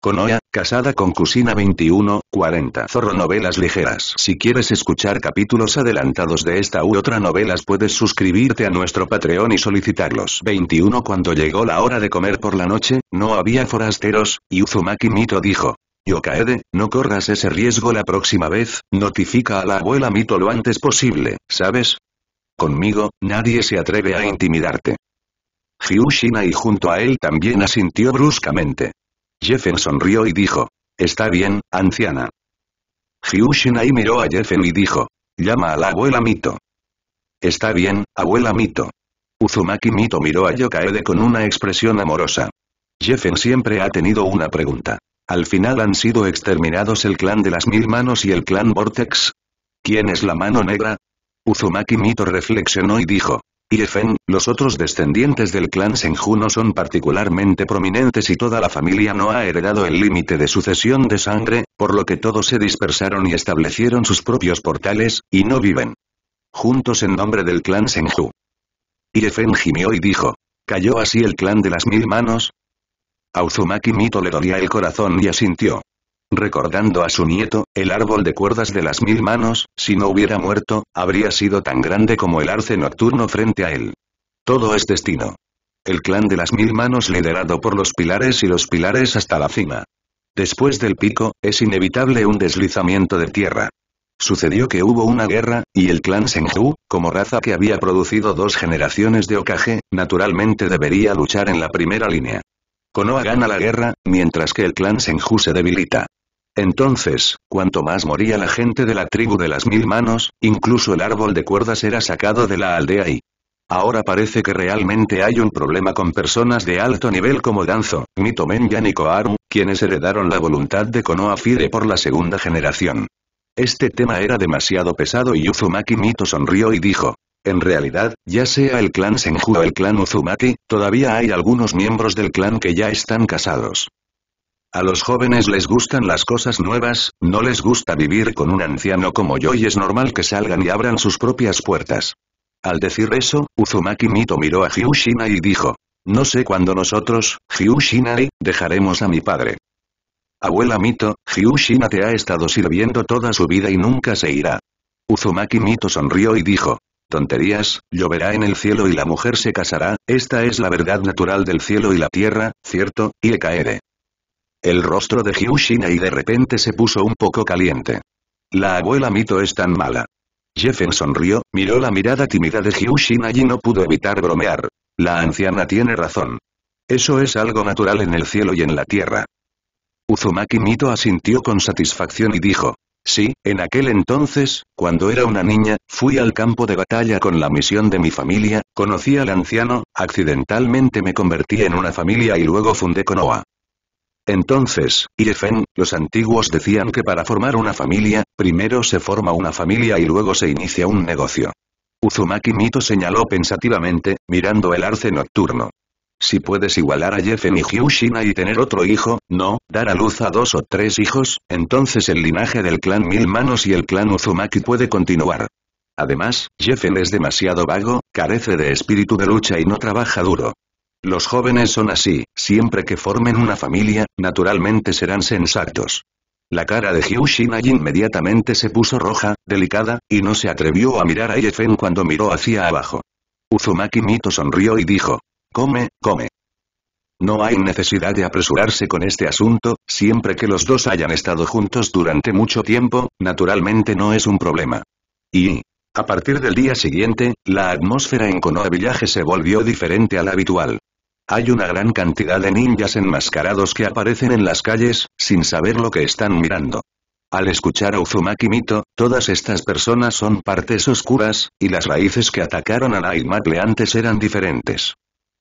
Konoha, casada con Kusina 21, 40. Zorro Novelas Ligeras. Si quieres escuchar capítulos adelantados de esta u otra novelas puedes suscribirte a nuestro Patreon y solicitarlos. 21 Cuando llegó la hora de comer por la noche, no había forasteros, y Uzumaki Mito dijo. Yokaede, no corras ese riesgo la próxima vez, notifica a la abuela Mito lo antes posible, ¿sabes? Conmigo, nadie se atreve a intimidarte. Hyushina y junto a él también asintió bruscamente. Jeffen sonrió y dijo. Está bien, anciana. Hyushinai miró a Jeffen y dijo. Llama a la abuela Mito. Está bien, abuela Mito. Uzumaki Mito miró a Yokaede con una expresión amorosa. Jeffen siempre ha tenido una pregunta. ¿Al final han sido exterminados el clan de las mil manos y el clan Vortex? ¿Quién es la mano negra? Uzumaki Mito reflexionó y dijo. Irefen, los otros descendientes del clan Senju no son particularmente prominentes y toda la familia no ha heredado el límite de sucesión de sangre, por lo que todos se dispersaron y establecieron sus propios portales, y no viven. Juntos en nombre del clan Senju. Irefen gimió y dijo. ¿Cayó así el clan de las mil manos? Auzumaki Mito le dolía el corazón y asintió recordando a su nieto, el árbol de cuerdas de las mil manos, si no hubiera muerto, habría sido tan grande como el arce nocturno frente a él. Todo es destino. El clan de las mil manos liderado por los pilares y los pilares hasta la cima. Después del pico, es inevitable un deslizamiento de tierra. Sucedió que hubo una guerra, y el clan Senju, como raza que había producido dos generaciones de Okage, naturalmente debería luchar en la primera línea. Konoha gana la guerra, mientras que el clan Senju se debilita. Entonces, cuanto más moría la gente de la tribu de las mil manos, incluso el árbol de cuerdas era sacado de la aldea y... Ahora parece que realmente hay un problema con personas de alto nivel como Danzo, Mito Menyan y quienes heredaron la voluntad de Konoha Fide por la segunda generación. Este tema era demasiado pesado y Uzumaki Mito sonrió y dijo. En realidad, ya sea el clan Senju o el clan Uzumaki, todavía hay algunos miembros del clan que ya están casados. A los jóvenes les gustan las cosas nuevas, no les gusta vivir con un anciano como yo y es normal que salgan y abran sus propias puertas. Al decir eso, Uzumaki Mito miró a Hyushinai y dijo. No sé cuándo nosotros, y, dejaremos a mi padre. Abuela Mito, Hyushina te ha estado sirviendo toda su vida y nunca se irá. Uzumaki Mito sonrió y dijo. Tonterías, lloverá en el cielo y la mujer se casará, esta es la verdad natural del cielo y la tierra, ¿cierto, Y caeré. El rostro de y de repente se puso un poco caliente. La abuela Mito es tan mala. Jeffen sonrió, miró la mirada tímida de Hyushinai y no pudo evitar bromear. La anciana tiene razón. Eso es algo natural en el cielo y en la tierra. Uzumaki Mito asintió con satisfacción y dijo. Sí, en aquel entonces, cuando era una niña, fui al campo de batalla con la misión de mi familia, conocí al anciano, accidentalmente me convertí en una familia y luego fundé Konoha. Entonces, Yefen, los antiguos decían que para formar una familia, primero se forma una familia y luego se inicia un negocio. Uzumaki Mito señaló pensativamente, mirando el arce nocturno. Si puedes igualar a Yefen y Hyushina y tener otro hijo, no, dar a luz a dos o tres hijos, entonces el linaje del clan Mil Manos y el clan Uzumaki puede continuar. Además, Yefen es demasiado vago, carece de espíritu de lucha y no trabaja duro. Los jóvenes son así, siempre que formen una familia, naturalmente serán sensatos. La cara de Hyu inmediatamente se puso roja, delicada, y no se atrevió a mirar a Yefen cuando miró hacia abajo. Uzumaki Mito sonrió y dijo. Come, come. No hay necesidad de apresurarse con este asunto, siempre que los dos hayan estado juntos durante mucho tiempo, naturalmente no es un problema. Y... A partir del día siguiente, la atmósfera en Konoha Village se volvió diferente a la habitual. Hay una gran cantidad de ninjas enmascarados que aparecen en las calles, sin saber lo que están mirando. Al escuchar a Uzumaki Mito, todas estas personas son partes oscuras, y las raíces que atacaron a Naimatle antes eran diferentes.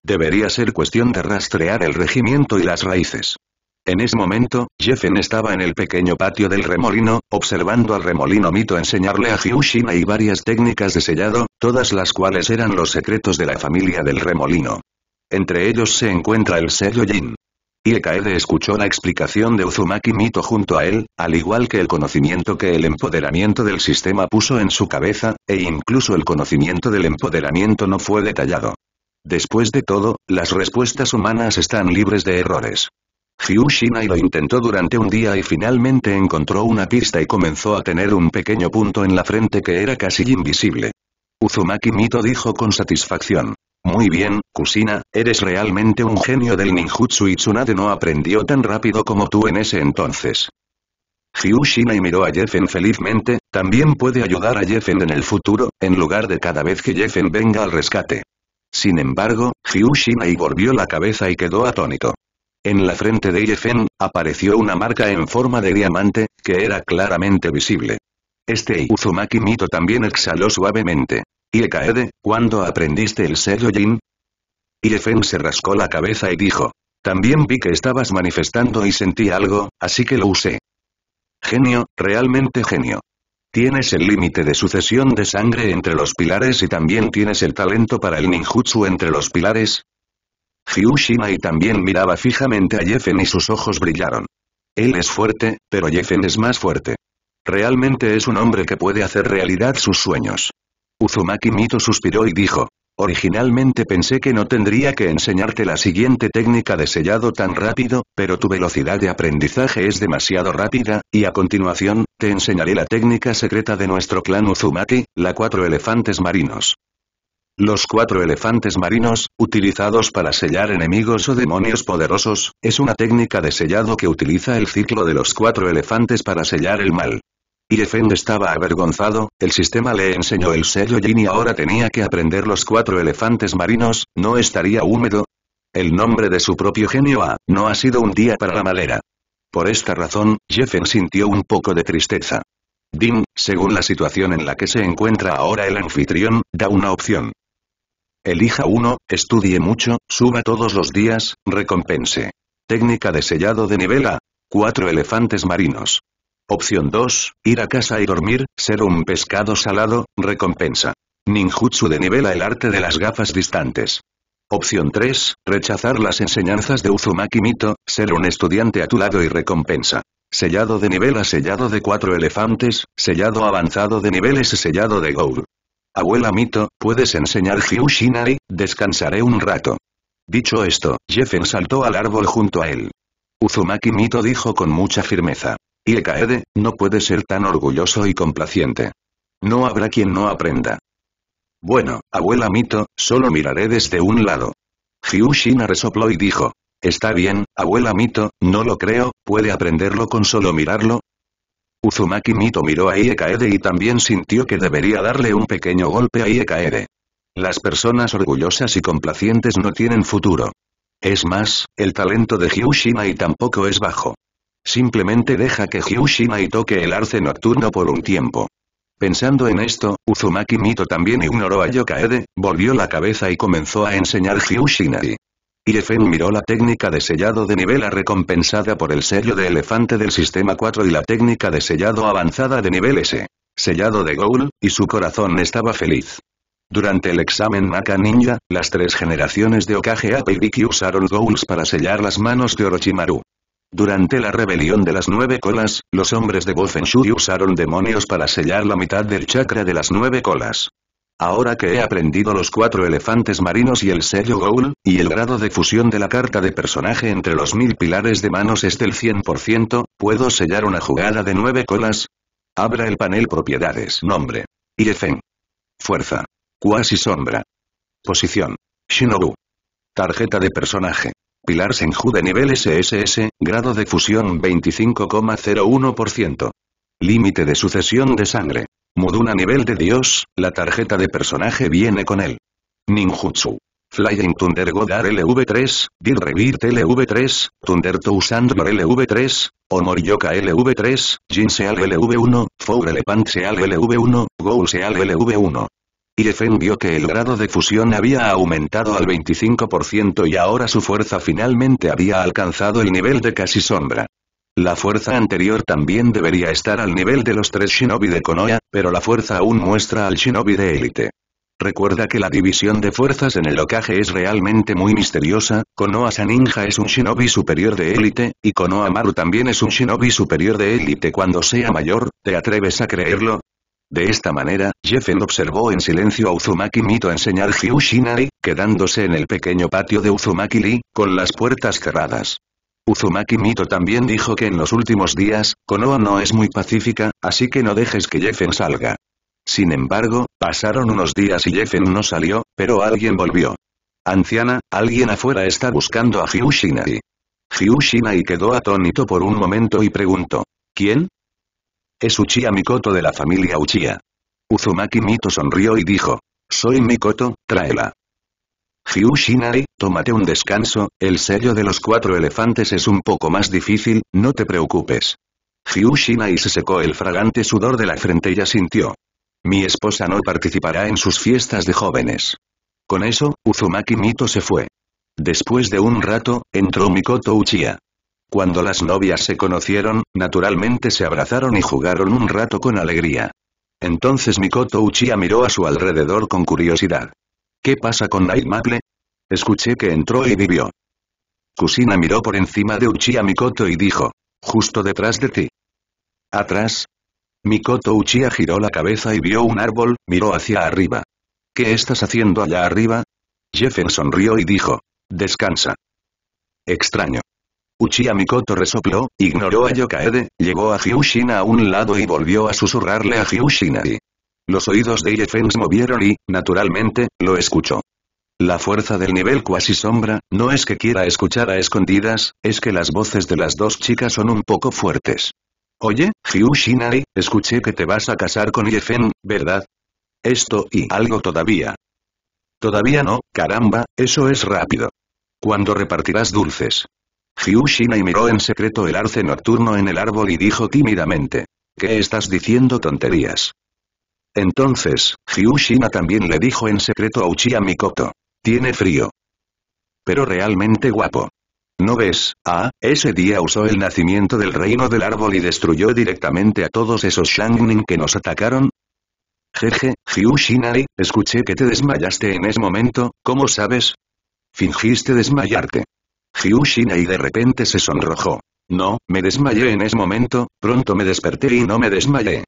Debería ser cuestión de rastrear el regimiento y las raíces. En ese momento, Jeffen estaba en el pequeño patio del remolino, observando al remolino mito enseñarle a Hyushima y varias técnicas de sellado, todas las cuales eran los secretos de la familia del remolino. Entre ellos se encuentra el sello Jin. Iekaede escuchó la explicación de Uzumaki Mito junto a él, al igual que el conocimiento que el empoderamiento del sistema puso en su cabeza, e incluso el conocimiento del empoderamiento no fue detallado. Después de todo, las respuestas humanas están libres de errores. Hiu lo intentó durante un día y finalmente encontró una pista y comenzó a tener un pequeño punto en la frente que era casi invisible. Uzumaki Mito dijo con satisfacción. Muy bien, Kusina, eres realmente un genio del ninjutsu y Tsunade no aprendió tan rápido como tú en ese entonces. Hyushina miró a Jeffen felizmente, también puede ayudar a Jeffen en el futuro, en lugar de cada vez que Jeffen venga al rescate. Sin embargo, Hyushina y volvió la cabeza y quedó atónito. En la frente de Jeffen, apareció una marca en forma de diamante, que era claramente visible. Este Uzumaki Mito también exhaló suavemente. Iekaede, ¿cuándo aprendiste el sello Jin? Irefen se rascó la cabeza y dijo. También vi que estabas manifestando y sentí algo, así que lo usé. Genio, realmente genio. Tienes el límite de sucesión de sangre entre los pilares y también tienes el talento para el ninjutsu entre los pilares. y también miraba fijamente a Jeffen y sus ojos brillaron. Él es fuerte, pero Jeffen es más fuerte. Realmente es un hombre que puede hacer realidad sus sueños. Uzumaki Mito suspiró y dijo. Originalmente pensé que no tendría que enseñarte la siguiente técnica de sellado tan rápido, pero tu velocidad de aprendizaje es demasiado rápida, y a continuación, te enseñaré la técnica secreta de nuestro clan Uzumaki, la cuatro elefantes marinos. Los cuatro elefantes marinos, utilizados para sellar enemigos o demonios poderosos, es una técnica de sellado que utiliza el ciclo de los cuatro elefantes para sellar el mal. Jeffen estaba avergonzado, el sistema le enseñó el sello Jin y ahora tenía que aprender los cuatro elefantes marinos, ¿no estaría húmedo? El nombre de su propio genio A, no ha sido un día para la madera. Por esta razón, Jeffen sintió un poco de tristeza. Din, según la situación en la que se encuentra ahora el anfitrión, da una opción. Elija uno, estudie mucho, suba todos los días, recompense. Técnica de sellado de nivel A. Cuatro elefantes marinos. Opción 2, ir a casa y dormir, ser un pescado salado, recompensa. Ninjutsu de a el arte de las gafas distantes. Opción 3, rechazar las enseñanzas de Uzumaki Mito, ser un estudiante a tu lado y recompensa. Sellado de nivel a sellado de cuatro elefantes, sellado avanzado de niveles sellado de gold. Abuela Mito, puedes enseñar Hyushinari, descansaré un rato. Dicho esto, Jeffen saltó al árbol junto a él. Uzumaki Mito dijo con mucha firmeza. Iekaede, no puede ser tan orgulloso y complaciente. No habrá quien no aprenda. Bueno, abuela Mito, solo miraré desde un lado. Hyushina resopló y dijo. Está bien, abuela Mito, no lo creo, ¿puede aprenderlo con solo mirarlo? Uzumaki Mito miró a Iekaede y también sintió que debería darle un pequeño golpe a Iekaede. Las personas orgullosas y complacientes no tienen futuro. Es más, el talento de Hyushina y tampoco es bajo. Simplemente deja que y toque el arce nocturno por un tiempo. Pensando en esto, Uzumaki Mito también ignoró a Yokaede, volvió la cabeza y comenzó a enseñar y Irefen miró la técnica de sellado de a recompensada por el sello de elefante del sistema 4 y la técnica de sellado avanzada de nivel S. Sellado de Goul, y su corazón estaba feliz. Durante el examen Maka Ninja, las tres generaciones de Okage Ape y Riki usaron Gouls para sellar las manos de Orochimaru. Durante la rebelión de las nueve colas, los hombres de Bofen usaron demonios para sellar la mitad del chakra de las nueve colas. Ahora que he aprendido los cuatro elefantes marinos y el sello Goul, y el grado de fusión de la carta de personaje entre los mil pilares de manos es del 100%, ¿puedo sellar una jugada de nueve colas? Abra el panel propiedades. Nombre. Iefen. Fuerza. Cuasi sombra. Posición. Shinobu. Tarjeta de personaje. Pilar de nivel SSS, grado de fusión 25,01%. Límite de sucesión de sangre. Muduna nivel de dios, la tarjeta de personaje viene con él. Ninjutsu. Flying Thunder Godar LV3, Dir LV3, Thunder Tousandro LV3, Omorioka LV3, Jinseal LV1, Four Elephant Seal LV1, Goul Seal LV1. Y vio que el grado de fusión había aumentado al 25% y ahora su fuerza finalmente había alcanzado el nivel de casi sombra. La fuerza anterior también debería estar al nivel de los tres shinobi de Konoha, pero la fuerza aún muestra al shinobi de élite. Recuerda que la división de fuerzas en el ocaje es realmente muy misteriosa, Konoha Saninja es un shinobi superior de élite, y Konoha Maru también es un shinobi superior de élite cuando sea mayor, ¿te atreves a creerlo? De esta manera, Jeffen observó en silencio a Uzumaki Mito enseñar Hyushinai, quedándose en el pequeño patio de Uzumaki Lee, con las puertas cerradas. Uzumaki Mito también dijo que en los últimos días, Konoha no es muy pacífica, así que no dejes que Jeffen salga. Sin embargo, pasaron unos días y Jeffen no salió, pero alguien volvió. Anciana, alguien afuera está buscando a Hyushinai. Hyushinai quedó atónito por un momento y preguntó. ¿Quién? Es Uchiha Mikoto de la familia Uchiha. Uzumaki Mito sonrió y dijo. Soy Mikoto, tráela. Hiushinai tómate un descanso, el sello de los cuatro elefantes es un poco más difícil, no te preocupes. hiu Shinai se secó el fragante sudor de la frente y sintió: Mi esposa no participará en sus fiestas de jóvenes. Con eso, Uzumaki Mito se fue. Después de un rato, entró Mikoto Uchiha. Cuando las novias se conocieron, naturalmente se abrazaron y jugaron un rato con alegría. Entonces Mikoto Uchiha miró a su alrededor con curiosidad. ¿Qué pasa con Night Escuché que entró y vivió. Kusina miró por encima de Uchiha Mikoto y dijo. Justo detrás de ti. ¿Atrás? Mikoto Uchiha giró la cabeza y vio un árbol, miró hacia arriba. ¿Qué estás haciendo allá arriba? Jefferson sonrió y dijo. Descansa. Extraño. Uchiha Mikoto resopló, ignoró a Yokaede, llegó a Hyushina a un lado y volvió a susurrarle a Hyushina Los oídos de Iefen se movieron y, naturalmente, lo escuchó. La fuerza del nivel cuasi sombra, no es que quiera escuchar a escondidas, es que las voces de las dos chicas son un poco fuertes. Oye, Hiu escuché que te vas a casar con Yefen, ¿verdad? Esto y algo todavía. Todavía no, caramba, eso es rápido. Cuando repartirás dulces. Hyushinai miró en secreto el arce nocturno en el árbol y dijo tímidamente. ¿Qué estás diciendo tonterías? Entonces, Hyushina también le dijo en secreto a Uchiha Mikoto. Tiene frío. Pero realmente guapo. ¿No ves? Ah, ese día usó el nacimiento del reino del árbol y destruyó directamente a todos esos Shangning que nos atacaron. Jeje, Shinai, escuché que te desmayaste en ese momento, ¿cómo sabes? Fingiste desmayarte. Jiu y de repente se sonrojó. No, me desmayé en ese momento, pronto me desperté y no me desmayé.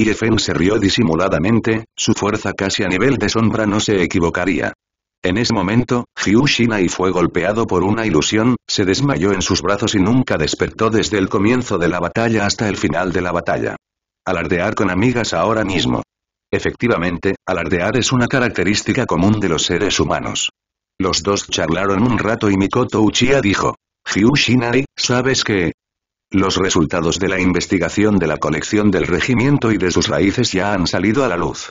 Iefen se rió disimuladamente, su fuerza casi a nivel de sombra no se equivocaría. En ese momento, Jiu Shinai fue golpeado por una ilusión, se desmayó en sus brazos y nunca despertó desde el comienzo de la batalla hasta el final de la batalla. Alardear con amigas ahora mismo. Efectivamente, alardear es una característica común de los seres humanos. Los dos charlaron un rato y Mikoto Uchiha dijo. Hyushinari, ¿sabes qué? Los resultados de la investigación de la colección del regimiento y de sus raíces ya han salido a la luz.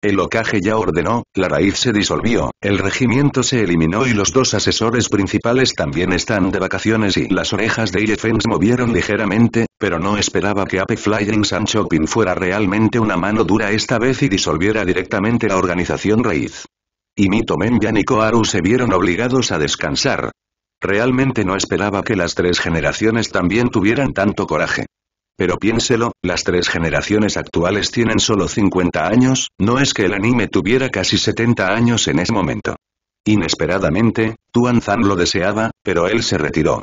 El ocaje ya ordenó, la raíz se disolvió, el regimiento se eliminó y los dos asesores principales también están de vacaciones y las orejas de se movieron ligeramente, pero no esperaba que Ape Flying Sancho Pin fuera realmente una mano dura esta vez y disolviera directamente la organización raíz y Mito Menbian y Koharu se vieron obligados a descansar. Realmente no esperaba que las tres generaciones también tuvieran tanto coraje. Pero piénselo, las tres generaciones actuales tienen solo 50 años, no es que el anime tuviera casi 70 años en ese momento. Inesperadamente, Tuan Zan lo deseaba, pero él se retiró.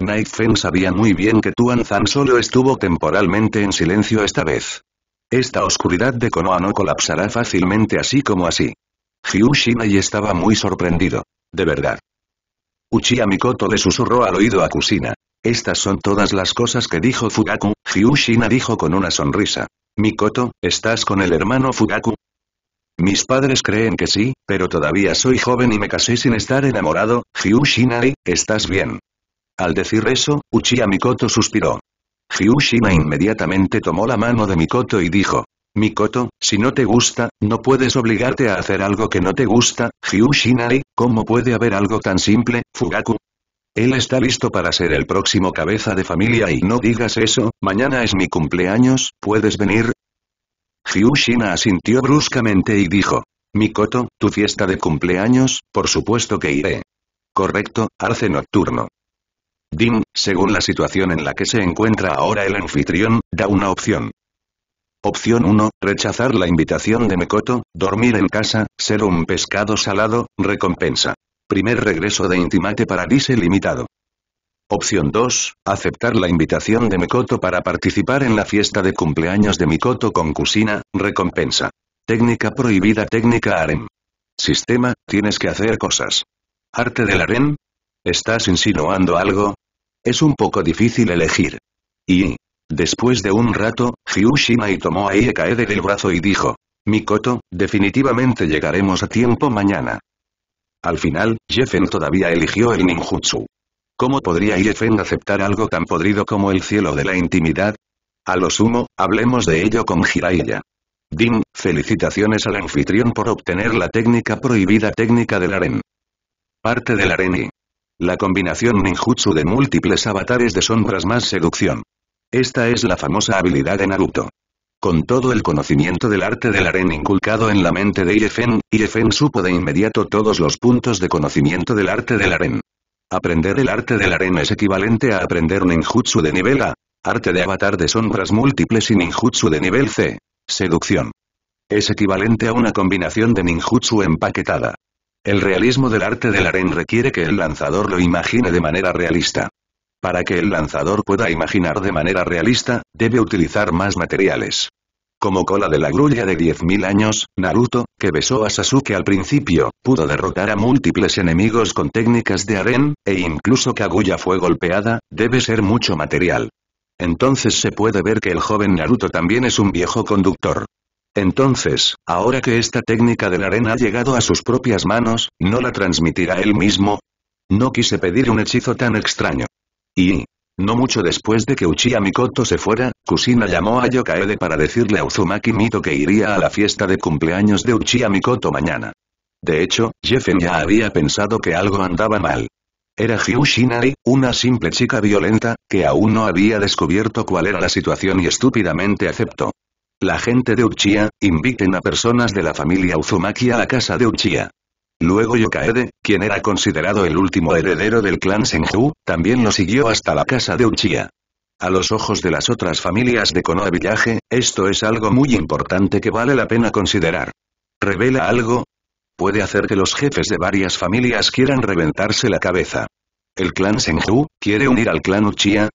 Night Fen sabía muy bien que Tuan Zan solo estuvo temporalmente en silencio esta vez. Esta oscuridad de Konoha no colapsará fácilmente así como así. Ryu y estaba muy sorprendido. De verdad. Uchiha le susurró al oído a Kusina. Estas son todas las cosas que dijo Fugaku, Hyushina dijo con una sonrisa. Mikoto, ¿estás con el hermano Fugaku? Mis padres creen que sí, pero todavía soy joven y me casé sin estar enamorado, y, ¿estás bien? Al decir eso, Uchiha suspiró. Hyushina inmediatamente tomó la mano de Mikoto y dijo, Mikoto, si no te gusta, no puedes obligarte a hacer algo que no te gusta, Hyushinari, ¿cómo puede haber algo tan simple, Fugaku? Él está listo para ser el próximo cabeza de familia y no digas eso, mañana es mi cumpleaños, ¿puedes venir? Hyushina asintió bruscamente y dijo, Mikoto, tu fiesta de cumpleaños, por supuesto que iré. Correcto, arce nocturno. Din, según la situación en la que se encuentra ahora el anfitrión, da una opción. Opción 1, rechazar la invitación de Mekoto, dormir en casa, ser un pescado salado, recompensa. Primer regreso de Intimate Paradise Limitado. Opción 2, aceptar la invitación de Mekoto para participar en la fiesta de cumpleaños de Mikoto con cocina. recompensa. Técnica prohibida técnica harem. Sistema, tienes que hacer cosas. Arte del harem. ¿Estás insinuando algo? Es un poco difícil elegir. Y, Después de un rato, Hyushima tomó a Iekaede del brazo y dijo. Mikoto, definitivamente llegaremos a tiempo mañana. Al final, Jeffen todavía eligió el ninjutsu. ¿Cómo podría Jefen aceptar algo tan podrido como el cielo de la intimidad? A lo sumo, hablemos de ello con Jiraiya. Din, felicitaciones al anfitrión por obtener la técnica prohibida técnica del aren. Parte del areni. y la combinación ninjutsu de múltiples avatares de sombras más seducción. Esta es la famosa habilidad de Naruto. Con todo el conocimiento del arte del aren inculcado en la mente de Irefen, Irefen supo de inmediato todos los puntos de conocimiento del arte del aren. Aprender el arte del aren es equivalente a aprender ninjutsu de nivel A, arte de avatar de sombras múltiples y ninjutsu de nivel C, seducción. Es equivalente a una combinación de ninjutsu empaquetada. El realismo del arte del aren requiere que el lanzador lo imagine de manera realista. Para que el lanzador pueda imaginar de manera realista, debe utilizar más materiales. Como cola de la grulla de 10.000 años, Naruto, que besó a Sasuke al principio, pudo derrotar a múltiples enemigos con técnicas de aren, e incluso Kaguya fue golpeada, debe ser mucho material. Entonces se puede ver que el joven Naruto también es un viejo conductor. Entonces, ahora que esta técnica del aren ha llegado a sus propias manos, ¿no la transmitirá él mismo? No quise pedir un hechizo tan extraño. Y... No mucho después de que Uchiha Mikoto se fuera, Kusina llamó a Yokaede para decirle a Uzumaki Mito que iría a la fiesta de cumpleaños de Uchiha Mikoto mañana. De hecho, Jefen ya había pensado que algo andaba mal. Era Hyushinari, una simple chica violenta, que aún no había descubierto cuál era la situación y estúpidamente aceptó. La gente de Uchiha, inviten a personas de la familia Uzumaki a la casa de Uchiha. Luego Yokaede, quien era considerado el último heredero del clan Senju, también lo siguió hasta la casa de Uchiha. A los ojos de las otras familias de Konoha Village, esto es algo muy importante que vale la pena considerar. ¿Revela algo? Puede hacer que los jefes de varias familias quieran reventarse la cabeza. ¿El clan Senju quiere unir al clan Uchiha?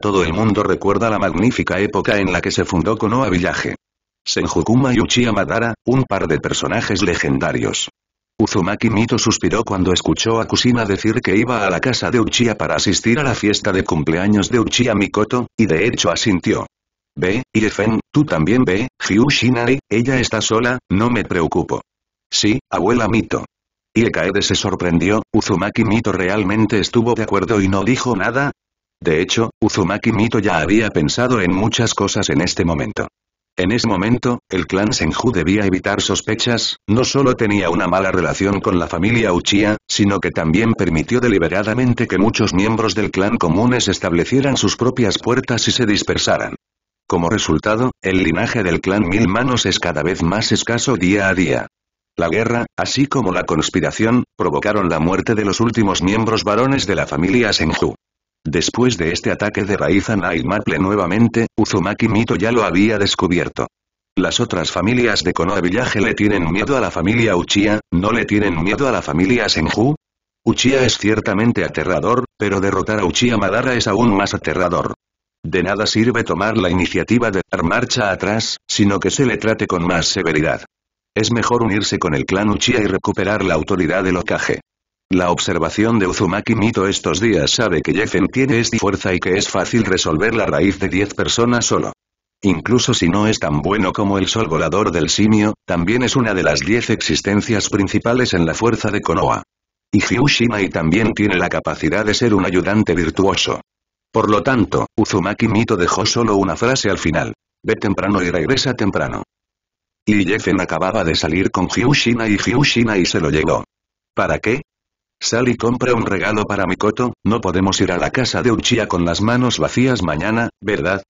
Todo el mundo recuerda la magnífica época en la que se fundó Konoha Village. Senjukuma y Uchiha Madara, un par de personajes legendarios. Uzumaki Mito suspiró cuando escuchó a Kusina decir que iba a la casa de Uchiha para asistir a la fiesta de cumpleaños de Uchiha Mikoto, y de hecho asintió. Ve, Irefen, tú también ve, Hyushinai, ella está sola, no me preocupo. Sí, abuela Mito. Y se sorprendió, Uzumaki Mito realmente estuvo de acuerdo y no dijo nada. De hecho, Uzumaki Mito ya había pensado en muchas cosas en este momento. En ese momento, el clan Senju debía evitar sospechas, no solo tenía una mala relación con la familia Uchiha, sino que también permitió deliberadamente que muchos miembros del clan comunes establecieran sus propias puertas y se dispersaran. Como resultado, el linaje del clan Mil Manos es cada vez más escaso día a día. La guerra, así como la conspiración, provocaron la muerte de los últimos miembros varones de la familia Senju. Después de este ataque de raíz a Maple nuevamente, Uzumaki Mito ya lo había descubierto. Las otras familias de Konoha Village le tienen miedo a la familia Uchiha, ¿no le tienen miedo a la familia Senju? Uchiha es ciertamente aterrador, pero derrotar a Uchiha Madara es aún más aterrador. De nada sirve tomar la iniciativa de dar marcha atrás, sino que se le trate con más severidad. Es mejor unirse con el clan Uchiha y recuperar la autoridad del Ocaje. La observación de Uzumaki Mito estos días sabe que Jeffen tiene esta fuerza y que es fácil resolver la raíz de 10 personas solo. Incluso si no es tan bueno como el sol volador del simio, también es una de las 10 existencias principales en la fuerza de Konoha. Y y también tiene la capacidad de ser un ayudante virtuoso. Por lo tanto, Uzumaki Mito dejó solo una frase al final. Ve temprano y regresa temprano. Y Jeffen acababa de salir con Hyushinai y Hyushinai y se lo llevó. ¿Para qué? «Sal y compra un regalo para Mikoto, no podemos ir a la casa de Uchiha con las manos vacías mañana, ¿verdad?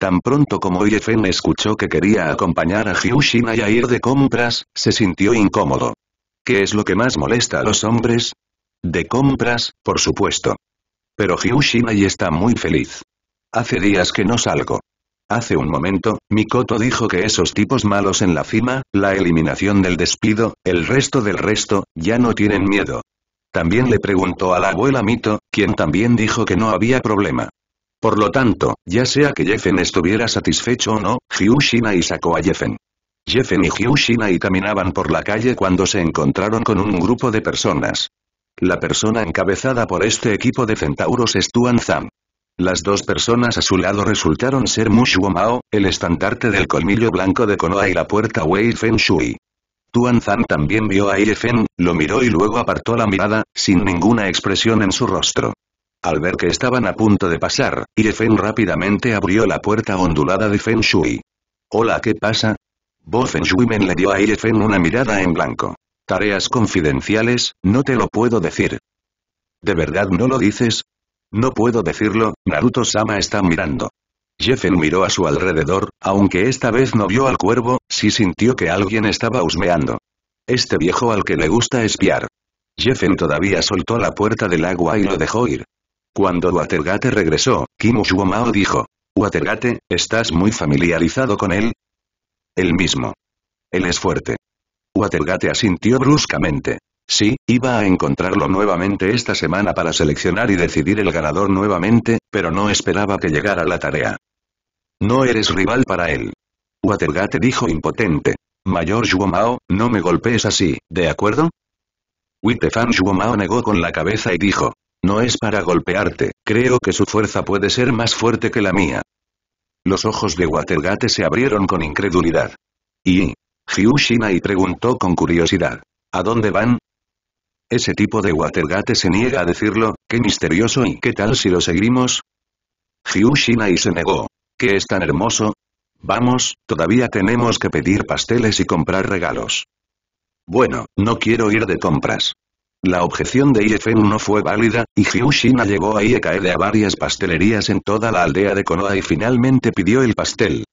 Tan pronto como Yefen escuchó que quería acompañar a Hyushina y a ir de compras, se sintió incómodo. ¿Qué es lo que más molesta a los hombres? De compras, por supuesto. Pero ya está muy feliz. Hace días que no salgo. Hace un momento, Mikoto dijo que esos tipos malos en la cima, la eliminación del despido, el resto del resto, ya no tienen miedo. También le preguntó a la abuela Mito, quien también dijo que no había problema. Por lo tanto, ya sea que Jefen estuviera satisfecho o no, y sacó a Jefen. Jefen y y caminaban por la calle cuando se encontraron con un grupo de personas. La persona encabezada por este equipo de centauros es Tuan Las dos personas a su lado resultaron ser Mushuo Mao, el estandarte del colmillo blanco de Konoha y la puerta Wei Feng Shui. Tuan Zan también vio a Irefen, lo miró y luego apartó la mirada, sin ninguna expresión en su rostro. Al ver que estaban a punto de pasar, Irefen rápidamente abrió la puerta ondulada de Feng Shui. «Hola, ¿qué pasa?» Bo Feng men le dio a Irefen una mirada en blanco. «Tareas confidenciales, no te lo puedo decir». ¿De verdad no lo dices? No puedo decirlo, Naruto-sama está mirando. Jeffen miró a su alrededor, aunque esta vez no vio al cuervo, sí sintió que alguien estaba husmeando. Este viejo al que le gusta espiar. Jeffen todavía soltó la puerta del agua y lo dejó ir. Cuando Watergate regresó, Kim dijo. Watergate, ¿estás muy familiarizado con él? El mismo. Él es fuerte. Watergate asintió bruscamente. Sí, iba a encontrarlo nuevamente esta semana para seleccionar y decidir el ganador nuevamente, pero no esperaba que llegara la tarea. No eres rival para él. Watergate dijo impotente. Mayor Zhuomao, no me golpees así, ¿de acuerdo? Witefan Zhuomao negó con la cabeza y dijo. No es para golpearte, creo que su fuerza puede ser más fuerte que la mía. Los ojos de Watergate se abrieron con incredulidad. Y... Hiu y preguntó con curiosidad. ¿A dónde van? Ese tipo de Watergate se niega a decirlo, qué misterioso y qué tal si lo seguimos. Hiu y se negó, ¿Qué es tan hermoso? Vamos, todavía tenemos que pedir pasteles y comprar regalos. Bueno, no quiero ir de compras. La objeción de IFM no fue válida, y Hyushina llegó a de a varias pastelerías en toda la aldea de Konoha y finalmente pidió el pastel.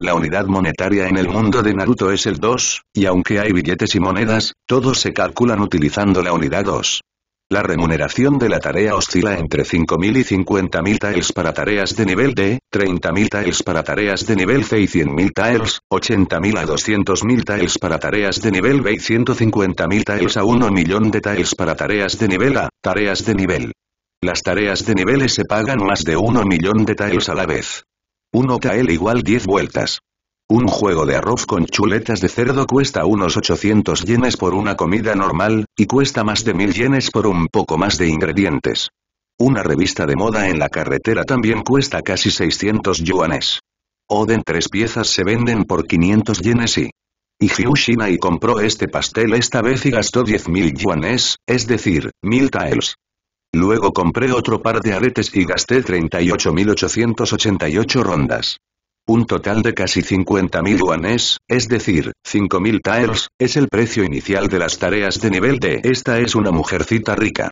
La unidad monetaria en el mundo de Naruto es el 2, y aunque hay billetes y monedas, todos se calculan utilizando la unidad 2. La remuneración de la tarea oscila entre 5.000 y 50.000 tiles para tareas de nivel D, 30.000 tiles para tareas de nivel C y 100.000 tiles, 80.000 a 200.000 tiles para tareas de nivel B y 150.000 tiles a 1 millón de tiles para tareas de nivel A, tareas de nivel. Las tareas de niveles se pagan más de 1 millón de tiles a la vez. 1 tile igual 10 vueltas. Un juego de arroz con chuletas de cerdo cuesta unos 800 yenes por una comida normal, y cuesta más de 1000 yenes por un poco más de ingredientes. Una revista de moda en la carretera también cuesta casi 600 yuanes. Oden tres piezas se venden por 500 yenes y... Y y compró este pastel esta vez y gastó 10.000 yuanes, es decir, 1000 taels. Luego compré otro par de aretes y gasté 38.888 rondas. Un total de casi 50.000 yuanes, es decir, 5.000 taels, es el precio inicial de las tareas de nivel D. Esta es una mujercita rica.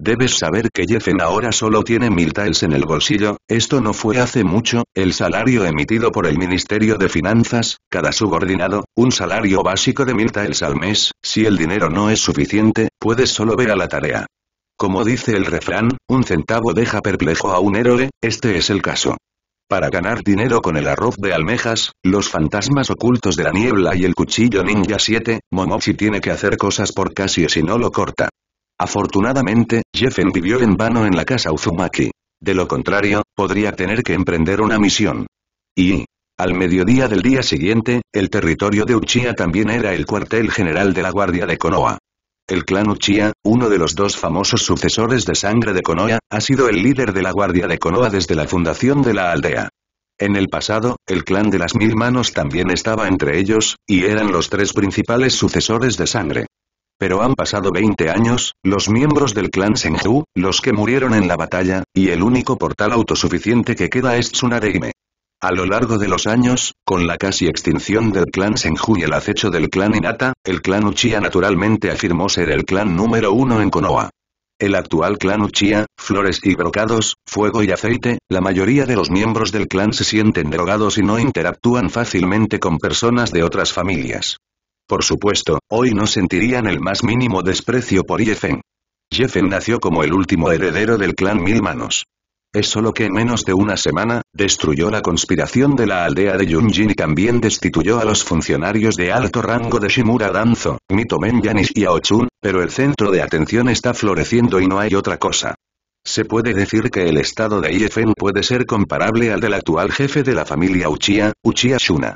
Debes saber que Jeffen ahora solo tiene 1.000 taels en el bolsillo, esto no fue hace mucho, el salario emitido por el Ministerio de Finanzas, cada subordinado, un salario básico de mil taels al mes, si el dinero no es suficiente, puedes solo ver a la tarea. Como dice el refrán, un centavo deja perplejo a un héroe, este es el caso. Para ganar dinero con el arroz de almejas, los fantasmas ocultos de la niebla y el cuchillo ninja 7, Momochi tiene que hacer cosas por casi si no lo corta. Afortunadamente, Jeffen vivió en vano en la casa Uzumaki. De lo contrario, podría tener que emprender una misión. Y... Al mediodía del día siguiente, el territorio de Uchiha también era el cuartel general de la Guardia de Konoha. El clan Uchia, uno de los dos famosos sucesores de sangre de Konoha, ha sido el líder de la guardia de Konoha desde la fundación de la aldea. En el pasado, el clan de las mil manos también estaba entre ellos, y eran los tres principales sucesores de sangre. Pero han pasado 20 años, los miembros del clan Senju, los que murieron en la batalla, y el único portal autosuficiente que queda es Tsunareime. A lo largo de los años, con la casi extinción del clan Senju y el acecho del clan Inata, el clan Uchiha naturalmente afirmó ser el clan número uno en Konoha. El actual clan Uchiha, flores y brocados, fuego y aceite, la mayoría de los miembros del clan se sienten drogados y no interactúan fácilmente con personas de otras familias. Por supuesto, hoy no sentirían el más mínimo desprecio por Yefen. Jeffen nació como el último heredero del clan Mil Manos. Es solo que en menos de una semana, destruyó la conspiración de la aldea de Yunjin y también destituyó a los funcionarios de alto rango de Shimura Danzo, Mitomen Yanis y Aochun, pero el centro de atención está floreciendo y no hay otra cosa. Se puede decir que el estado de Iefen puede ser comparable al del actual jefe de la familia Uchiha, Uchiha Shuna.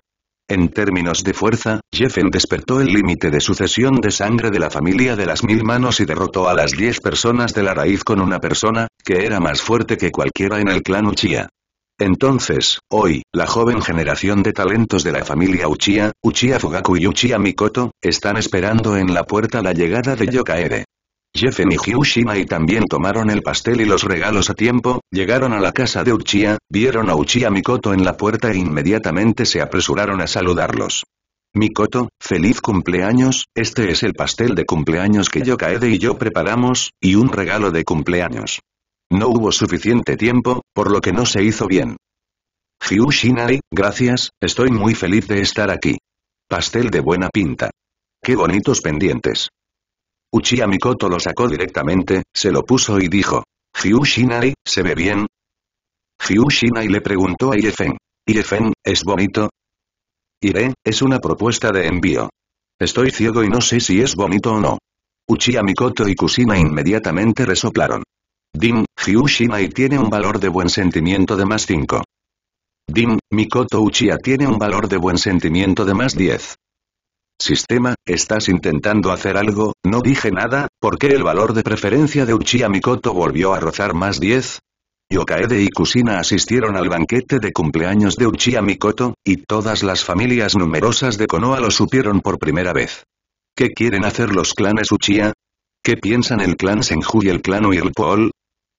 En términos de fuerza, Jeffen despertó el límite de sucesión de sangre de la familia de las mil manos y derrotó a las diez personas de la raíz con una persona, que era más fuerte que cualquiera en el clan Uchiha. Entonces, hoy, la joven generación de talentos de la familia Uchiha, Uchiha Fugaku y Uchiha Mikoto, están esperando en la puerta la llegada de Yokaede. Jeffen y también tomaron el pastel y los regalos a tiempo, llegaron a la casa de Uchiha, vieron a Uchiha Mikoto en la puerta e inmediatamente se apresuraron a saludarlos. Mikoto, feliz cumpleaños, este es el pastel de cumpleaños que Yokaede y yo preparamos, y un regalo de cumpleaños. No hubo suficiente tiempo, por lo que no se hizo bien. Hyushinai, gracias, estoy muy feliz de estar aquí. Pastel de buena pinta. Qué bonitos pendientes. Uchiha Mikoto lo sacó directamente, se lo puso y dijo. "Hiu ¿se ve bien? Hiu Shinai le preguntó a Iefen. Iefen, ¿es bonito? Iré, es una propuesta de envío. Estoy ciego y no sé si es bonito o no. Uchiha Mikoto y Kusina inmediatamente resoplaron. Dim, Hiu Shinai tiene un valor de buen sentimiento de más 5. Dim, Mikoto Uchiha tiene un valor de buen sentimiento de más 10. Sistema, estás intentando hacer algo, no dije nada, ¿por qué el valor de preferencia de Uchiha Mikoto volvió a rozar más 10? Yokaede y Kusina asistieron al banquete de cumpleaños de Uchiha Mikoto, y todas las familias numerosas de Konoha lo supieron por primera vez. ¿Qué quieren hacer los clanes Uchiha? ¿Qué piensan el clan Senju y el clan Uirpol?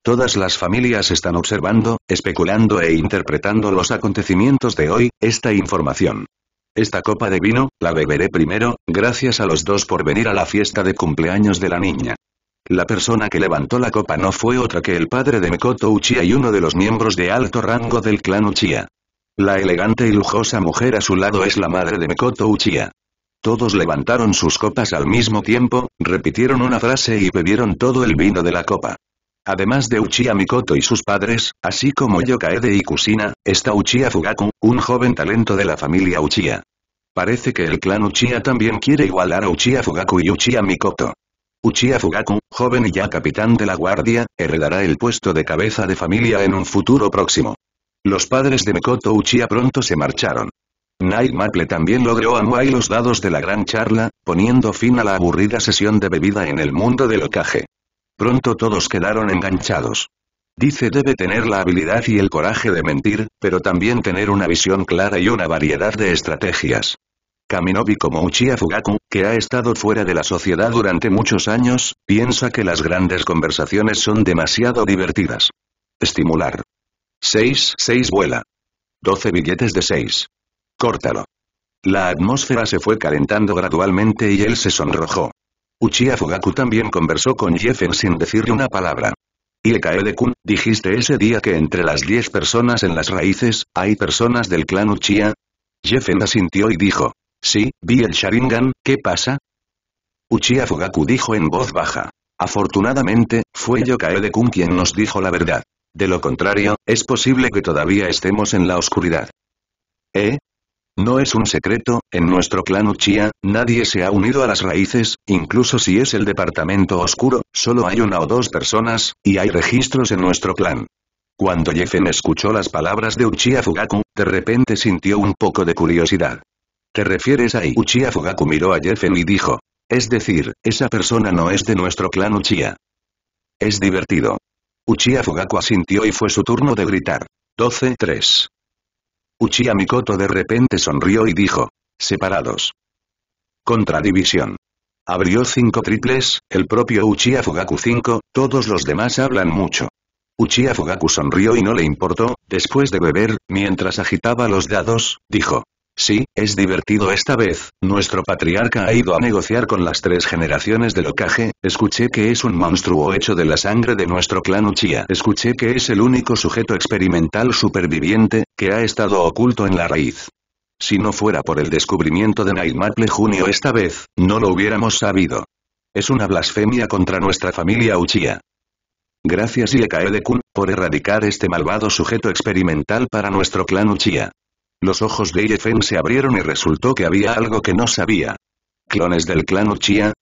Todas las familias están observando, especulando e interpretando los acontecimientos de hoy, esta información. Esta copa de vino, la beberé primero, gracias a los dos por venir a la fiesta de cumpleaños de la niña. La persona que levantó la copa no fue otra que el padre de Mekoto Uchiha y uno de los miembros de alto rango del clan Uchiha. La elegante y lujosa mujer a su lado es la madre de Mekoto Uchiha. Todos levantaron sus copas al mismo tiempo, repitieron una frase y bebieron todo el vino de la copa. Además de Uchiha Mikoto y sus padres, así como Yokaede y Kusina, está Uchiha Fugaku, un joven talento de la familia Uchiha. Parece que el clan Uchiha también quiere igualar a Uchiha Fugaku y Uchiha Mikoto. Uchiha Fugaku, joven y ya capitán de la guardia, heredará el puesto de cabeza de familia en un futuro próximo. Los padres de Mikoto Uchiha pronto se marcharon. Night Maple también logró a los dados de la gran charla, poniendo fin a la aburrida sesión de bebida en el mundo del ocaje. Pronto todos quedaron enganchados. Dice debe tener la habilidad y el coraje de mentir, pero también tener una visión clara y una variedad de estrategias. Kaminobi como Uchiha Fugaku, que ha estado fuera de la sociedad durante muchos años, piensa que las grandes conversaciones son demasiado divertidas. Estimular. 6, 6 vuela. 12 billetes de 6. Córtalo. La atmósfera se fue calentando gradualmente y él se sonrojó. Uchiha Fugaku también conversó con Jeffen sin decirle una palabra. de kun dijiste ese día que entre las 10 personas en las raíces, hay personas del clan Uchiha. Jeffen asintió y dijo, Sí, vi el Sharingan, ¿qué pasa? Uchiha Fugaku dijo en voz baja. Afortunadamente, fue Yokaede Kun quien nos dijo la verdad. De lo contrario, es posible que todavía estemos en la oscuridad. ¿Eh? No es un secreto, en nuestro clan Uchiha, nadie se ha unido a las raíces, incluso si es el departamento oscuro, solo hay una o dos personas, y hay registros en nuestro clan. Cuando Jeffen escuchó las palabras de Uchiha Fugaku, de repente sintió un poco de curiosidad. ¿Te refieres a Uchiha Fugaku? Miró a Jeffen y dijo. Es decir, esa persona no es de nuestro clan Uchiha. Es divertido. Uchiha Fugaku asintió y fue su turno de gritar. 12-3. Uchiha Mikoto de repente sonrió y dijo. Separados. Contradivisión. Abrió cinco triples, el propio Uchiha Fugaku 5, todos los demás hablan mucho. Uchiha Fugaku sonrió y no le importó, después de beber, mientras agitaba los dados, dijo. Sí, es divertido esta vez, nuestro patriarca ha ido a negociar con las tres generaciones de Okage, escuché que es un monstruo hecho de la sangre de nuestro clan Uchiha. Escuché que es el único sujeto experimental superviviente, que ha estado oculto en la raíz. Si no fuera por el descubrimiento de Nightmaple Junio esta vez, no lo hubiéramos sabido. Es una blasfemia contra nuestra familia Uchiha. Gracias de kun por erradicar este malvado sujeto experimental para nuestro clan Uchiha. Los ojos de Irefen se abrieron y resultó que había algo que no sabía. ¿Clones del clan Uchiha?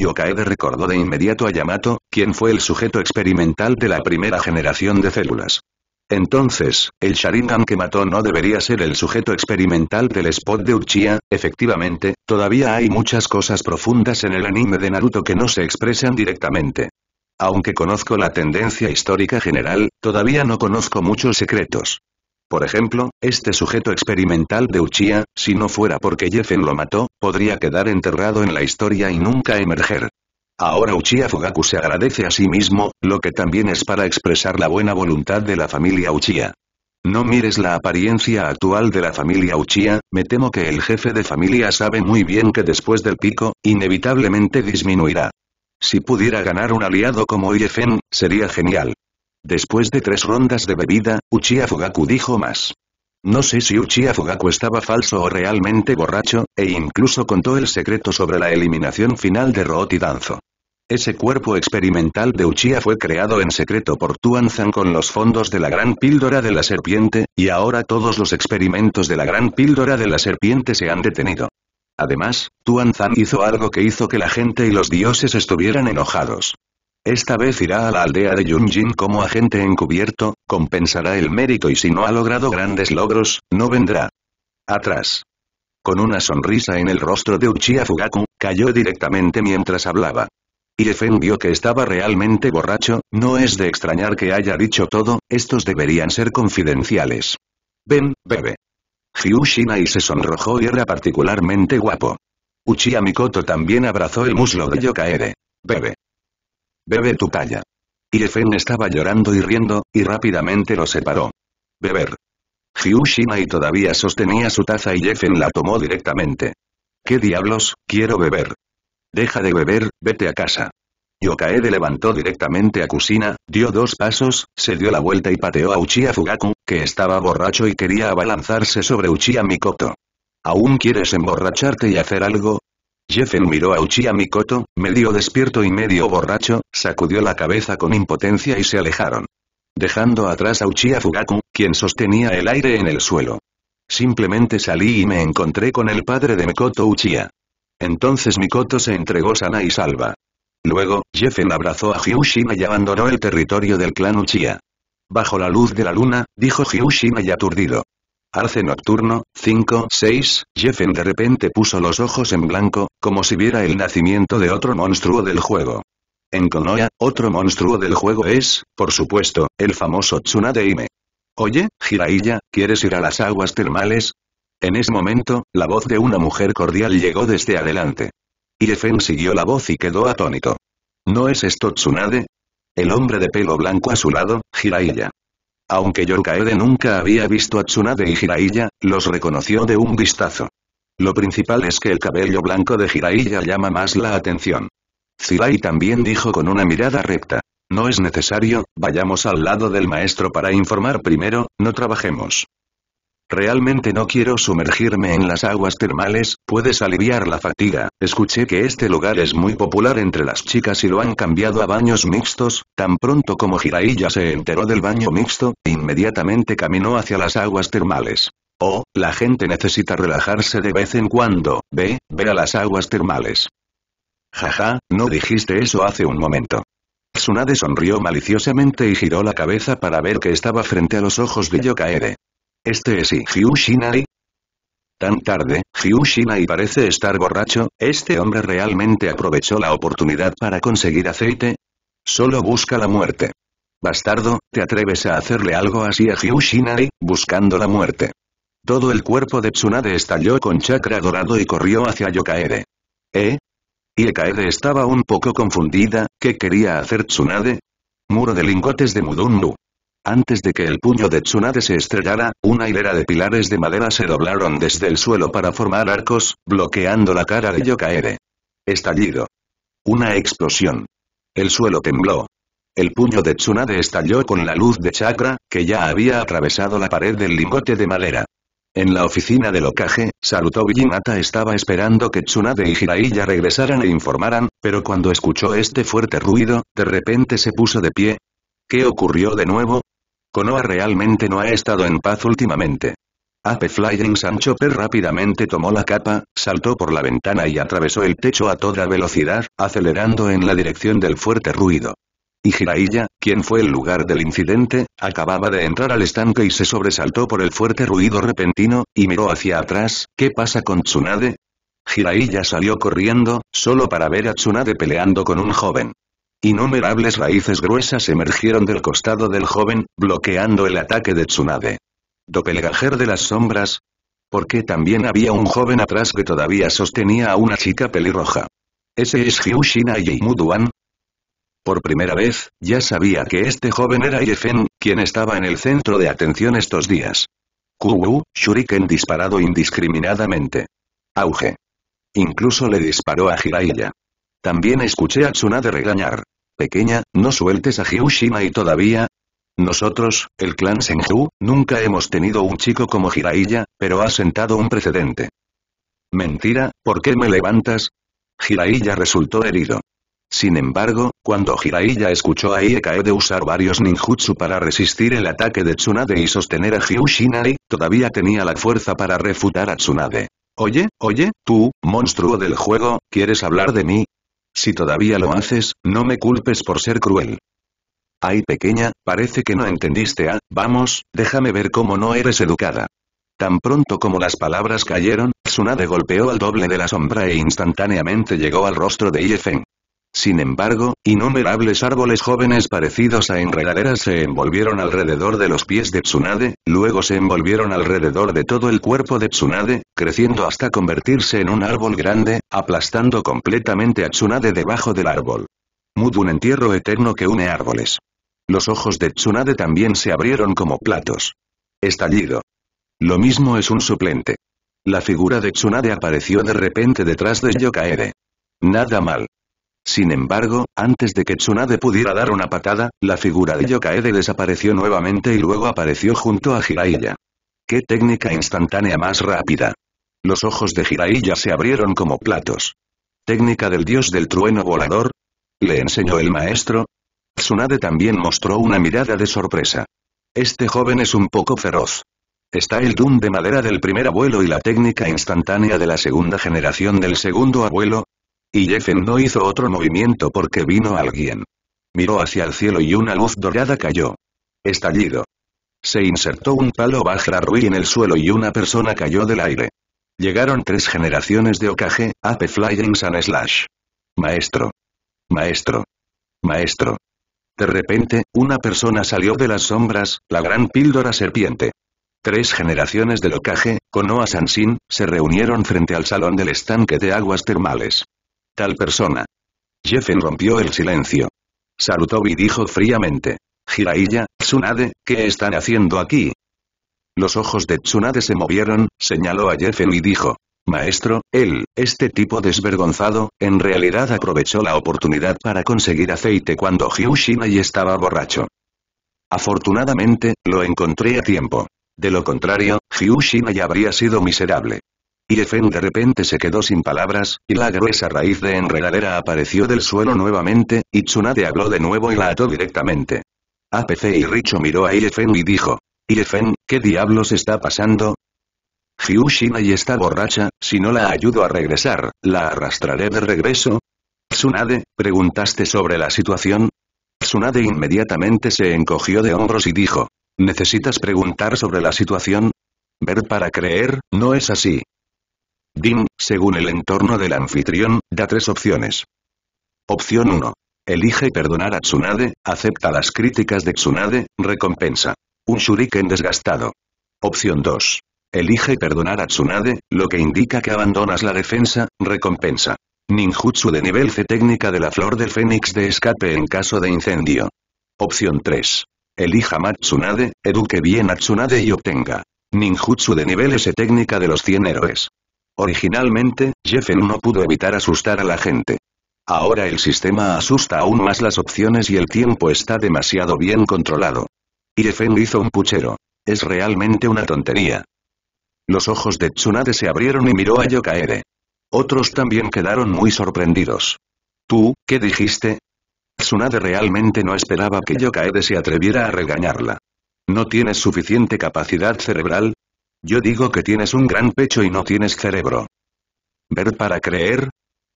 Yokaede recordó de inmediato a Yamato, quien fue el sujeto experimental de la primera generación de células. Entonces, el Sharingan que mató no debería ser el sujeto experimental del spot de Uchiha, efectivamente, todavía hay muchas cosas profundas en el anime de Naruto que no se expresan directamente. Aunque conozco la tendencia histórica general, todavía no conozco muchos secretos. Por ejemplo, este sujeto experimental de Uchiha, si no fuera porque Yefen lo mató, podría quedar enterrado en la historia y nunca emerger. Ahora Uchiha Fugaku se agradece a sí mismo, lo que también es para expresar la buena voluntad de la familia Uchiha. No mires la apariencia actual de la familia Uchiha, me temo que el jefe de familia sabe muy bien que después del pico, inevitablemente disminuirá. Si pudiera ganar un aliado como Yefen, sería genial. Después de tres rondas de bebida, Uchiha Fugaku dijo más. No sé si Uchiha Fugaku estaba falso o realmente borracho, e incluso contó el secreto sobre la eliminación final de Root Danzo. Ese cuerpo experimental de Uchiha fue creado en secreto por Tuanzan con los fondos de la gran píldora de la serpiente, y ahora todos los experimentos de la gran píldora de la serpiente se han detenido. Además, Tuanzan hizo algo que hizo que la gente y los dioses estuvieran enojados. Esta vez irá a la aldea de Yunjin como agente encubierto, compensará el mérito y si no ha logrado grandes logros, no vendrá. Atrás. Con una sonrisa en el rostro de Uchiha Fugaku, cayó directamente mientras hablaba. Iefen vio que estaba realmente borracho, no es de extrañar que haya dicho todo, estos deberían ser confidenciales. Ven, bebe. y se sonrojó y era particularmente guapo. Uchiha Mikoto también abrazó el muslo de Yokaere. Bebe. Bebe tu talla. Iefen estaba llorando y riendo, y rápidamente lo separó. Beber. Hyushima y todavía sostenía su taza y Yefen la tomó directamente. ¿Qué diablos, quiero beber? Deja de beber, vete a casa. Yokaede levantó directamente a Kusina, dio dos pasos, se dio la vuelta y pateó a Uchiha Fugaku, que estaba borracho y quería abalanzarse sobre Uchiha Mikoto. ¿Aún quieres emborracharte y hacer algo? Jeffen miró a Uchiha Mikoto, medio despierto y medio borracho, sacudió la cabeza con impotencia y se alejaron. Dejando atrás a Uchiha Fugaku, quien sostenía el aire en el suelo. Simplemente salí y me encontré con el padre de Mikoto Uchiha. Entonces Mikoto se entregó sana y salva. Luego, Jeffen abrazó a Hyushima y abandonó el territorio del clan Uchiha. Bajo la luz de la luna, dijo Hyushima y aturdido. Arce Nocturno, 5, 6, Jeffen de repente puso los ojos en blanco, como si viera el nacimiento de otro monstruo del juego. En Konoha, otro monstruo del juego es, por supuesto, el famoso Tsunade Ime. Oye, Jiraiya, ¿quieres ir a las aguas termales? En ese momento, la voz de una mujer cordial llegó desde adelante. Jeffen siguió la voz y quedó atónito. ¿No es esto Tsunade? El hombre de pelo blanco a su lado, Jiraiya. Aunque Yokaede nunca había visto a Tsunade y Jiraiya, los reconoció de un vistazo. Lo principal es que el cabello blanco de Jiraiya llama más la atención. Zirai también dijo con una mirada recta. No es necesario, vayamos al lado del maestro para informar primero, no trabajemos. Realmente no quiero sumergirme en las aguas termales, puedes aliviar la fatiga. Escuché que este lugar es muy popular entre las chicas y lo han cambiado a baños mixtos, tan pronto como Jiraiya se enteró del baño mixto, inmediatamente caminó hacia las aguas termales. Oh, la gente necesita relajarse de vez en cuando, ve, ve a las aguas termales. Jaja, no dijiste eso hace un momento. Tsunade sonrió maliciosamente y giró la cabeza para ver que estaba frente a los ojos de Yokaede. ¿Este es Hyu Tan tarde, Hyu parece estar borracho, ¿este hombre realmente aprovechó la oportunidad para conseguir aceite? Solo busca la muerte. Bastardo, ¿te atreves a hacerle algo así a Hyu buscando la muerte? Todo el cuerpo de Tsunade estalló con chakra dorado y corrió hacia Yokaede. ¿Eh? Yokaede estaba un poco confundida, ¿qué quería hacer Tsunade? Muro de lingotes de Mudundu. Antes de que el puño de Tsunade se estrellara, una hilera de pilares de madera se doblaron desde el suelo para formar arcos, bloqueando la cara de Yokaere. Estallido. Una explosión. El suelo tembló. El puño de Tsunade estalló con la luz de chakra, que ya había atravesado la pared del lingote de madera. En la oficina del ocaje, Sarutobi mata estaba esperando que Tsunade y Jiraiya regresaran e informaran, pero cuando escuchó este fuerte ruido, de repente se puso de pie. ¿Qué ocurrió de nuevo? Konoa realmente no ha estado en paz últimamente. Ape Flying Sancho sanchope rápidamente tomó la capa, saltó por la ventana y atravesó el techo a toda velocidad, acelerando en la dirección del fuerte ruido. Y Jiraiya, quien fue el lugar del incidente, acababa de entrar al estanque y se sobresaltó por el fuerte ruido repentino, y miró hacia atrás, ¿qué pasa con Tsunade? Jiraiya salió corriendo, solo para ver a Tsunade peleando con un joven. Innumerables raíces gruesas emergieron del costado del joven, bloqueando el ataque de Tsunade. Doppelganger de las sombras. Porque también había un joven atrás que todavía sostenía a una chica pelirroja. Ese es Hyushina Muduan. por primera vez, ya sabía que este joven era Yefen, quien estaba en el centro de atención estos días. Kuwu, Shuriken disparado indiscriminadamente. Auge. Incluso le disparó a Jiraiya. También escuché a Tsunade regañar. Pequeña, no sueltes a Hiroshima y todavía... Nosotros, el clan Senju, nunca hemos tenido un chico como Jiraiya, pero ha sentado un precedente. Mentira, ¿por qué me levantas? Jiraiya resultó herido. Sin embargo, cuando Jiraiya escuchó a Iekae de usar varios ninjutsu para resistir el ataque de Tsunade y sostener a Hyushinai, todavía tenía la fuerza para refutar a Tsunade. Oye, oye, tú, monstruo del juego, ¿quieres hablar de mí? Si todavía lo haces, no me culpes por ser cruel. Ay pequeña, parece que no entendiste ah, vamos, déjame ver cómo no eres educada. Tan pronto como las palabras cayeron, Tsunade golpeó al doble de la sombra e instantáneamente llegó al rostro de Yefeng. Sin embargo, innumerables árboles jóvenes parecidos a enredaderas se envolvieron alrededor de los pies de Tsunade, luego se envolvieron alrededor de todo el cuerpo de Tsunade, creciendo hasta convertirse en un árbol grande, aplastando completamente a Tsunade debajo del árbol. un entierro eterno que une árboles. Los ojos de Tsunade también se abrieron como platos. Estallido. Lo mismo es un suplente. La figura de Tsunade apareció de repente detrás de Yokaede. Nada mal. Sin embargo, antes de que Tsunade pudiera dar una patada, la figura de Yokaede desapareció nuevamente y luego apareció junto a Jiraiya. ¡Qué técnica instantánea más rápida! Los ojos de Jiraiya se abrieron como platos. ¿Técnica del dios del trueno volador? ¿Le enseñó el maestro? Tsunade también mostró una mirada de sorpresa. Este joven es un poco feroz. Está el Doom de madera del primer abuelo y la técnica instantánea de la segunda generación del segundo abuelo, y Jeffen no hizo otro movimiento porque vino alguien. Miró hacia el cielo y una luz dorada cayó. Estallido. Se insertó un palo ruí en el suelo y una persona cayó del aire. Llegaron tres generaciones de Okage, Ape Flying Sun Slash. Maestro. Maestro. Maestro. De repente, una persona salió de las sombras, la gran píldora serpiente. Tres generaciones de Okage, Konoha Sanshin, se reunieron frente al salón del estanque de aguas termales. Tal persona. Jeffen rompió el silencio. y dijo fríamente. Jiraiya, Tsunade, ¿qué están haciendo aquí? Los ojos de Tsunade se movieron, señaló a Jeffen y dijo. Maestro, él, este tipo desvergonzado, en realidad aprovechó la oportunidad para conseguir aceite cuando Hyushinai estaba borracho. Afortunadamente, lo encontré a tiempo. De lo contrario, Hyushinai habría sido miserable. Ifen de repente se quedó sin palabras, y la gruesa raíz de enredadera apareció del suelo nuevamente, y Tsunade habló de nuevo y la ató directamente. APC y Richo miró a Irefen y dijo. Irefen, ¿qué diablos está pasando? y está borracha, si no la ayudo a regresar, ¿la arrastraré de regreso? Tsunade, ¿preguntaste sobre la situación? Tsunade inmediatamente se encogió de hombros y dijo. ¿Necesitas preguntar sobre la situación? Ver para creer, no es así. Din, según el entorno del anfitrión, da tres opciones. Opción 1. Elige perdonar a Tsunade, acepta las críticas de Tsunade, recompensa. Un shuriken desgastado. Opción 2. Elige perdonar a Tsunade, lo que indica que abandonas la defensa, recompensa. Ninjutsu de nivel C técnica de la flor del fénix de escape en caso de incendio. Opción 3. Elija Matsunade, eduque bien a Tsunade y obtenga. Ninjutsu de nivel S técnica de los 100 héroes. Originalmente, Jeffel no pudo evitar asustar a la gente. Ahora el sistema asusta aún más las opciones y el tiempo está demasiado bien controlado. Y Jeffen hizo un puchero. Es realmente una tontería. Los ojos de Tsunade se abrieron y miró a Yokaede. Otros también quedaron muy sorprendidos. ¿Tú, qué dijiste? Tsunade realmente no esperaba que Yokaede se atreviera a regañarla. No tienes suficiente capacidad cerebral, yo digo que tienes un gran pecho y no tienes cerebro. ¿Ver para creer?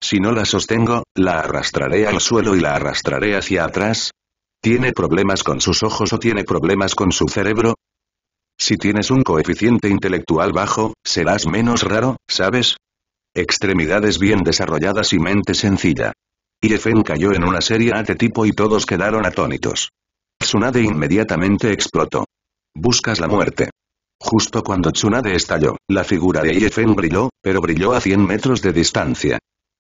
Si no la sostengo, la arrastraré al suelo y la arrastraré hacia atrás. ¿Tiene problemas con sus ojos o tiene problemas con su cerebro? Si tienes un coeficiente intelectual bajo, serás menos raro, ¿sabes? Extremidades bien desarrolladas y mente sencilla. Irefen cayó en una serie de tipo y todos quedaron atónitos. Tsunade inmediatamente explotó. Buscas la muerte. Justo cuando Tsunade estalló, la figura de IFN brilló, pero brilló a 100 metros de distancia.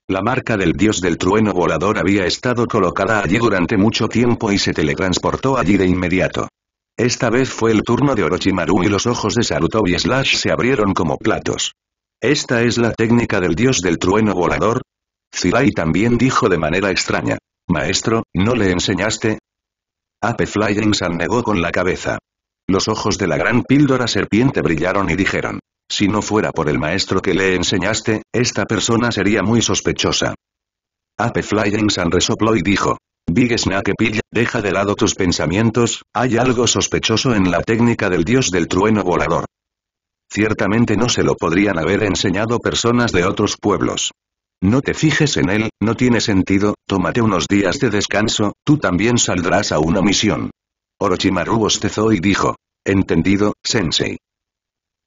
La marca del dios del trueno volador había estado colocada allí durante mucho tiempo y se teletransportó allí de inmediato. Esta vez fue el turno de Orochimaru y los ojos de Sarutobi Slash se abrieron como platos. ¿Esta es la técnica del dios del trueno volador? Zirai también dijo de manera extraña. Maestro, ¿no le enseñaste? Ape Flying negó con la cabeza. Los ojos de la gran píldora serpiente brillaron y dijeron. Si no fuera por el maestro que le enseñaste, esta persona sería muy sospechosa. Ape Flying Sun resopló y dijo. Big Snake pill, deja de lado tus pensamientos, hay algo sospechoso en la técnica del dios del trueno volador. Ciertamente no se lo podrían haber enseñado personas de otros pueblos. No te fijes en él, no tiene sentido, tómate unos días de descanso, tú también saldrás a una misión. Orochimaru bostezó y dijo. Entendido, sensei.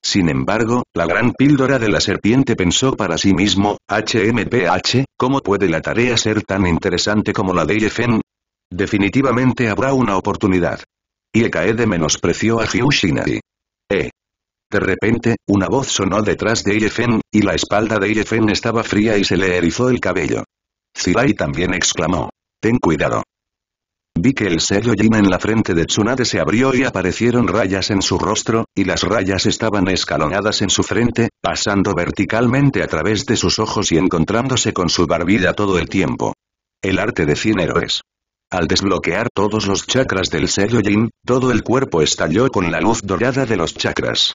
Sin embargo, la gran píldora de la serpiente pensó para sí mismo, HMPH, ¿cómo puede la tarea ser tan interesante como la de Iefen? Definitivamente habrá una oportunidad. Iekaede menospreció a Hyushinari. Eh. De repente, una voz sonó detrás de Iefen, y la espalda de Iefen estaba fría y se le erizó el cabello. Zirai también exclamó. Ten cuidado. Vi que el sello Yin en la frente de Tsunade se abrió y aparecieron rayas en su rostro, y las rayas estaban escalonadas en su frente, pasando verticalmente a través de sus ojos y encontrándose con su barbilla todo el tiempo. El arte de cien héroes. Al desbloquear todos los chakras del sello Jin, todo el cuerpo estalló con la luz dorada de los chakras.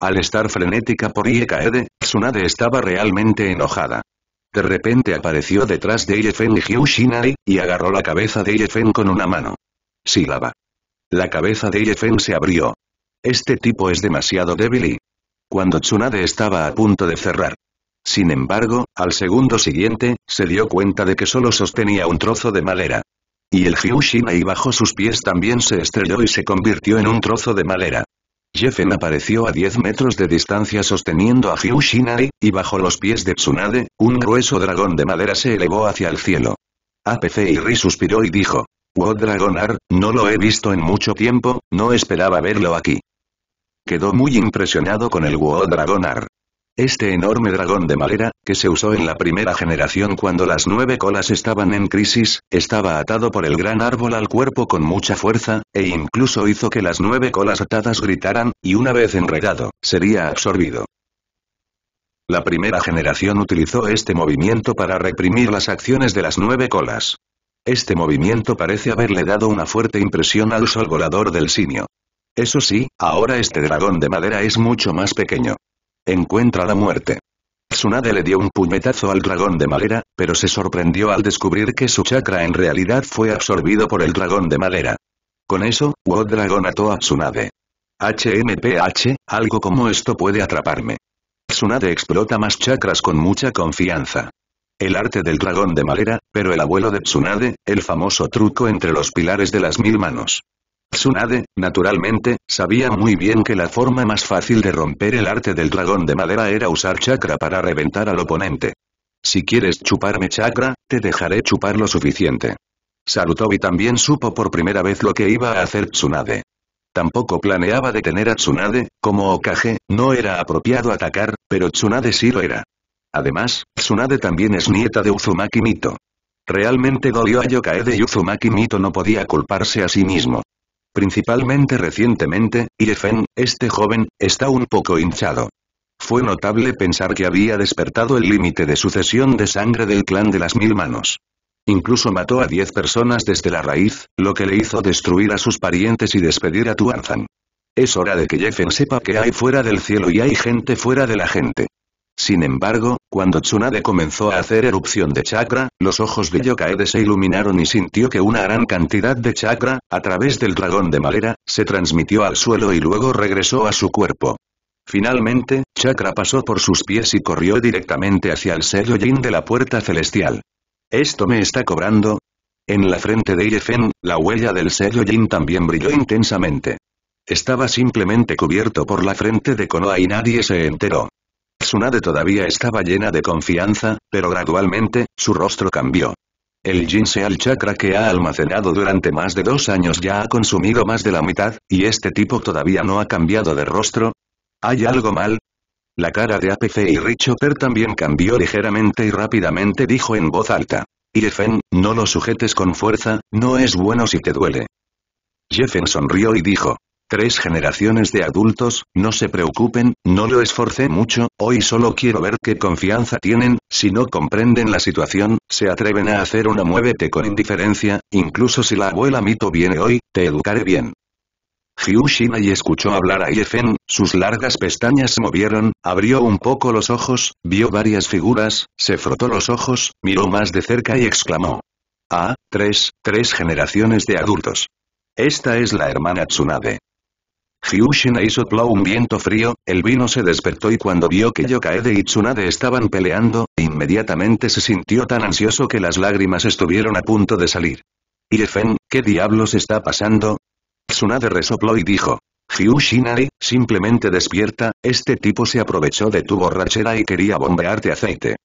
Al estar frenética por Iekaede, Tsunade estaba realmente enojada. De repente apareció detrás de Yefen y Hyushinai, y agarró la cabeza de Yefen con una mano. Sílaba. La cabeza de Yefen se abrió. Este tipo es demasiado débil y... Cuando Tsunade estaba a punto de cerrar. Sin embargo, al segundo siguiente, se dio cuenta de que solo sostenía un trozo de madera. Y el Hyushinai bajo sus pies también se estrelló y se convirtió en un trozo de madera. Jefen apareció a 10 metros de distancia sosteniendo a Hyushinari, y bajo los pies de Tsunade, un grueso dragón de madera se elevó hacia el cielo. APC y suspiró y dijo. Wo oh, Dragonar, no lo he visto en mucho tiempo, no esperaba verlo aquí. Quedó muy impresionado con el Wo Dragonar. Este enorme dragón de madera, que se usó en la primera generación cuando las nueve colas estaban en crisis, estaba atado por el gran árbol al cuerpo con mucha fuerza, e incluso hizo que las nueve colas atadas gritaran, y una vez enredado, sería absorbido. La primera generación utilizó este movimiento para reprimir las acciones de las nueve colas. Este movimiento parece haberle dado una fuerte impresión al sol volador del simio. Eso sí, ahora este dragón de madera es mucho más pequeño. Encuentra la muerte. Tsunade le dio un puñetazo al dragón de madera, pero se sorprendió al descubrir que su chakra en realidad fue absorbido por el dragón de madera. Con eso, Wood Dragon ató a Tsunade. HMPH, algo como esto puede atraparme. Tsunade explota más chakras con mucha confianza. El arte del dragón de madera, pero el abuelo de Tsunade, el famoso truco entre los pilares de las mil manos. Tsunade, naturalmente, sabía muy bien que la forma más fácil de romper el arte del dragón de madera era usar chakra para reventar al oponente. Si quieres chuparme chakra, te dejaré chupar lo suficiente. Sarutobi también supo por primera vez lo que iba a hacer Tsunade. Tampoco planeaba detener a Tsunade, como Okage, no era apropiado atacar, pero Tsunade sí lo era. Además, Tsunade también es nieta de Uzumaki Mito. Realmente a Yokaede y Uzumaki Mito no podía culparse a sí mismo principalmente recientemente, Yefen, este joven, está un poco hinchado. Fue notable pensar que había despertado el límite de sucesión de sangre del clan de las mil manos. Incluso mató a diez personas desde la raíz, lo que le hizo destruir a sus parientes y despedir a Tuanzan. Es hora de que Jeffen sepa que hay fuera del cielo y hay gente fuera de la gente. Sin embargo, cuando Tsunade comenzó a hacer erupción de chakra, los ojos de Yokaede se iluminaron y sintió que una gran cantidad de chakra, a través del dragón de madera, se transmitió al suelo y luego regresó a su cuerpo. Finalmente, chakra pasó por sus pies y corrió directamente hacia el sello Yin de la puerta celestial. ¿Esto me está cobrando? En la frente de Yefen, la huella del sello Yin también brilló intensamente. Estaba simplemente cubierto por la frente de Konoha y nadie se enteró. Tsunade todavía estaba llena de confianza, pero gradualmente, su rostro cambió. El al chakra que ha almacenado durante más de dos años ya ha consumido más de la mitad, y este tipo todavía no ha cambiado de rostro. ¿Hay algo mal? La cara de APC y Richoper también cambió ligeramente y rápidamente dijo en voz alta. Jeffen, no lo sujetes con fuerza, no es bueno si te duele. Jeffen sonrió y dijo, Tres generaciones de adultos, no se preocupen, no lo esforcé mucho, hoy solo quiero ver qué confianza tienen, si no comprenden la situación, se atreven a hacer una muévete con indiferencia, incluso si la abuela Mito viene hoy, te educaré bien. Hiu y escuchó hablar a Yefen, sus largas pestañas se movieron, abrió un poco los ojos, vio varias figuras, se frotó los ojos, miró más de cerca y exclamó. Ah, tres, tres generaciones de adultos. Esta es la hermana Tsunade. Hyushina sopló un viento frío, el vino se despertó y cuando vio que Yokaede y Tsunade estaban peleando, inmediatamente se sintió tan ansioso que las lágrimas estuvieron a punto de salir. Irefen, ¿qué diablos está pasando? Tsunade resopló y dijo. Hyushinari, simplemente despierta, este tipo se aprovechó de tu borrachera y quería bombearte aceite.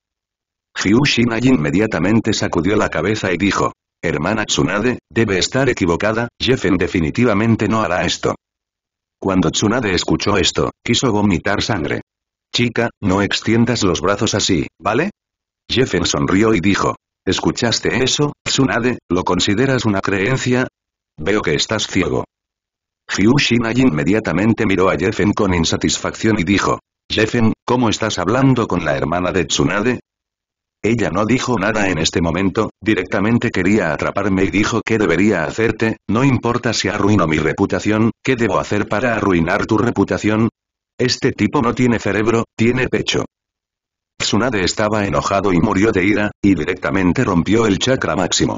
Hyushinari inmediatamente sacudió la cabeza y dijo. Hermana Tsunade, debe estar equivocada, Jeffen definitivamente no hará esto. Cuando Tsunade escuchó esto, quiso vomitar sangre. Chica, no extiendas los brazos así, ¿vale? Jeffen sonrió y dijo. ¿Escuchaste eso, Tsunade? ¿Lo consideras una creencia? Veo que estás ciego. Ryu inmediatamente miró a Jeffen con insatisfacción y dijo. Jeffen, ¿cómo estás hablando con la hermana de Tsunade? Ella no dijo nada en este momento, directamente quería atraparme y dijo que debería hacerte, no importa si arruino mi reputación, ¿qué debo hacer para arruinar tu reputación? Este tipo no tiene cerebro, tiene pecho. Tsunade estaba enojado y murió de ira, y directamente rompió el chakra máximo.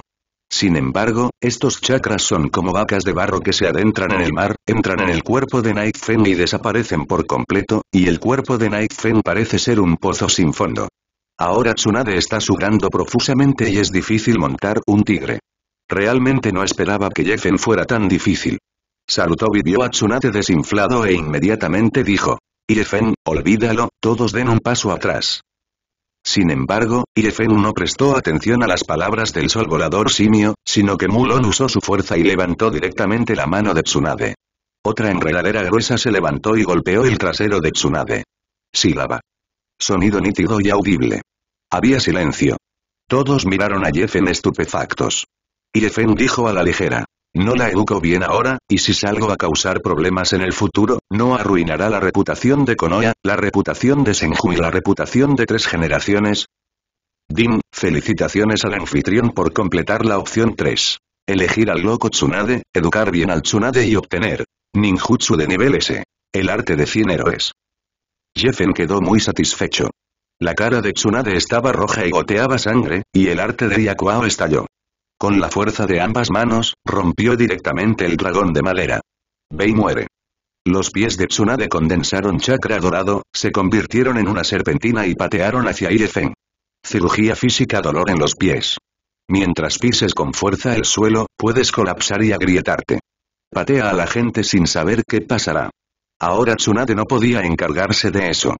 Sin embargo, estos chakras son como vacas de barro que se adentran en el mar, entran en el cuerpo de Night y desaparecen por completo, y el cuerpo de Night Fen parece ser un pozo sin fondo. Ahora Tsunade está sudando profusamente y es difícil montar un tigre. Realmente no esperaba que Jeffen fuera tan difícil. Sarutobi vio a Tsunade desinflado e inmediatamente dijo. Jeffen, olvídalo, todos den un paso atrás. Sin embargo, Yefen no prestó atención a las palabras del sol volador simio, sino que Mulon usó su fuerza y levantó directamente la mano de Tsunade. Otra enredadera gruesa se levantó y golpeó el trasero de Tsunade. Sílaba sonido nítido y audible. Había silencio. Todos miraron a Jeffen estupefactos. Y dijo a la ligera. No la educo bien ahora, y si salgo a causar problemas en el futuro, no arruinará la reputación de Konoha, la reputación de Senju y la reputación de tres generaciones. Dim, felicitaciones al anfitrión por completar la opción 3. Elegir al loco Tsunade, educar bien al Tsunade y obtener ninjutsu de nivel S. El arte de 100 héroes. Jeffen quedó muy satisfecho. La cara de Tsunade estaba roja y goteaba sangre, y el arte de Yakuao estalló. Con la fuerza de ambas manos, rompió directamente el dragón de madera. Ve muere. Los pies de Tsunade condensaron chakra dorado, se convirtieron en una serpentina y patearon hacia Irefen. Cirugía física dolor en los pies. Mientras pises con fuerza el suelo, puedes colapsar y agrietarte. Patea a la gente sin saber qué pasará. Ahora Tsunade no podía encargarse de eso.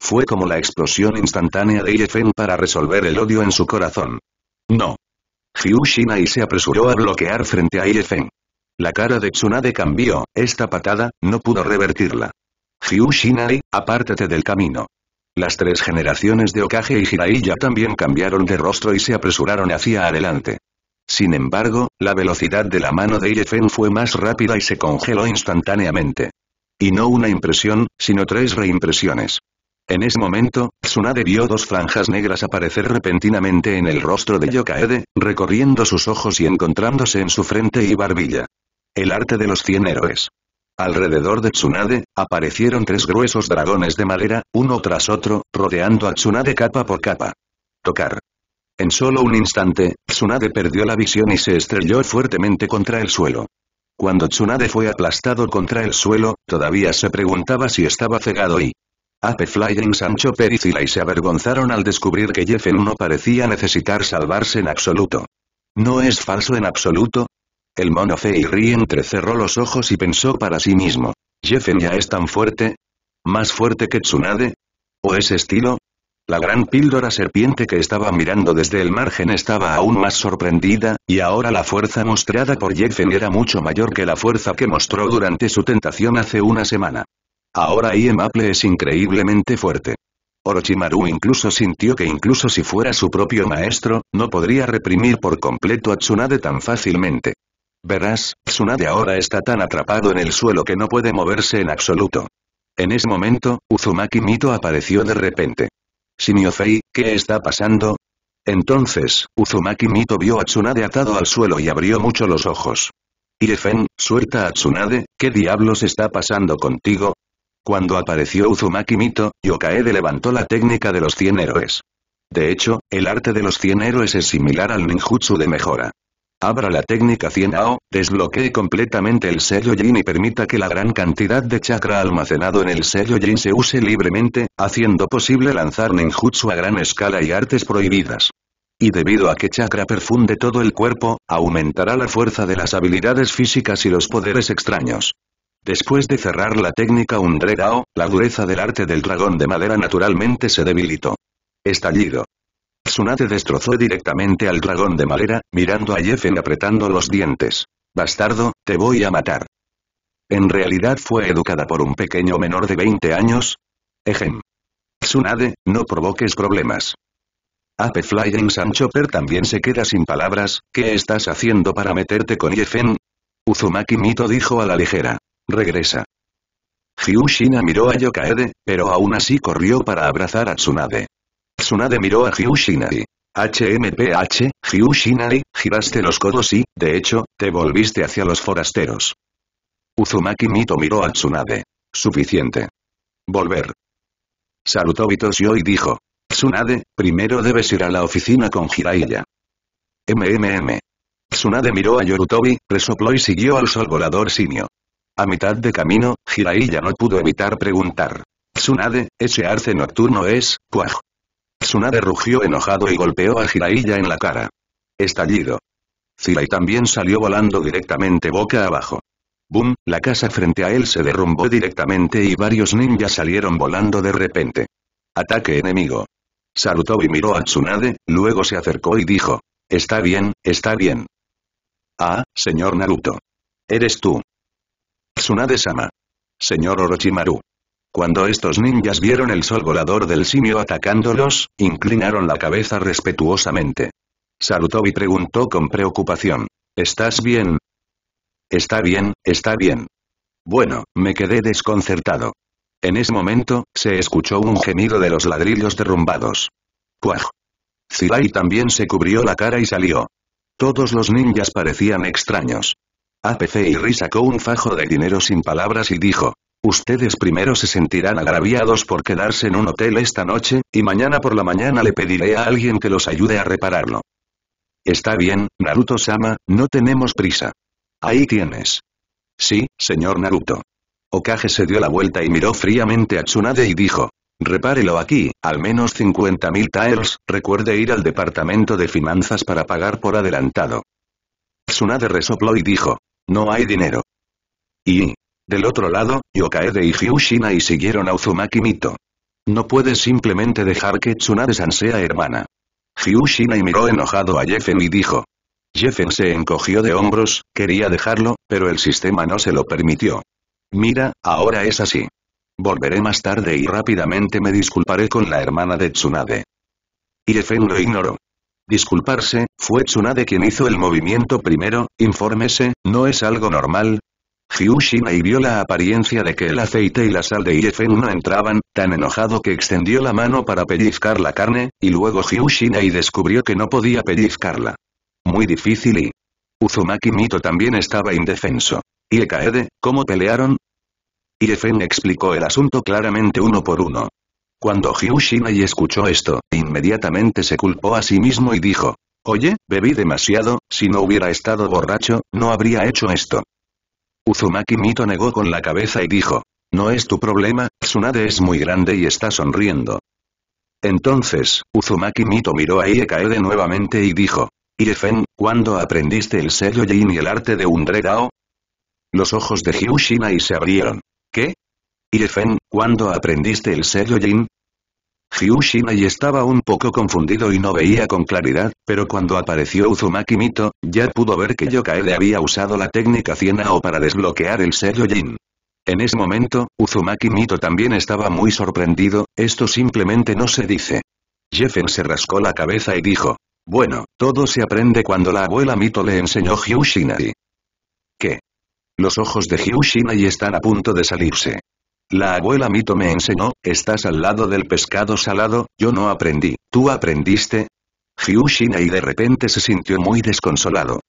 Fue como la explosión instantánea de Iefen para resolver el odio en su corazón. No. Hiu Shinai se apresuró a bloquear frente a Iefen. La cara de Tsunade cambió, esta patada, no pudo revertirla. Hiu Shinai, apártate del camino. Las tres generaciones de Okage y Jiraiya también cambiaron de rostro y se apresuraron hacia adelante. Sin embargo, la velocidad de la mano de Iefen fue más rápida y se congeló instantáneamente. Y no una impresión, sino tres reimpresiones. En ese momento, Tsunade vio dos franjas negras aparecer repentinamente en el rostro de Yokaede, recorriendo sus ojos y encontrándose en su frente y barbilla. El arte de los cien héroes. Alrededor de Tsunade, aparecieron tres gruesos dragones de madera, uno tras otro, rodeando a Tsunade capa por capa. Tocar. En solo un instante, Tsunade perdió la visión y se estrelló fuertemente contra el suelo. Cuando Tsunade fue aplastado contra el suelo, todavía se preguntaba si estaba cegado y... Ape Flying Sancho pericila y se avergonzaron al descubrir que Jeffen no parecía necesitar salvarse en absoluto. ¿No es falso en absoluto? El mono Fei Ri entrecerró los ojos y pensó para sí mismo. ¿Jeffen ya es tan fuerte? ¿Más fuerte que Tsunade? ¿O es estilo? La gran píldora serpiente que estaba mirando desde el margen estaba aún más sorprendida, y ahora la fuerza mostrada por Jeffen era mucho mayor que la fuerza que mostró durante su tentación hace una semana. Ahora Iemaple es increíblemente fuerte. Orochimaru incluso sintió que incluso si fuera su propio maestro, no podría reprimir por completo a Tsunade tan fácilmente. Verás, Tsunade ahora está tan atrapado en el suelo que no puede moverse en absoluto. En ese momento, Uzumaki Mito apareció de repente. Simiofei, ¿qué está pasando? Entonces, Uzumaki Mito vio a Tsunade atado al suelo y abrió mucho los ojos. Irefen, suelta a Tsunade, ¿qué diablos está pasando contigo? Cuando apareció Uzumaki Mito, Yokaede levantó la técnica de los cien héroes. De hecho, el arte de los cien héroes es similar al ninjutsu de mejora. Abra la técnica 100AO, desbloquee completamente el sello Yin y permita que la gran cantidad de chakra almacenado en el sello Yin se use libremente, haciendo posible lanzar ninjutsu a gran escala y artes prohibidas. Y debido a que chakra perfunde todo el cuerpo, aumentará la fuerza de las habilidades físicas y los poderes extraños. Después de cerrar la técnica Ao, la dureza del arte del dragón de madera naturalmente se debilitó. Estallido. Tsunade destrozó directamente al dragón de madera, mirando a Jeffen apretando los dientes. Bastardo, te voy a matar. En realidad fue educada por un pequeño menor de 20 años. Ejem. Tsunade, no provoques problemas. Ape Flying Sanchopper también se queda sin palabras, ¿qué estás haciendo para meterte con Yefen? Uzumaki Mito dijo a la ligera. Regresa. Hyushina miró a Yokaede, pero aún así corrió para abrazar a Tsunade. Tsunade miró a Hyushinari. HMPH, Hyushinari, giraste los codos y, de hecho, te volviste hacia los forasteros. Uzumaki Mito miró a Tsunade. Suficiente. Volver. Salutó Vitosio y dijo. Tsunade, primero debes ir a la oficina con Jiraiya. MMM. Tsunade miró a Yorutobi, resopló y siguió al sol volador simio. A mitad de camino, Jiraiya no pudo evitar preguntar. Tsunade, ese arce nocturno es, cuaj. Tsunade rugió enojado y golpeó a Jiraiya en la cara. Estallido. Zirai también salió volando directamente boca abajo. ¡Bum! La casa frente a él se derrumbó directamente y varios ninjas salieron volando de repente. Ataque enemigo. Sarutobi miró a Tsunade, luego se acercó y dijo. Está bien, está bien. Ah, señor Naruto. Eres tú. Tsunade-sama. Señor Orochimaru. Cuando estos ninjas vieron el sol volador del simio atacándolos, inclinaron la cabeza respetuosamente. y preguntó con preocupación. ¿Estás bien? Está bien, está bien. Bueno, me quedé desconcertado. En ese momento, se escuchó un gemido de los ladrillos derrumbados. ¡Cuaj! Zilai también se cubrió la cara y salió. Todos los ninjas parecían extraños. APC y Ri sacó un fajo de dinero sin palabras y dijo, Ustedes primero se sentirán agraviados por quedarse en un hotel esta noche, y mañana por la mañana le pediré a alguien que los ayude a repararlo. Está bien, Naruto-sama, no tenemos prisa. Ahí tienes. Sí, señor Naruto. Okage se dio la vuelta y miró fríamente a Tsunade y dijo. Repárelo aquí, al menos 50.000 taels, recuerde ir al departamento de finanzas para pagar por adelantado. Tsunade resopló y dijo. No hay dinero. Y, del otro lado, Yokaede y Hyushina y siguieron a Uzumaki Mito. No puedes simplemente dejar que Tsunade-san sea hermana. Hyushina y miró enojado a Jeffen y dijo. Jeffen se encogió de hombros, quería dejarlo, pero el sistema no se lo permitió. Mira, ahora es así. Volveré más tarde y rápidamente me disculparé con la hermana de Tsunade. Jeffen lo ignoró. Disculparse, fue Tsunade quien hizo el movimiento primero, infórmese, no es algo normal, y vio la apariencia de que el aceite y la sal de Iefen no entraban, tan enojado que extendió la mano para pellizcar la carne, y luego Hyushima y descubrió que no podía pellizcarla. Muy difícil y... Uzumaki Mito también estaba indefenso. ¿Y Ekaede, cómo pelearon? Iefen explicó el asunto claramente uno por uno. Cuando Hyushinai escuchó esto, inmediatamente se culpó a sí mismo y dijo, Oye, bebí demasiado, si no hubiera estado borracho, no habría hecho esto. Uzumaki Mito negó con la cabeza y dijo. No es tu problema, Tsunade es muy grande y está sonriendo. Entonces, Uzumaki Mito miró a Iekaede nuevamente y dijo. ¿Irefen, ¿cuándo aprendiste el sello Jin y el arte de un Los ojos de Hyushina y se abrieron. ¿Qué? Irefen, ¿cuándo aprendiste el sello Jin? Hyushinai estaba un poco confundido y no veía con claridad, pero cuando apareció Uzumaki Mito, ya pudo ver que Yokaede había usado la técnica Cienao para desbloquear el sello Jin. En ese momento, Uzumaki Mito también estaba muy sorprendido, esto simplemente no se dice. Jeffen se rascó la cabeza y dijo, bueno, todo se aprende cuando la abuela Mito le enseñó Hyushinai. ¿Qué? Los ojos de Hyushinai están a punto de salirse. La abuela Mito me enseñó, estás al lado del pescado salado, yo no aprendí, ¿tú aprendiste? Hyushina y de repente se sintió muy desconsolado.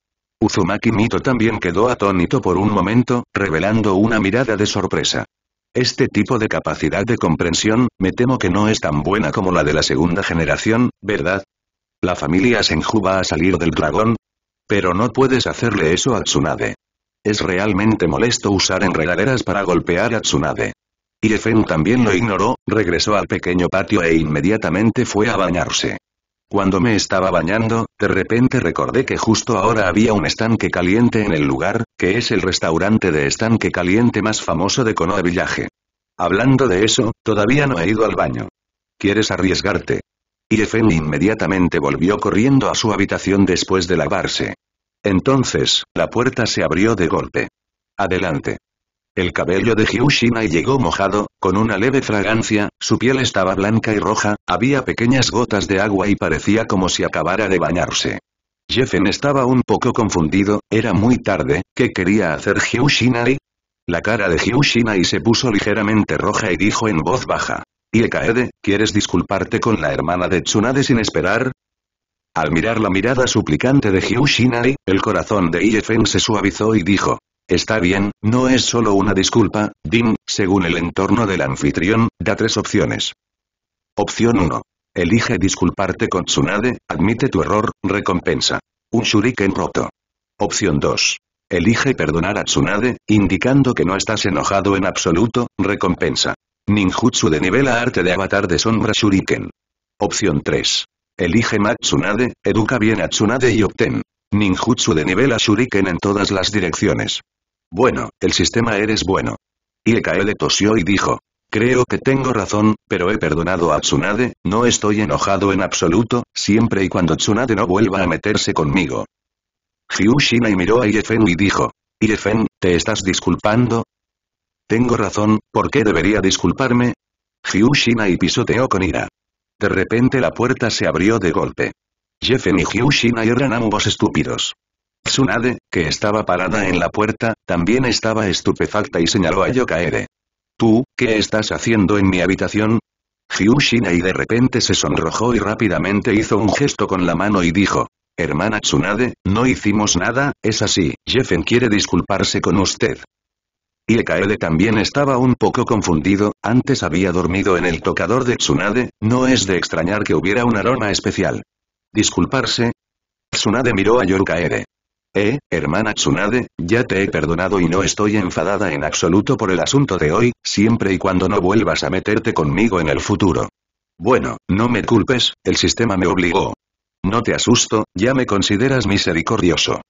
Uzumaki Mito también quedó atónito por un momento, revelando una mirada de sorpresa. Este tipo de capacidad de comprensión, me temo que no es tan buena como la de la segunda generación, ¿verdad? La familia Senju va a salir del dragón. Pero no puedes hacerle eso a Tsunade. Es realmente molesto usar enredaderas para golpear a Tsunade. Yefen también lo ignoró, regresó al pequeño patio e inmediatamente fue a bañarse. Cuando me estaba bañando, de repente recordé que justo ahora había un estanque caliente en el lugar, que es el restaurante de estanque caliente más famoso de Konoha Village. Hablando de eso, todavía no he ido al baño. ¿Quieres arriesgarte? Yefen inmediatamente volvió corriendo a su habitación después de lavarse. Entonces, la puerta se abrió de golpe. Adelante. El cabello de Hyushinai llegó mojado, con una leve fragancia, su piel estaba blanca y roja, había pequeñas gotas de agua y parecía como si acabara de bañarse. Jeffen estaba un poco confundido, era muy tarde, ¿qué quería hacer Hyushinai? La cara de Hyushinai se puso ligeramente roja y dijo en voz baja. Iekaede, ¿quieres disculparte con la hermana de Tsunade sin esperar? Al mirar la mirada suplicante de Hyushinai, el corazón de Iefen se suavizó y dijo, Está bien, no es solo una disculpa, Dim, según el entorno del anfitrión, da tres opciones. Opción 1. Elige disculparte con Tsunade, admite tu error, recompensa. Un shuriken roto. Opción 2. Elige perdonar a Tsunade, indicando que no estás enojado en absoluto, recompensa. Ninjutsu de nivel a arte de avatar de sombra shuriken. Opción 3. Elige Matsunade, educa bien a Tsunade y obtén. Ninjutsu de nivel a shuriken en todas las direcciones. Bueno, el sistema eres bueno. de tosió y dijo. Creo que tengo razón, pero he perdonado a Tsunade, no estoy enojado en absoluto, siempre y cuando Tsunade no vuelva a meterse conmigo. Hyushina miró a Iefen y dijo. Iefen, ¿te estás disculpando? Tengo razón, ¿por qué debería disculparme? Hyushina y pisoteó con ira. De repente la puerta se abrió de golpe. Jefen y Hyushina eran ambos estúpidos. Tsunade, que estaba parada en la puerta, también estaba estupefacta y señaló a Yokaede. ¿Tú, qué estás haciendo en mi habitación? y de repente se sonrojó y rápidamente hizo un gesto con la mano y dijo. Hermana Tsunade, no hicimos nada, es así, Jeffen quiere disculparse con usted. Y también estaba un poco confundido, antes había dormido en el tocador de Tsunade, no es de extrañar que hubiera un aroma especial. ¿Disculparse? Tsunade miró a Yokaede. Eh, hermana Tsunade, ya te he perdonado y no estoy enfadada en absoluto por el asunto de hoy, siempre y cuando no vuelvas a meterte conmigo en el futuro. Bueno, no me culpes, el sistema me obligó. No te asusto, ya me consideras misericordioso.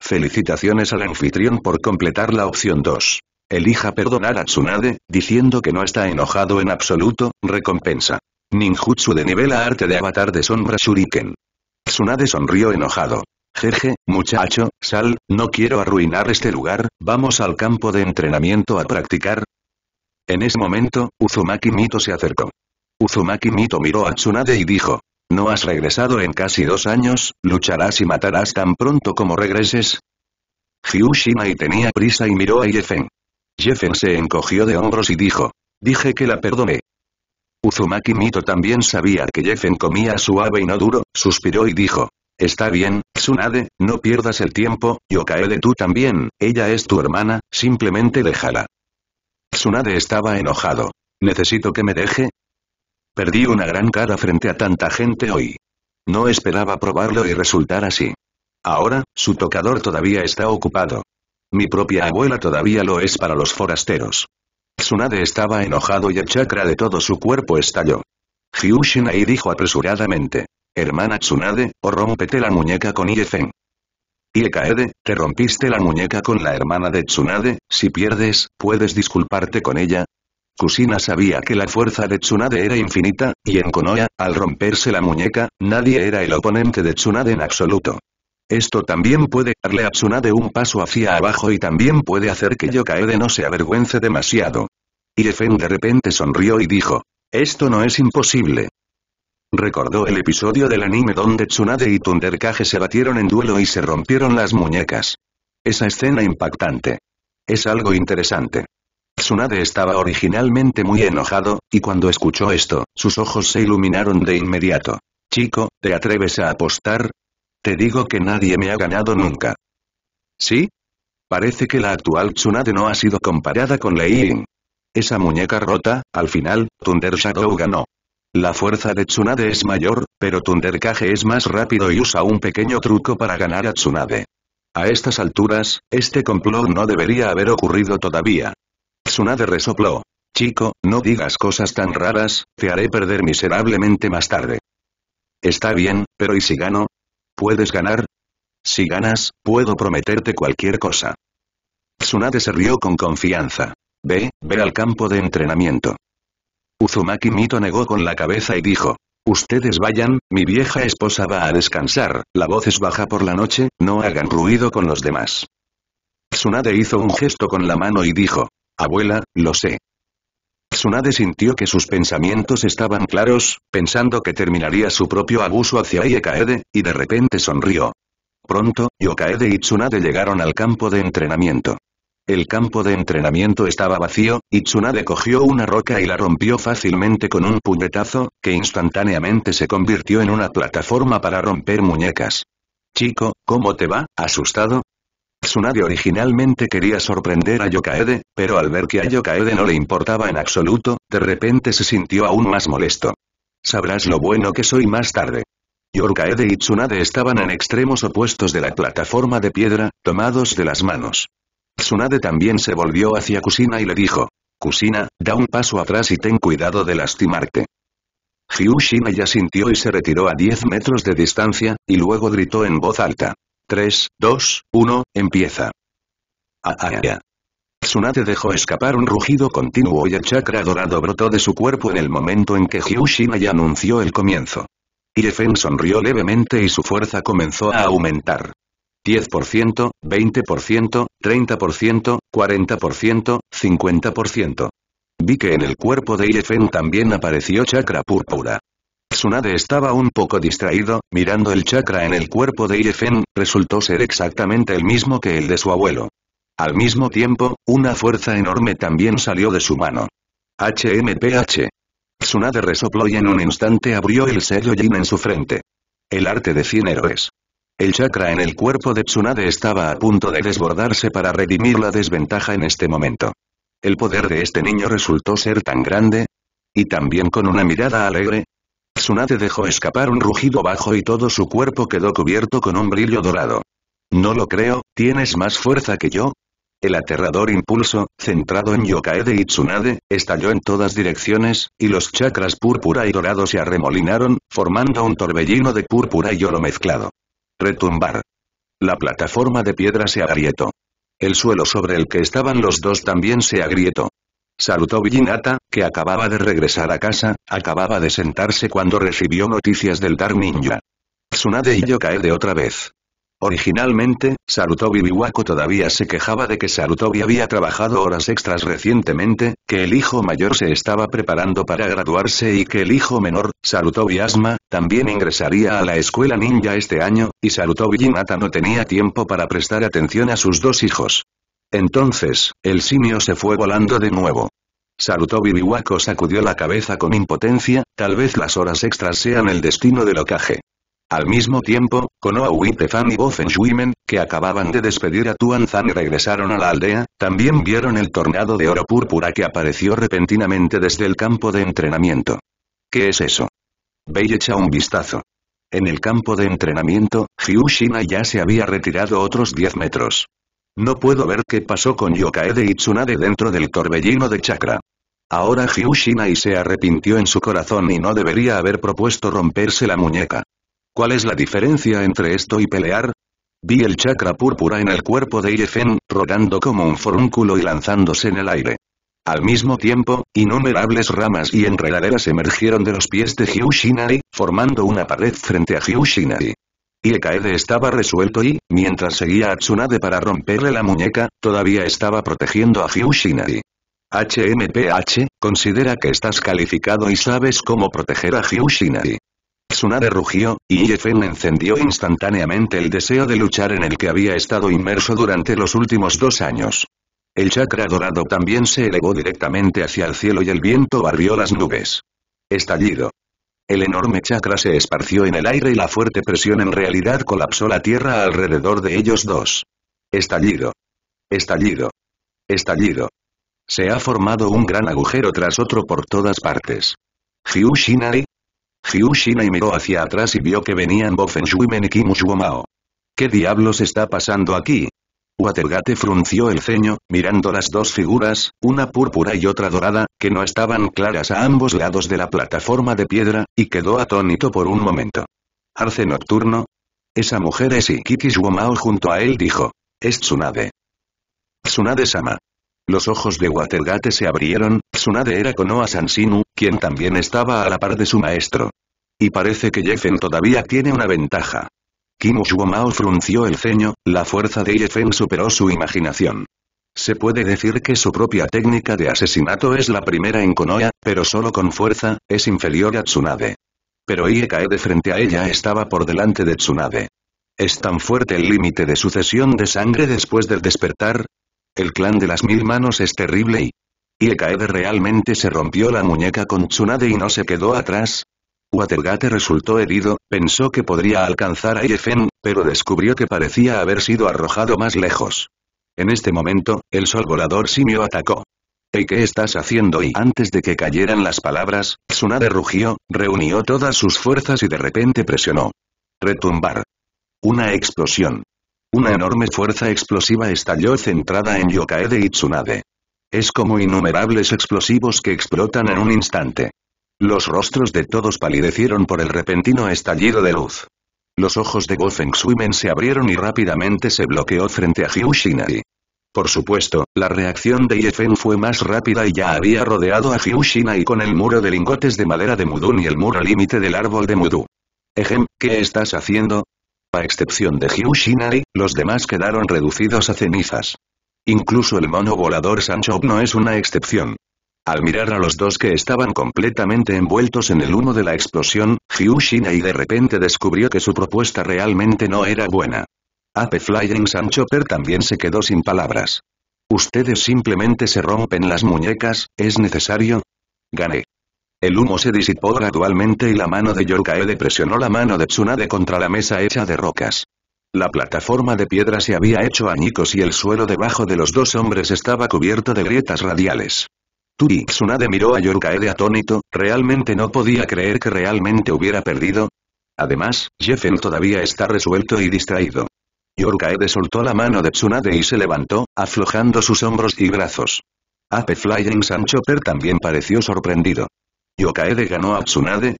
Felicitaciones al anfitrión por completar la opción 2. Elija perdonar a Tsunade, diciendo que no está enojado en absoluto, recompensa. Ninjutsu de nivel a arte de avatar de sombra shuriken. Tsunade sonrió enojado. Jeje, muchacho, sal, no quiero arruinar este lugar, vamos al campo de entrenamiento a practicar. En ese momento, Uzumaki Mito se acercó. Uzumaki Mito miró a Tsunade y dijo, no has regresado en casi dos años, lucharás y matarás tan pronto como regreses. Hyushima y tenía prisa y miró a Jefen. Jeffen se encogió de hombros y dijo, dije que la perdoné. Uzumaki Mito también sabía que Jeffen comía suave y no duro, suspiró y dijo, Está bien, Tsunade, no pierdas el tiempo, yo de tú también, ella es tu hermana, simplemente déjala. Tsunade estaba enojado. ¿Necesito que me deje? Perdí una gran cara frente a tanta gente hoy. No esperaba probarlo y resultar así. Ahora, su tocador todavía está ocupado. Mi propia abuela todavía lo es para los forasteros. Tsunade estaba enojado y el chakra de todo su cuerpo estalló. y dijo apresuradamente. Hermana Tsunade, o oh, rómpete la muñeca con Iefen. Iekaede, te rompiste la muñeca con la hermana de Tsunade, si pierdes, ¿puedes disculparte con ella? Kusina sabía que la fuerza de Tsunade era infinita, y en Konoya, al romperse la muñeca, nadie era el oponente de Tsunade en absoluto. Esto también puede darle a Tsunade un paso hacia abajo y también puede hacer que Yokaede no se avergüence demasiado. Iefen de repente sonrió y dijo, esto no es imposible. Recordó el episodio del anime donde Tsunade y Thundercage se batieron en duelo y se rompieron las muñecas. Esa escena impactante. Es algo interesante. Tsunade estaba originalmente muy enojado, y cuando escuchó esto, sus ojos se iluminaron de inmediato. Chico, ¿te atreves a apostar? Te digo que nadie me ha ganado nunca. ¿Sí? Parece que la actual Tsunade no ha sido comparada con Lei Yin. Esa muñeca rota, al final, Thunder Shadow ganó. La fuerza de Tsunade es mayor, pero Thundercage es más rápido y usa un pequeño truco para ganar a Tsunade. A estas alturas, este complot no debería haber ocurrido todavía. Tsunade resopló. Chico, no digas cosas tan raras, te haré perder miserablemente más tarde. Está bien, pero ¿y si gano? ¿Puedes ganar? Si ganas, puedo prometerte cualquier cosa. Tsunade se rió con confianza. Ve, ve al campo de entrenamiento. Uzumaki Mito negó con la cabeza y dijo. Ustedes vayan, mi vieja esposa va a descansar, la voz es baja por la noche, no hagan ruido con los demás. Tsunade hizo un gesto con la mano y dijo. Abuela, lo sé. Tsunade sintió que sus pensamientos estaban claros, pensando que terminaría su propio abuso hacia Iekaede, y de repente sonrió. Pronto, Yokaede y Tsunade llegaron al campo de entrenamiento. El campo de entrenamiento estaba vacío, y Tsunade cogió una roca y la rompió fácilmente con un puñetazo, que instantáneamente se convirtió en una plataforma para romper muñecas. Chico, ¿cómo te va, asustado? Tsunade originalmente quería sorprender a Yokaede, pero al ver que a Yokaede no le importaba en absoluto, de repente se sintió aún más molesto. Sabrás lo bueno que soy más tarde. Yokaede y Tsunade estaban en extremos opuestos de la plataforma de piedra, tomados de las manos. Tsunade también se volvió hacia Kusina y le dijo. Kusina, da un paso atrás y ten cuidado de lastimarte. Hyushina ya sintió y se retiró a 10 metros de distancia, y luego gritó en voz alta. 3, 2, 1, empieza. Ah ah, ah, ah, Tsunade dejó escapar un rugido continuo y el chakra dorado brotó de su cuerpo en el momento en que Hyushina ya anunció el comienzo. Iefen sonrió levemente y su fuerza comenzó a aumentar. 10%, 20%, 30%, 40%, 50%. Vi que en el cuerpo de Irefen también apareció chakra púrpura. Tsunade estaba un poco distraído, mirando el chakra en el cuerpo de Irefen, resultó ser exactamente el mismo que el de su abuelo. Al mismo tiempo, una fuerza enorme también salió de su mano. HMPH. Tsunade resopló y en un instante abrió el sello Jin en su frente. El arte de cien héroes. El chakra en el cuerpo de Tsunade estaba a punto de desbordarse para redimir la desventaja en este momento. El poder de este niño resultó ser tan grande. Y también con una mirada alegre. Tsunade dejó escapar un rugido bajo y todo su cuerpo quedó cubierto con un brillo dorado. No lo creo, ¿tienes más fuerza que yo? El aterrador impulso, centrado en Yokaede y Tsunade, estalló en todas direcciones, y los chakras púrpura y dorado se arremolinaron, formando un torbellino de púrpura y oro mezclado retumbar. La plataforma de piedra se agrietó. El suelo sobre el que estaban los dos también se agrietó. Salutó Villinata, que acababa de regresar a casa, acababa de sentarse cuando recibió noticias del Dark Ninja. Tsunade y yo de otra vez. Originalmente, Sarutobi Biwako todavía se quejaba de que Sarutobi había trabajado horas extras recientemente, que el hijo mayor se estaba preparando para graduarse y que el hijo menor, Sarutobi Asma, también ingresaría a la escuela ninja este año, y Sarutobi Hinata no tenía tiempo para prestar atención a sus dos hijos. Entonces, el simio se fue volando de nuevo. Sarutobi Biwako sacudió la cabeza con impotencia, tal vez las horas extras sean el destino del ocaje. Al mismo tiempo, Konoha Fan y Bofen Shuimen, que acababan de despedir a tuan y regresaron a la aldea, también vieron el tornado de oro púrpura que apareció repentinamente desde el campo de entrenamiento. ¿Qué es eso? Bei echa un vistazo. En el campo de entrenamiento, Hyushina ya se había retirado otros 10 metros. No puedo ver qué pasó con Yokaede y Tsunade dentro del torbellino de chakra. Ahora y se arrepintió en su corazón y no debería haber propuesto romperse la muñeca. ¿Cuál es la diferencia entre esto y pelear? Vi el chakra púrpura en el cuerpo de Iefen, rodando como un forúnculo y lanzándose en el aire. Al mismo tiempo, innumerables ramas y enredaderas emergieron de los pies de Hyushinari, formando una pared frente a Hyushinari. Iekaede estaba resuelto y, mientras seguía a Tsunade para romperle la muñeca, todavía estaba protegiendo a Hyushinari. HMPH, considera que estás calificado y sabes cómo proteger a Hyushinari. Tsunade rugió, y Yefen encendió instantáneamente el deseo de luchar en el que había estado inmerso durante los últimos dos años. El chakra dorado también se elevó directamente hacia el cielo y el viento barrió las nubes. Estallido. El enorme chakra se esparció en el aire y la fuerte presión en realidad colapsó la tierra alrededor de ellos dos. Estallido. Estallido. Estallido. Se ha formado un gran agujero tras otro por todas partes. Hyushinari, Jiu Shinai miró hacia atrás y vio que venían Bofen y Kimushuomao. ¿Qué diablos está pasando aquí? Watergate frunció el ceño, mirando las dos figuras, una púrpura y otra dorada, que no estaban claras a ambos lados de la plataforma de piedra, y quedó atónito por un momento. ¿Arce nocturno? Esa mujer es Ikiki Shwomao junto a él dijo. Es Tsunade. Tsunade-sama. Los ojos de Watergate se abrieron, Tsunade era Konoha Sansinu, quien también estaba a la par de su maestro. Y parece que Yefen todavía tiene una ventaja. Kimu Mao frunció el ceño, la fuerza de Yefen superó su imaginación. Se puede decir que su propia técnica de asesinato es la primera en Konoha, pero solo con fuerza, es inferior a Tsunade. Pero Iekae de frente a ella estaba por delante de Tsunade. ¿Es tan fuerte el límite de sucesión de sangre después del despertar? El clan de las mil manos es terrible y... Iekaede realmente se rompió la muñeca con Tsunade y no se quedó atrás. Watergate resultó herido, pensó que podría alcanzar a Iefen, pero descubrió que parecía haber sido arrojado más lejos. En este momento, el sol volador simio atacó. ¿Y qué estás haciendo? Y antes de que cayeran las palabras, Tsunade rugió, reunió todas sus fuerzas y de repente presionó. Retumbar. Una explosión. Una enorme fuerza explosiva estalló centrada en Yokaede y Itsunade. Es como innumerables explosivos que explotan en un instante. Los rostros de todos palidecieron por el repentino estallido de luz. Los ojos de Gofeng Suimen se abrieron y rápidamente se bloqueó frente a Hyushinari. Por supuesto, la reacción de Yefen fue más rápida y ya había rodeado a Hyushinai con el muro de lingotes de madera de Mudun y el muro límite del árbol de Mudu. Ejem, ¿qué estás haciendo? excepción de Hugh los demás quedaron reducidos a cenizas. Incluso el mono volador Sancho no es una excepción. Al mirar a los dos que estaban completamente envueltos en el humo de la explosión, Hugh de repente descubrió que su propuesta realmente no era buena. Ape Flying Sancho también se quedó sin palabras. Ustedes simplemente se rompen las muñecas, ¿es necesario? Gané. El humo se disipó gradualmente y la mano de Yorkaede presionó la mano de Tsunade contra la mesa hecha de rocas. La plataforma de piedra se había hecho añicos y el suelo debajo de los dos hombres estaba cubierto de grietas radiales. Turi Tsunade miró a Yorkaede atónito, realmente no podía creer que realmente hubiera perdido. Además, Jeffen todavía está resuelto y distraído. Yorkaede soltó la mano de Tsunade y se levantó, aflojando sus hombros y brazos. Ape Flying Sanchoper también pareció sorprendido. Yokaede ganó a Tsunade?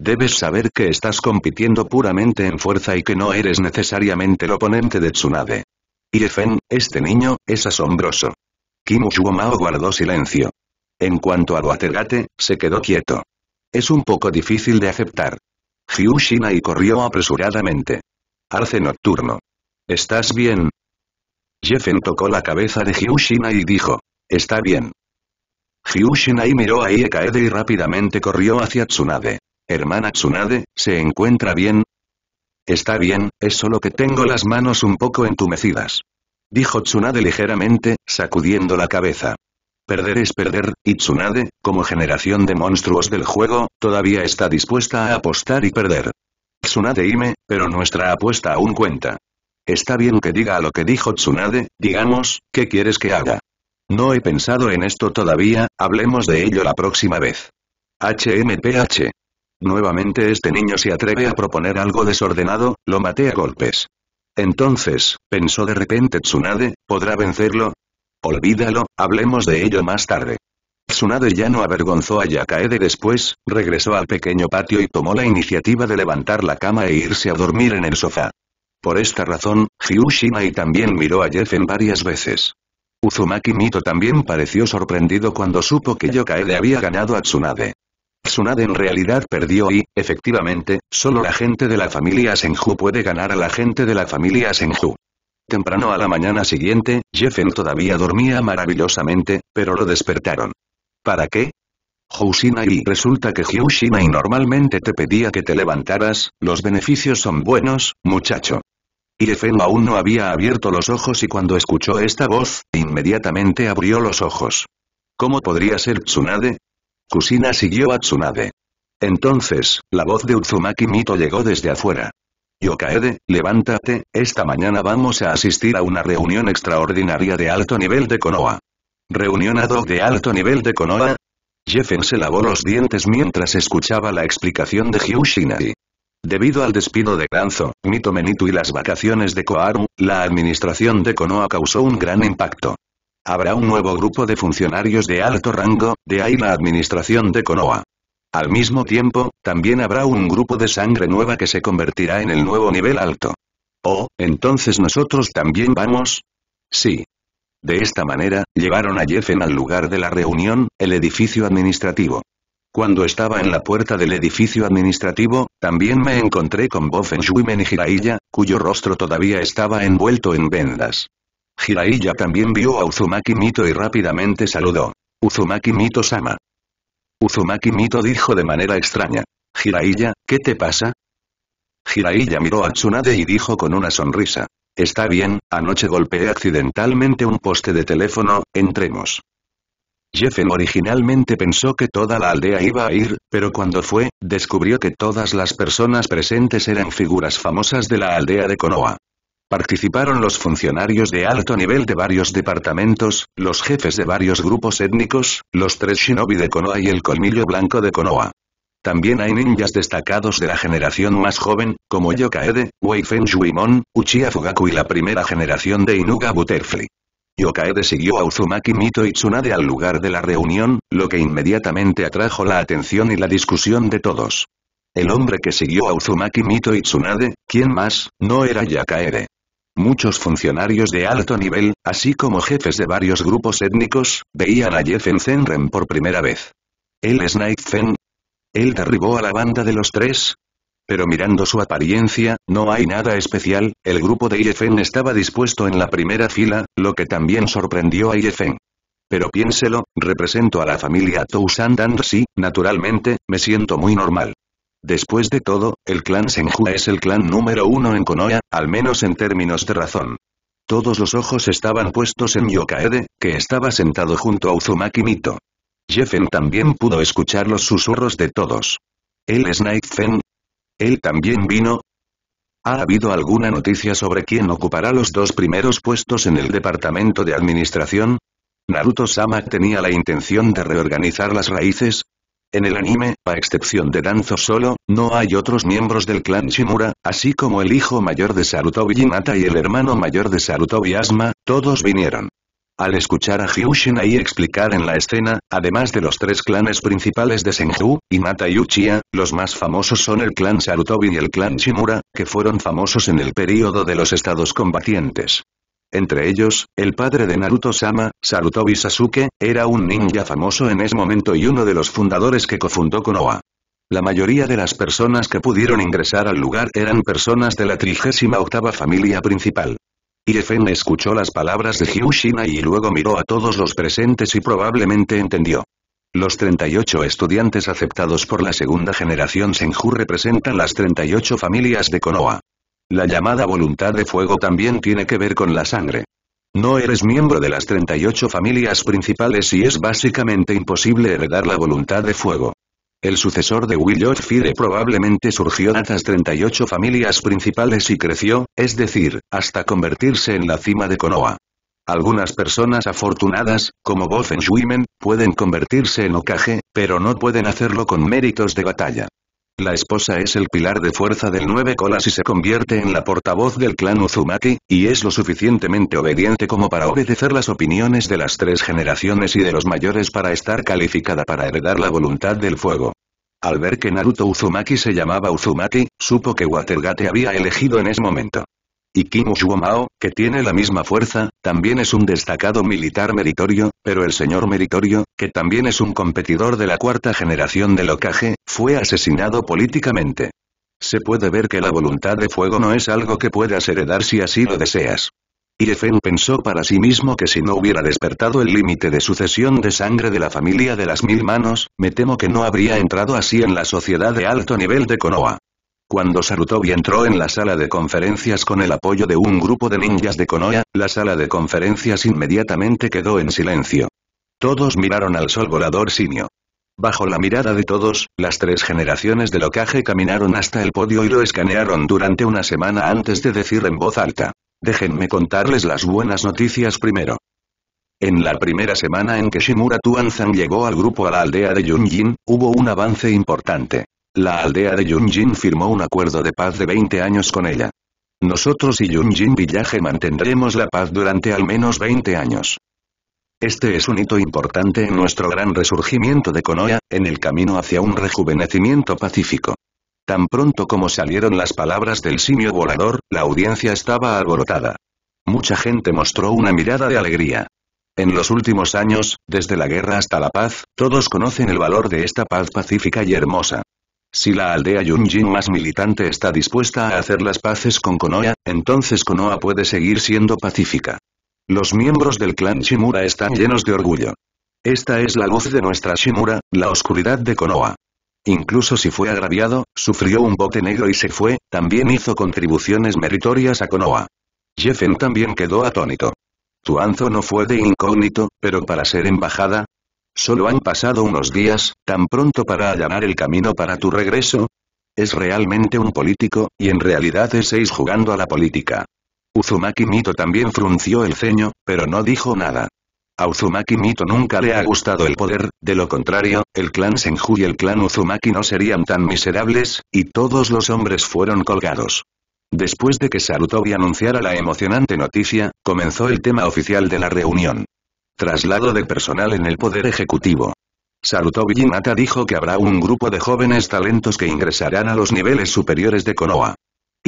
Debes saber que estás compitiendo puramente en fuerza y que no eres necesariamente el oponente de Tsunade. Irfen, este niño, es asombroso. Kimushuomao guardó silencio. En cuanto a Watergate, se quedó quieto. Es un poco difícil de aceptar. Hyu y corrió apresuradamente. Arce nocturno. ¿Estás bien? Jefen tocó la cabeza de Hyu y dijo. Está bien. Hyushinai miró a Iekaede y rápidamente corrió hacia Tsunade. «Hermana Tsunade, ¿se encuentra bien?» «Está bien, es solo que tengo las manos un poco entumecidas». Dijo Tsunade ligeramente, sacudiendo la cabeza. Perder es perder, y Tsunade, como generación de monstruos del juego, todavía está dispuesta a apostar y perder. Tsunade Ime, pero nuestra apuesta aún cuenta. Está bien que diga lo que dijo Tsunade, digamos, ¿qué quieres que haga? No he pensado en esto todavía, hablemos de ello la próxima vez. HMPH. Nuevamente este niño se atreve a proponer algo desordenado, lo maté a golpes. Entonces, pensó de repente Tsunade, ¿podrá vencerlo? Olvídalo, hablemos de ello más tarde. Tsunade ya no avergonzó a Yakaede después, regresó al pequeño patio y tomó la iniciativa de levantar la cama e irse a dormir en el sofá. Por esta razón, Hyushima y también miró a en varias veces. Uzumaki Mito también pareció sorprendido cuando supo que Yokaede había ganado a Tsunade. Tsunade en realidad perdió y, efectivamente, solo la gente de la familia Senju puede ganar a la gente de la familia Senju. Temprano a la mañana siguiente, Jeffen todavía dormía maravillosamente, pero lo despertaron. ¿Para qué? y resulta que y normalmente te pedía que te levantaras, los beneficios son buenos, muchacho. Irefeno aún no había abierto los ojos y cuando escuchó esta voz, inmediatamente abrió los ojos. ¿Cómo podría ser Tsunade? Kusina siguió a Tsunade. Entonces, la voz de Utsumaki Mito llegó desde afuera. Yokaede, levántate, esta mañana vamos a asistir a una reunión extraordinaria de alto nivel de Konoha. ¿Reunión ad hoc de alto nivel de Konoha? Jeffen se lavó los dientes mientras escuchaba la explicación de Hyushinari. Debido al despido de Granzo, Mito Menito y las vacaciones de Koaru, la administración de Konoha causó un gran impacto. Habrá un nuevo grupo de funcionarios de alto rango, de ahí la administración de Konoha. Al mismo tiempo, también habrá un grupo de sangre nueva que se convertirá en el nuevo nivel alto. Oh, entonces nosotros también vamos? Sí. De esta manera, llevaron a Jeffen al lugar de la reunión, el edificio administrativo. Cuando estaba en la puerta del edificio administrativo, también me encontré con Bofen y Jiraiya, cuyo rostro todavía estaba envuelto en vendas. Jiraiya también vio a Uzumaki Mito y rápidamente saludó. Uzumaki Mito-sama. Uzumaki Mito dijo de manera extraña. Jiraiya, ¿qué te pasa? Jiraiya miró a Tsunade y dijo con una sonrisa. Está bien, anoche golpeé accidentalmente un poste de teléfono, entremos. Jeffen originalmente pensó que toda la aldea iba a ir, pero cuando fue, descubrió que todas las personas presentes eran figuras famosas de la aldea de Konoha. Participaron los funcionarios de alto nivel de varios departamentos, los jefes de varios grupos étnicos, los tres shinobi de Konoha y el colmillo blanco de Konoha. También hay ninjas destacados de la generación más joven, como Yokaede, Wei Feng Uchiha Fugaku y la primera generación de Inuga Butterfly. Yokaede siguió a Uzumaki Mito y Tsunade al lugar de la reunión, lo que inmediatamente atrajo la atención y la discusión de todos. El hombre que siguió a Uzumaki Mito y Tsunade, ¿quién más? No era Yakaede. Muchos funcionarios de alto nivel, así como jefes de varios grupos étnicos, veían a Jeffen Zenren por primera vez. ¿Él es Él derribó a la banda de los tres, pero mirando su apariencia, no hay nada especial, el grupo de Yefen estaba dispuesto en la primera fila, lo que también sorprendió a Yefen. Pero piénselo, represento a la familia Tousan and naturalmente, me siento muy normal. Después de todo, el clan Senju es el clan número uno en Konoha, al menos en términos de razón. Todos los ojos estaban puestos en Yokaede, que estaba sentado junto a Uzumaki Mito. Jeffen también pudo escuchar los susurros de todos. El es ¿Él también vino? ¿Ha habido alguna noticia sobre quién ocupará los dos primeros puestos en el departamento de administración? Naruto-sama tenía la intención de reorganizar las raíces, en el anime, a excepción de Danzo solo, no hay otros miembros del clan Shimura, así como el hijo mayor de Sarutobi Hinata y el hermano mayor de Sarutobi Asma, todos vinieron. Al escuchar a Hyushinai explicar en la escena, además de los tres clanes principales de Senju, y Uchiha, los más famosos son el clan Sarutobi y el clan Shimura, que fueron famosos en el período de los estados combatientes. Entre ellos, el padre de Naruto-sama, Sarutobi Sasuke, era un ninja famoso en ese momento y uno de los fundadores que cofundó Konoha. La mayoría de las personas que pudieron ingresar al lugar eran personas de la 38 familia principal. Yefen escuchó las palabras de Hyushina y luego miró a todos los presentes y probablemente entendió. Los 38 estudiantes aceptados por la segunda generación Senju representan las 38 familias de Konoha. La llamada voluntad de fuego también tiene que ver con la sangre. No eres miembro de las 38 familias principales y es básicamente imposible heredar la voluntad de fuego. El sucesor de Fide probablemente surgió de las 38 familias principales y creció, es decir, hasta convertirse en la cima de Konoha. Algunas personas afortunadas, como Bozen pueden convertirse en Okage, pero no pueden hacerlo con méritos de batalla. La esposa es el pilar de fuerza del Nueve Colas y se convierte en la portavoz del clan Uzumaki, y es lo suficientemente obediente como para obedecer las opiniones de las tres generaciones y de los mayores para estar calificada para heredar la voluntad del fuego. Al ver que Naruto Uzumaki se llamaba Uzumaki, supo que Watergate había elegido en ese momento. Y Kimu que tiene la misma fuerza, también es un destacado militar meritorio, pero el señor meritorio, que también es un competidor de la cuarta generación de Okage, fue asesinado políticamente. Se puede ver que la voluntad de fuego no es algo que puedas heredar si así lo deseas. Irefén pensó para sí mismo que si no hubiera despertado el límite de sucesión de sangre de la familia de las mil manos, me temo que no habría entrado así en la sociedad de alto nivel de Konoha. Cuando Sarutobi entró en la sala de conferencias con el apoyo de un grupo de ninjas de Konoha, la sala de conferencias inmediatamente quedó en silencio. Todos miraron al sol volador simio. Bajo la mirada de todos, las tres generaciones del locaje caminaron hasta el podio y lo escanearon durante una semana antes de decir en voz alta. Déjenme contarles las buenas noticias primero. En la primera semana en que Shimura Tuanzan llegó al grupo a la aldea de Yunjin, hubo un avance importante. La aldea de Yunjin firmó un acuerdo de paz de 20 años con ella. Nosotros y Yunjin Villaje mantendremos la paz durante al menos 20 años. Este es un hito importante en nuestro gran resurgimiento de Konoya, en el camino hacia un rejuvenecimiento pacífico. Tan pronto como salieron las palabras del simio volador, la audiencia estaba alborotada. Mucha gente mostró una mirada de alegría. En los últimos años, desde la guerra hasta la paz, todos conocen el valor de esta paz pacífica y hermosa. Si la aldea Yunjin más militante está dispuesta a hacer las paces con Konoha, entonces Konoha puede seguir siendo pacífica. Los miembros del clan Shimura están llenos de orgullo. Esta es la luz de nuestra Shimura, la oscuridad de Konoha. Incluso si fue agraviado, sufrió un bote negro y se fue, también hizo contribuciones meritorias a Konoha. Jeffen también quedó atónito. Tu anzo no fue de incógnito, pero para ser embajada. Solo han pasado unos días, tan pronto para allanar el camino para tu regreso. Es realmente un político, y en realidad es seis jugando a la política. Uzumaki Mito también frunció el ceño, pero no dijo nada. A Uzumaki Mito nunca le ha gustado el poder, de lo contrario, el clan Senju y el clan Uzumaki no serían tan miserables, y todos los hombres fueron colgados. Después de que Sarutobi anunciara la emocionante noticia, comenzó el tema oficial de la reunión. Traslado de personal en el poder ejecutivo. Sarutobi Yinata dijo que habrá un grupo de jóvenes talentos que ingresarán a los niveles superiores de Konoha.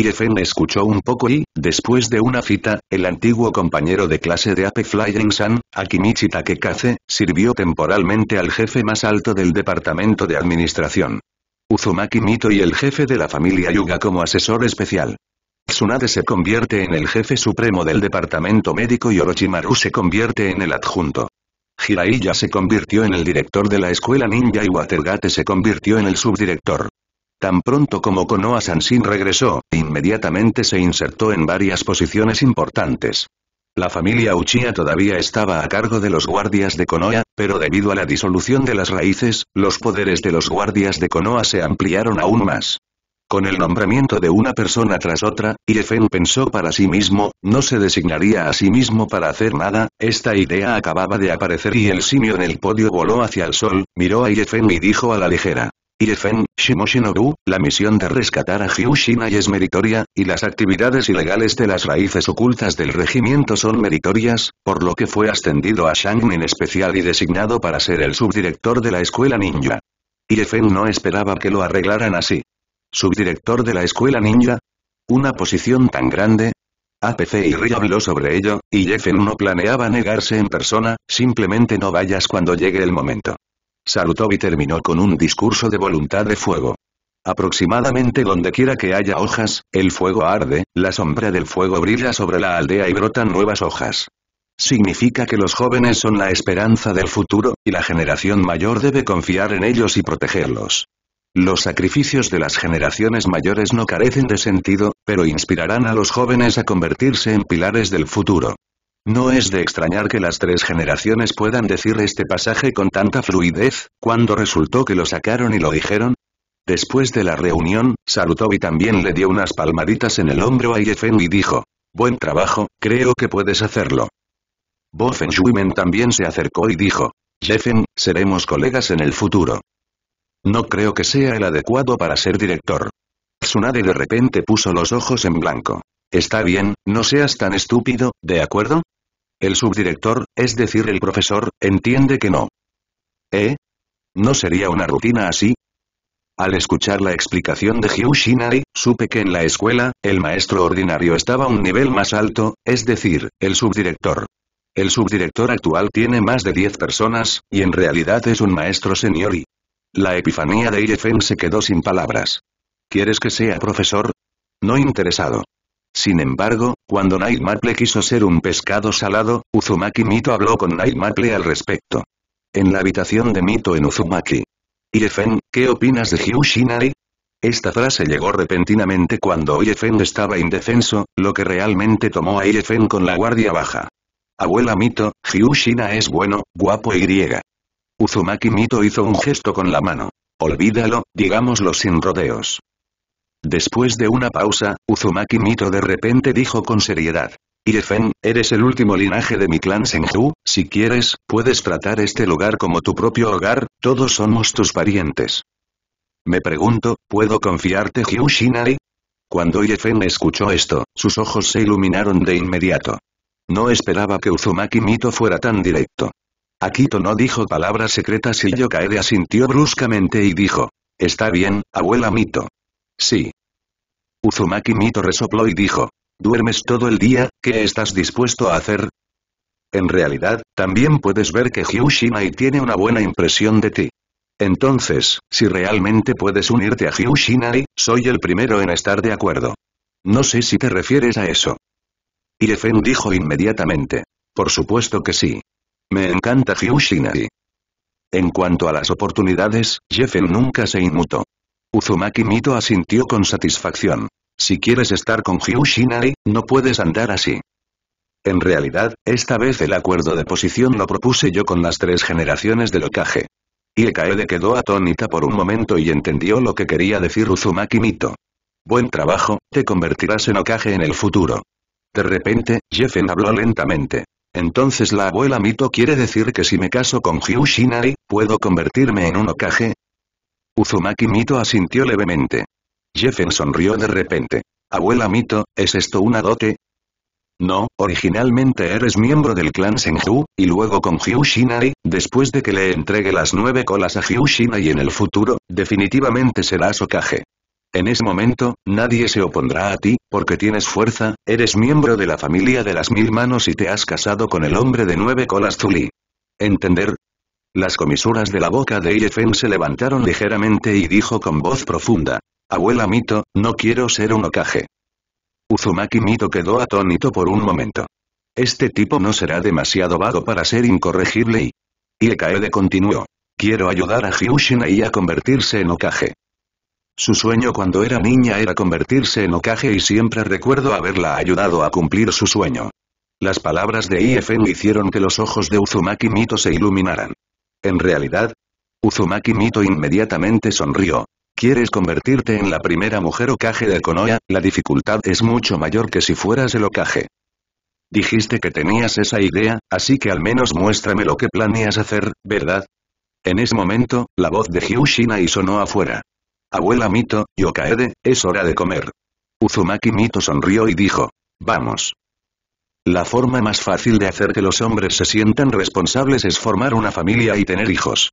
Irefren escuchó un poco y, después de una cita, el antiguo compañero de clase de Ape Flying San, Akimichi Takekaze, sirvió temporalmente al jefe más alto del departamento de administración. Uzumaki Mito y el jefe de la familia Yuga como asesor especial. Tsunade se convierte en el jefe supremo del departamento médico y Orochimaru se convierte en el adjunto. Hiraiya se convirtió en el director de la escuela ninja y Watergate se convirtió en el subdirector. Tan pronto como Konoha Sansin regresó, inmediatamente se insertó en varias posiciones importantes. La familia Uchiha todavía estaba a cargo de los guardias de Konoha, pero debido a la disolución de las raíces, los poderes de los guardias de Konoha se ampliaron aún más. Con el nombramiento de una persona tras otra, Iefen pensó para sí mismo, no se designaría a sí mismo para hacer nada, esta idea acababa de aparecer y el simio en el podio voló hacia el sol, miró a Iefen y dijo a la ligera, Yefen, Shimoshinobu, la misión de rescatar a Hyushina es meritoria, y las actividades ilegales de las raíces ocultas del regimiento son meritorias, por lo que fue ascendido a Shangmen especial y designado para ser el subdirector de la escuela ninja. Yefen no esperaba que lo arreglaran así. ¿Subdirector de la escuela ninja? ¿Una posición tan grande? APC y Ri habló sobre ello, y Yefen no planeaba negarse en persona, simplemente no vayas cuando llegue el momento. Salutó y terminó con un discurso de voluntad de fuego. Aproximadamente donde quiera que haya hojas, el fuego arde, la sombra del fuego brilla sobre la aldea y brotan nuevas hojas. Significa que los jóvenes son la esperanza del futuro, y la generación mayor debe confiar en ellos y protegerlos. Los sacrificios de las generaciones mayores no carecen de sentido, pero inspirarán a los jóvenes a convertirse en pilares del futuro. No es de extrañar que las tres generaciones puedan decir este pasaje con tanta fluidez, cuando resultó que lo sacaron y lo dijeron. Después de la reunión, Sarutobi también le dio unas palmaditas en el hombro a Yefen y dijo, «Buen trabajo, creo que puedes hacerlo». Bofen también se acercó y dijo, «Yefen, seremos colegas en el futuro». No creo que sea el adecuado para ser director. Tsunade de repente puso los ojos en blanco. Está bien, no seas tan estúpido, ¿de acuerdo? El subdirector, es decir el profesor, entiende que no. ¿Eh? ¿No sería una rutina así? Al escuchar la explicación de Hyushinari, supe que en la escuela, el maestro ordinario estaba a un nivel más alto, es decir, el subdirector. El subdirector actual tiene más de 10 personas, y en realidad es un maestro senior La epifanía de IFM se quedó sin palabras. ¿Quieres que sea profesor? No interesado. Sin embargo, cuando Nightmaple quiso ser un pescado salado, Uzumaki Mito habló con Nightmaple al respecto. En la habitación de Mito en Uzumaki. Iefen, ¿qué opinas de Hyushinari? Esta frase llegó repentinamente cuando Iefen estaba indefenso, lo que realmente tomó a Iefen con la guardia baja. Abuela Mito, Hyushina es bueno, guapo y griega. Uzumaki Mito hizo un gesto con la mano. Olvídalo, digámoslo sin rodeos. Después de una pausa, Uzumaki Mito de repente dijo con seriedad. Iefen, eres el último linaje de mi clan Senju, si quieres, puedes tratar este lugar como tu propio hogar, todos somos tus parientes. Me pregunto, ¿puedo confiarte Hyushinari? Cuando Iefen escuchó esto, sus ojos se iluminaron de inmediato. No esperaba que Uzumaki Mito fuera tan directo. Akito no dijo palabras secretas y Yokaede asintió bruscamente y dijo. Está bien, abuela Mito. Sí. Uzumaki Mito resopló y dijo. ¿Duermes todo el día? ¿Qué estás dispuesto a hacer? En realidad, también puedes ver que Hyushinai tiene una buena impresión de ti. Entonces, si realmente puedes unirte a Hyushinai, soy el primero en estar de acuerdo. No sé si te refieres a eso. Yefen dijo inmediatamente. Por supuesto que sí. Me encanta Hyushinai. En cuanto a las oportunidades, Jeffen nunca se inmutó. Uzumaki Mito asintió con satisfacción. Si quieres estar con Hyushinai, no puedes andar así. En realidad, esta vez el acuerdo de posición lo propuse yo con las tres generaciones del Okage. Iekaede quedó atónita por un momento y entendió lo que quería decir Uzumaki Mito. Buen trabajo, te convertirás en Okage en el futuro. De repente, Jeffen habló lentamente. Entonces la abuela Mito quiere decir que si me caso con Hyushinai, ¿puedo convertirme en un Okage? Uzumaki Mito asintió levemente. Jeffen sonrió de repente. Abuela Mito, ¿es esto una dote? No, originalmente eres miembro del clan Senju, y luego con Hyushinai, después de que le entregue las nueve colas a y en el futuro, definitivamente serás Okage. En ese momento, nadie se opondrá a ti, porque tienes fuerza, eres miembro de la familia de las mil manos y te has casado con el hombre de nueve colas Zuli. ¿Entender? Las comisuras de la boca de IFN se levantaron ligeramente y dijo con voz profunda. Abuela Mito, no quiero ser un ocaje. Uzumaki Mito quedó atónito por un momento. Este tipo no será demasiado vago para ser incorregible y... Iekaede continuó. Quiero ayudar a y a convertirse en Okage. Su sueño cuando era niña era convertirse en Okage y siempre recuerdo haberla ayudado a cumplir su sueño. Las palabras de Iefen hicieron que los ojos de Uzumaki Mito se iluminaran. En realidad, Uzumaki Mito inmediatamente sonrió. ¿Quieres convertirte en la primera mujer Okage de Konoha? La dificultad es mucho mayor que si fueras el Okage. Dijiste que tenías esa idea, así que al menos muéstrame lo que planeas hacer, ¿verdad? En ese momento, la voz de y sonó afuera. Abuela Mito, Yokaede, es hora de comer. Uzumaki Mito sonrió y dijo. Vamos. La forma más fácil de hacer que los hombres se sientan responsables es formar una familia y tener hijos.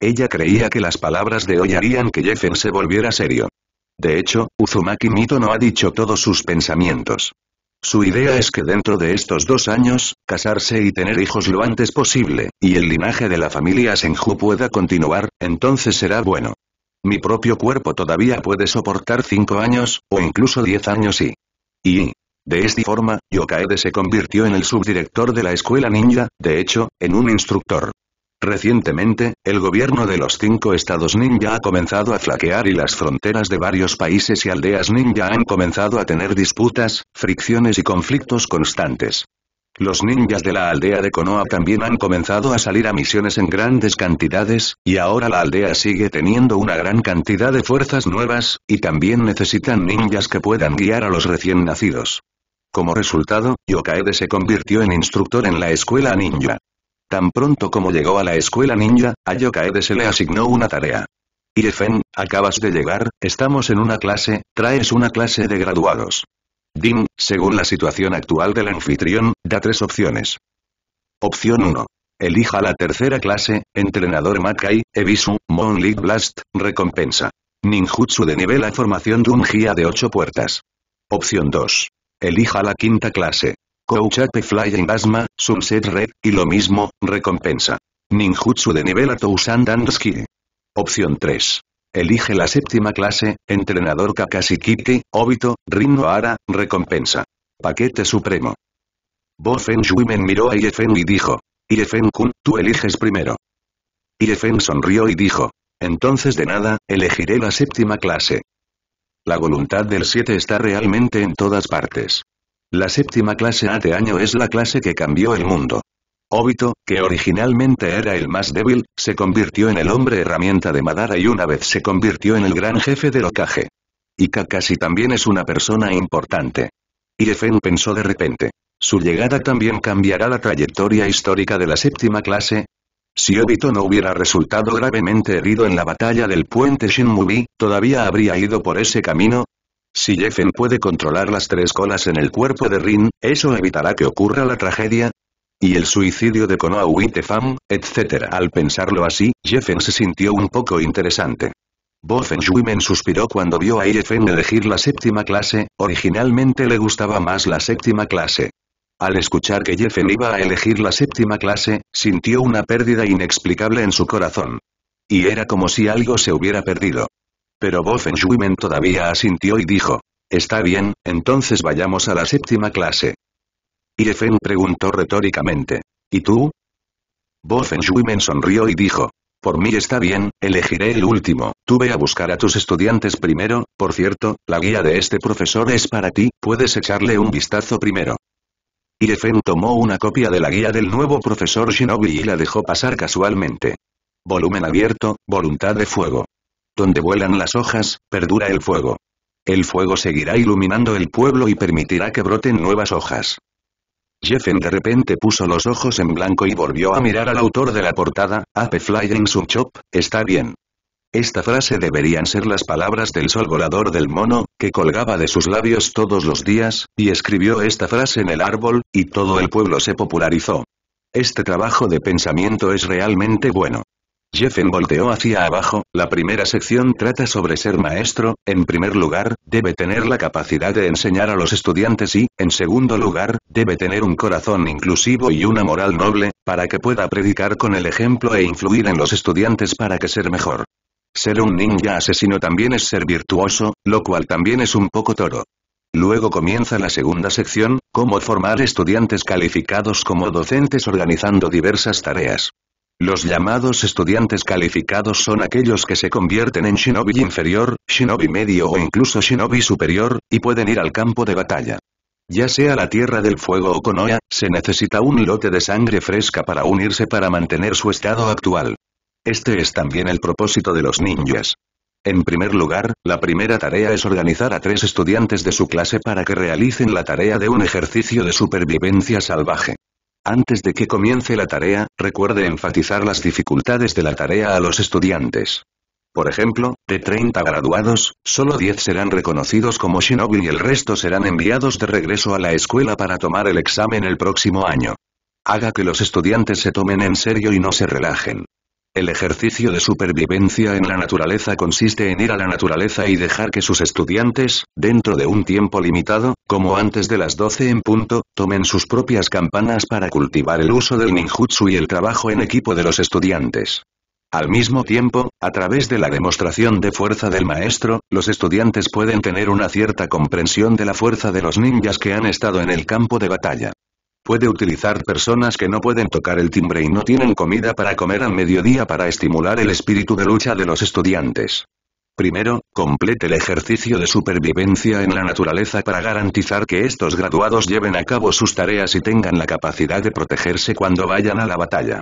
Ella creía que las palabras de hoy harían que Jeffen se volviera serio. De hecho, Uzumaki Mito no ha dicho todos sus pensamientos. Su idea es que dentro de estos dos años, casarse y tener hijos lo antes posible, y el linaje de la familia Senju pueda continuar, entonces será bueno. Mi propio cuerpo todavía puede soportar cinco años, o incluso diez años y... Y, de esta forma, Yokaede se convirtió en el subdirector de la escuela ninja, de hecho, en un instructor. Recientemente, el gobierno de los cinco estados ninja ha comenzado a flaquear y las fronteras de varios países y aldeas ninja han comenzado a tener disputas, fricciones y conflictos constantes. Los ninjas de la aldea de Konoha también han comenzado a salir a misiones en grandes cantidades, y ahora la aldea sigue teniendo una gran cantidad de fuerzas nuevas, y también necesitan ninjas que puedan guiar a los recién nacidos. Como resultado, Yokaede se convirtió en instructor en la escuela ninja. Tan pronto como llegó a la escuela ninja, a Yokaede se le asignó una tarea. Iefen, acabas de llegar, estamos en una clase, traes una clase de graduados. Dim, según la situación actual del anfitrión, da tres opciones. Opción 1. Elija la tercera clase, entrenador Makai, Ebisu, League Blast, recompensa. Ninjutsu de nivel a formación Dungia de 8 puertas. Opción 2 elija la quinta clase. Coach Flying Basma, Sunset Red, y lo mismo, recompensa. Ninjutsu de nivel a Opción 3. Elige la séptima clase, entrenador Kakashi Kiki, Obito, Rin Nohara, recompensa. Paquete supremo. Bo Feng Shuimen miró a Iefen y dijo. iefen Kun, tú eliges primero. Iefen sonrió y dijo. Entonces de nada, elegiré la séptima clase. La voluntad del 7 está realmente en todas partes. La séptima clase A de año es la clase que cambió el mundo. Obito, que originalmente era el más débil, se convirtió en el hombre herramienta de Madara y una vez se convirtió en el gran jefe de Ocaje. Y Kakashi también es una persona importante. Irefen pensó de repente. ¿Su llegada también cambiará la trayectoria histórica de la séptima clase? Si Obito no hubiera resultado gravemente herido en la batalla del puente Shinmubi, ¿todavía habría ido por ese camino? Si Jeffen puede controlar las tres colas en el cuerpo de Rin, ¿eso evitará que ocurra la tragedia? Y el suicidio de Konoha Wittefam, etc. Al pensarlo así, Jeffen se sintió un poco interesante. Bofen Juimen suspiró cuando vio a Jeffen elegir la séptima clase, originalmente le gustaba más la séptima clase. Al escuchar que Jeffen iba a elegir la séptima clase, sintió una pérdida inexplicable en su corazón. Y era como si algo se hubiera perdido. Pero Bofen todavía asintió y dijo, «Está bien, entonces vayamos a la séptima clase». Jeffen preguntó retóricamente, «¿Y tú?» Bofen sonrió y dijo, por mí está bien, elegiré el último, tú ve a buscar a tus estudiantes primero, por cierto, la guía de este profesor es para ti, puedes echarle un vistazo primero. Jeffen tomó una copia de la guía del nuevo profesor Shinobi y la dejó pasar casualmente. Volumen abierto, voluntad de fuego. Donde vuelan las hojas, perdura el fuego. El fuego seguirá iluminando el pueblo y permitirá que broten nuevas hojas. Jeffen de repente puso los ojos en blanco y volvió a mirar al autor de la portada, Ape Flying Sub Shop, está bien. Esta frase deberían ser las palabras del sol volador del mono, que colgaba de sus labios todos los días, y escribió esta frase en el árbol, y todo el pueblo se popularizó. Este trabajo de pensamiento es realmente bueno. Jeffen volteó hacia abajo, la primera sección trata sobre ser maestro, en primer lugar, debe tener la capacidad de enseñar a los estudiantes y, en segundo lugar, debe tener un corazón inclusivo y una moral noble, para que pueda predicar con el ejemplo e influir en los estudiantes para que ser mejor. Ser un ninja asesino también es ser virtuoso, lo cual también es un poco toro. Luego comienza la segunda sección, cómo formar estudiantes calificados como docentes organizando diversas tareas. Los llamados estudiantes calificados son aquellos que se convierten en shinobi inferior, shinobi medio o incluso shinobi superior, y pueden ir al campo de batalla. Ya sea la Tierra del Fuego o Konoha, se necesita un lote de sangre fresca para unirse para mantener su estado actual. Este es también el propósito de los ninjas. En primer lugar, la primera tarea es organizar a tres estudiantes de su clase para que realicen la tarea de un ejercicio de supervivencia salvaje. Antes de que comience la tarea, recuerde enfatizar las dificultades de la tarea a los estudiantes. Por ejemplo, de 30 graduados, solo 10 serán reconocidos como shinobi y el resto serán enviados de regreso a la escuela para tomar el examen el próximo año. Haga que los estudiantes se tomen en serio y no se relajen. El ejercicio de supervivencia en la naturaleza consiste en ir a la naturaleza y dejar que sus estudiantes, dentro de un tiempo limitado, como antes de las 12 en punto, tomen sus propias campanas para cultivar el uso del ninjutsu y el trabajo en equipo de los estudiantes. Al mismo tiempo, a través de la demostración de fuerza del maestro, los estudiantes pueden tener una cierta comprensión de la fuerza de los ninjas que han estado en el campo de batalla. Puede utilizar personas que no pueden tocar el timbre y no tienen comida para comer al mediodía para estimular el espíritu de lucha de los estudiantes. Primero, complete el ejercicio de supervivencia en la naturaleza para garantizar que estos graduados lleven a cabo sus tareas y tengan la capacidad de protegerse cuando vayan a la batalla.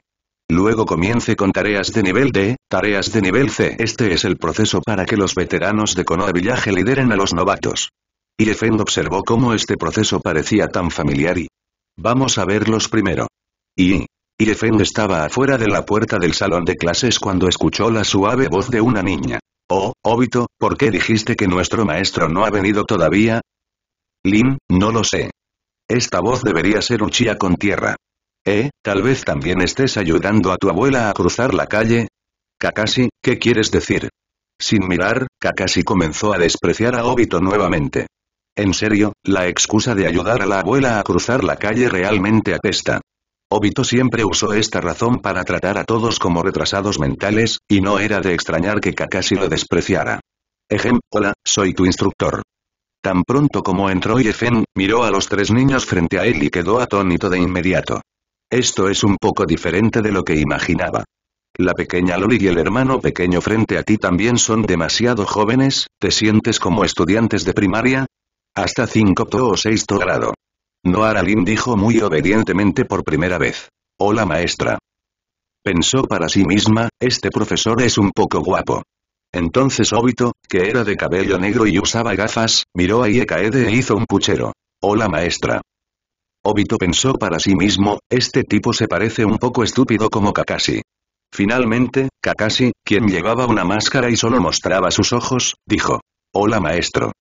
Luego comience con tareas de nivel D, tareas de nivel C. Este es el proceso para que los veteranos de Konoha Villaje lideren a los novatos. Efend observó cómo este proceso parecía tan familiar y, Vamos a verlos primero. Y... Irefeng estaba afuera de la puerta del salón de clases cuando escuchó la suave voz de una niña. Oh, Obito, ¿por qué dijiste que nuestro maestro no ha venido todavía? Lin, no lo sé. Esta voz debería ser Uchiha con tierra. Eh, tal vez también estés ayudando a tu abuela a cruzar la calle. Kakashi, ¿qué quieres decir? Sin mirar, Kakashi comenzó a despreciar a Obito nuevamente. En serio, la excusa de ayudar a la abuela a cruzar la calle realmente apesta. Obito siempre usó esta razón para tratar a todos como retrasados mentales, y no era de extrañar que Kakashi lo despreciara. Ejem, hola, soy tu instructor. Tan pronto como entró Yefen, miró a los tres niños frente a él y quedó atónito de inmediato. Esto es un poco diferente de lo que imaginaba. La pequeña Loli y el hermano pequeño frente a ti también son demasiado jóvenes, ¿te sientes como estudiantes de primaria? Hasta 5 o 6 to grado. Noaralin dijo muy obedientemente por primera vez. Hola maestra. Pensó para sí misma, este profesor es un poco guapo. Entonces Obito, que era de cabello negro y usaba gafas, miró a Iekaede e hizo un puchero. Hola maestra. Obito pensó para sí mismo, este tipo se parece un poco estúpido como Kakashi. Finalmente, Kakashi, quien llevaba una máscara y solo mostraba sus ojos, dijo. Hola maestro.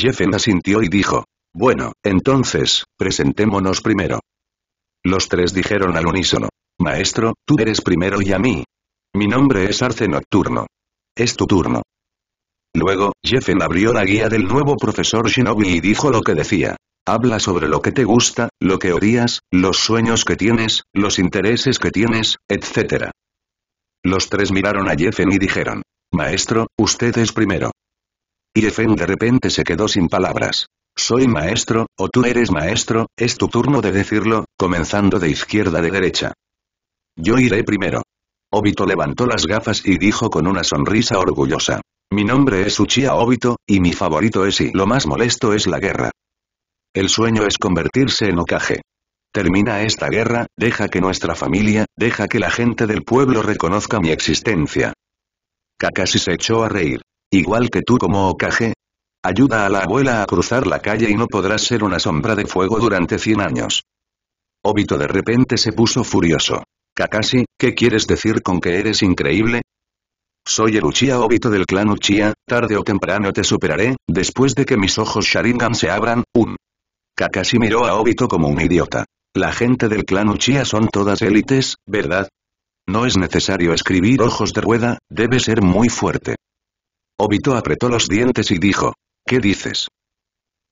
Jeffen asintió y dijo. Bueno, entonces, presentémonos primero. Los tres dijeron al unísono. Maestro, tú eres primero y a mí. Mi nombre es Arce Nocturno. Es tu turno. Luego, Jeffen abrió la guía del nuevo profesor Shinobi y dijo lo que decía. Habla sobre lo que te gusta, lo que odias, los sueños que tienes, los intereses que tienes, etc. Los tres miraron a Jeffen y dijeron. Maestro, usted es primero. Efen de repente se quedó sin palabras. Soy maestro, o tú eres maestro, es tu turno de decirlo, comenzando de izquierda de derecha. Yo iré primero. Obito levantó las gafas y dijo con una sonrisa orgullosa. Mi nombre es Uchiha Obito, y mi favorito es y lo más molesto es la guerra. El sueño es convertirse en Okage. Termina esta guerra, deja que nuestra familia, deja que la gente del pueblo reconozca mi existencia. Kakashi se echó a reír. Igual que tú como Okage. Ayuda a la abuela a cruzar la calle y no podrás ser una sombra de fuego durante 100 años. Obito de repente se puso furioso. Kakashi, ¿qué quieres decir con que eres increíble? Soy el Uchiha Obito del clan Uchiha, tarde o temprano te superaré, después de que mis ojos Sharingan se abran, un. Kakashi miró a Obito como un idiota. La gente del clan Uchiha son todas élites, ¿verdad? No es necesario escribir ojos de rueda, debe ser muy fuerte. Obito apretó los dientes y dijo. ¿Qué dices?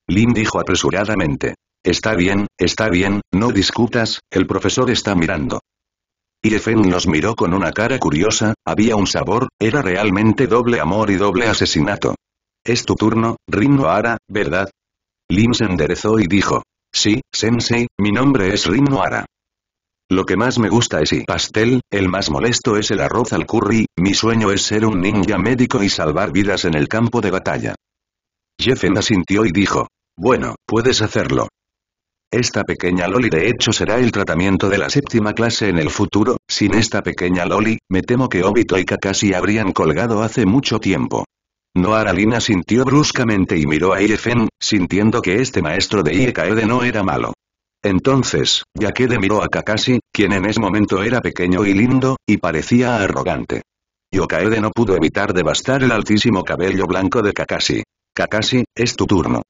Lin dijo apresuradamente. Está bien, está bien, no discutas, el profesor está mirando. Efen los miró con una cara curiosa, había un sabor, era realmente doble amor y doble asesinato. Es tu turno, Rin Noara, ¿verdad? Lin se enderezó y dijo. Sí, sensei, mi nombre es Rin Noara. Lo que más me gusta es y pastel, el más molesto es el arroz al curry, mi sueño es ser un ninja médico y salvar vidas en el campo de batalla. Jeffen asintió y dijo. Bueno, puedes hacerlo. Esta pequeña Loli de hecho será el tratamiento de la séptima clase en el futuro, sin esta pequeña Loli, me temo que Obito y Kakashi habrían colgado hace mucho tiempo. Noaralina sintió bruscamente y miró a Jefen, sintiendo que este maestro de Iekaede no era malo. Entonces, Yakede miró a Kakashi, quien en ese momento era pequeño y lindo, y parecía arrogante. Yokaede no pudo evitar devastar el altísimo cabello blanco de Kakashi. Kakashi, es tu turno.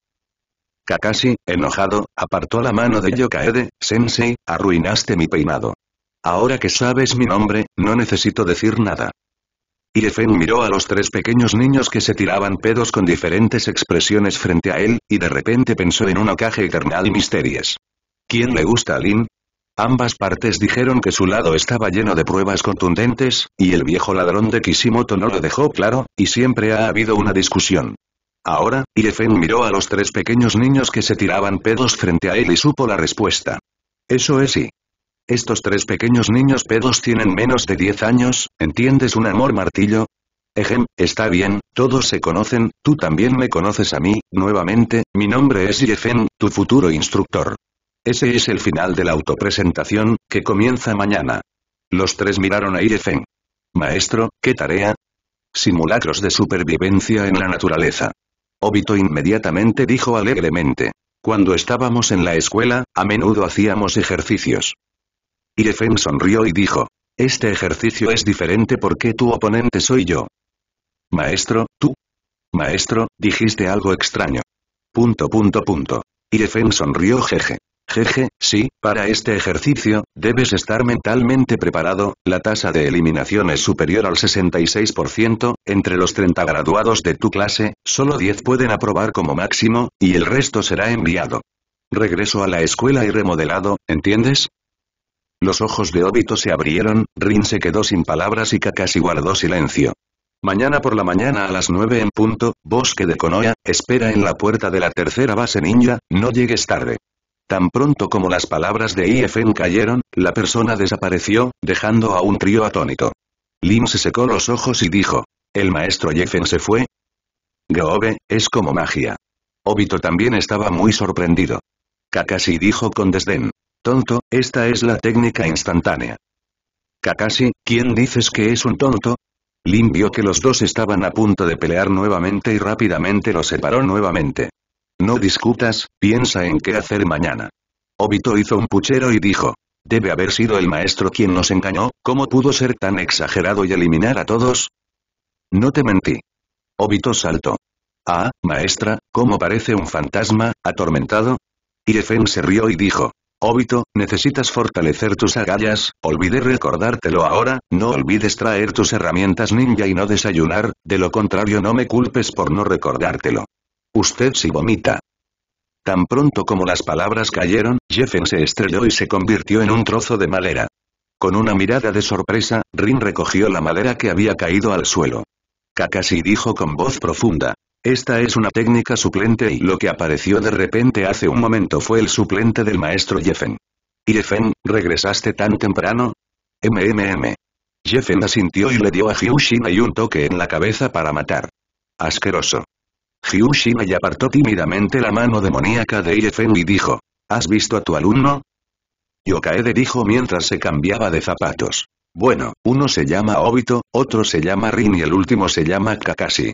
Kakashi, enojado, apartó la mano de Yokaede, Sensei, arruinaste mi peinado. Ahora que sabes mi nombre, no necesito decir nada. Iefen miró a los tres pequeños niños que se tiraban pedos con diferentes expresiones frente a él, y de repente pensó en una caja eternal y misterias. ¿Quién le gusta a Lin? Ambas partes dijeron que su lado estaba lleno de pruebas contundentes, y el viejo ladrón de Kishimoto no lo dejó claro, y siempre ha habido una discusión. Ahora, Yefen miró a los tres pequeños niños que se tiraban pedos frente a él y supo la respuesta. Eso es sí. Estos tres pequeños niños pedos tienen menos de 10 años, ¿entiendes un amor martillo? Ejem, está bien, todos se conocen, tú también me conoces a mí, nuevamente, mi nombre es Yefen, tu futuro instructor. Ese es el final de la autopresentación, que comienza mañana. Los tres miraron a Irefen. Maestro, ¿qué tarea? Simulacros de supervivencia en la naturaleza. Obito inmediatamente dijo alegremente. Cuando estábamos en la escuela, a menudo hacíamos ejercicios. Irefen sonrió y dijo. Este ejercicio es diferente porque tu oponente soy yo. Maestro, tú. Maestro, dijiste algo extraño. Punto punto punto. Irefen sonrió jeje. Jeje, sí, para este ejercicio, debes estar mentalmente preparado, la tasa de eliminación es superior al 66%, entre los 30 graduados de tu clase, solo 10 pueden aprobar como máximo, y el resto será enviado. Regreso a la escuela y remodelado, ¿entiendes? Los ojos de Obito se abrieron, Rin se quedó sin palabras y Kakashi guardó silencio. Mañana por la mañana a las 9 en punto, bosque de Konoha, espera en la puerta de la tercera base ninja, no llegues tarde. Tan pronto como las palabras de Iefen cayeron, la persona desapareció, dejando a un trío atónito. Lim se secó los ojos y dijo. ¿El maestro Iefen se fue? Gobe, es como magia. Obito también estaba muy sorprendido. Kakashi dijo con desdén. Tonto, esta es la técnica instantánea. Kakashi, ¿quién dices que es un tonto? Lim vio que los dos estaban a punto de pelear nuevamente y rápidamente los separó nuevamente. No discutas, piensa en qué hacer mañana. Obito hizo un puchero y dijo. Debe haber sido el maestro quien nos engañó, ¿cómo pudo ser tan exagerado y eliminar a todos? No te mentí. Obito saltó. Ah, maestra, ¿cómo parece un fantasma, atormentado? Yefen se rió y dijo. Obito, necesitas fortalecer tus agallas, olvidé recordártelo ahora, no olvides traer tus herramientas ninja y no desayunar, de lo contrario no me culpes por no recordártelo. Usted si vomita. Tan pronto como las palabras cayeron, Jeffen se estrelló y se convirtió en un trozo de madera. Con una mirada de sorpresa, Rin recogió la madera que había caído al suelo. Kakashi dijo con voz profunda. Esta es una técnica suplente y lo que apareció de repente hace un momento fue el suplente del maestro Jeffen. Jeffen, ¿regresaste tan temprano? MMM. Jeffen asintió y le dio a Hyushina y un toque en la cabeza para matar. Asqueroso. Hyushima y apartó tímidamente la mano demoníaca de Irefen y dijo, ¿Has visto a tu alumno? Yokaede dijo mientras se cambiaba de zapatos. Bueno, uno se llama Obito, otro se llama Rin y el último se llama Kakashi.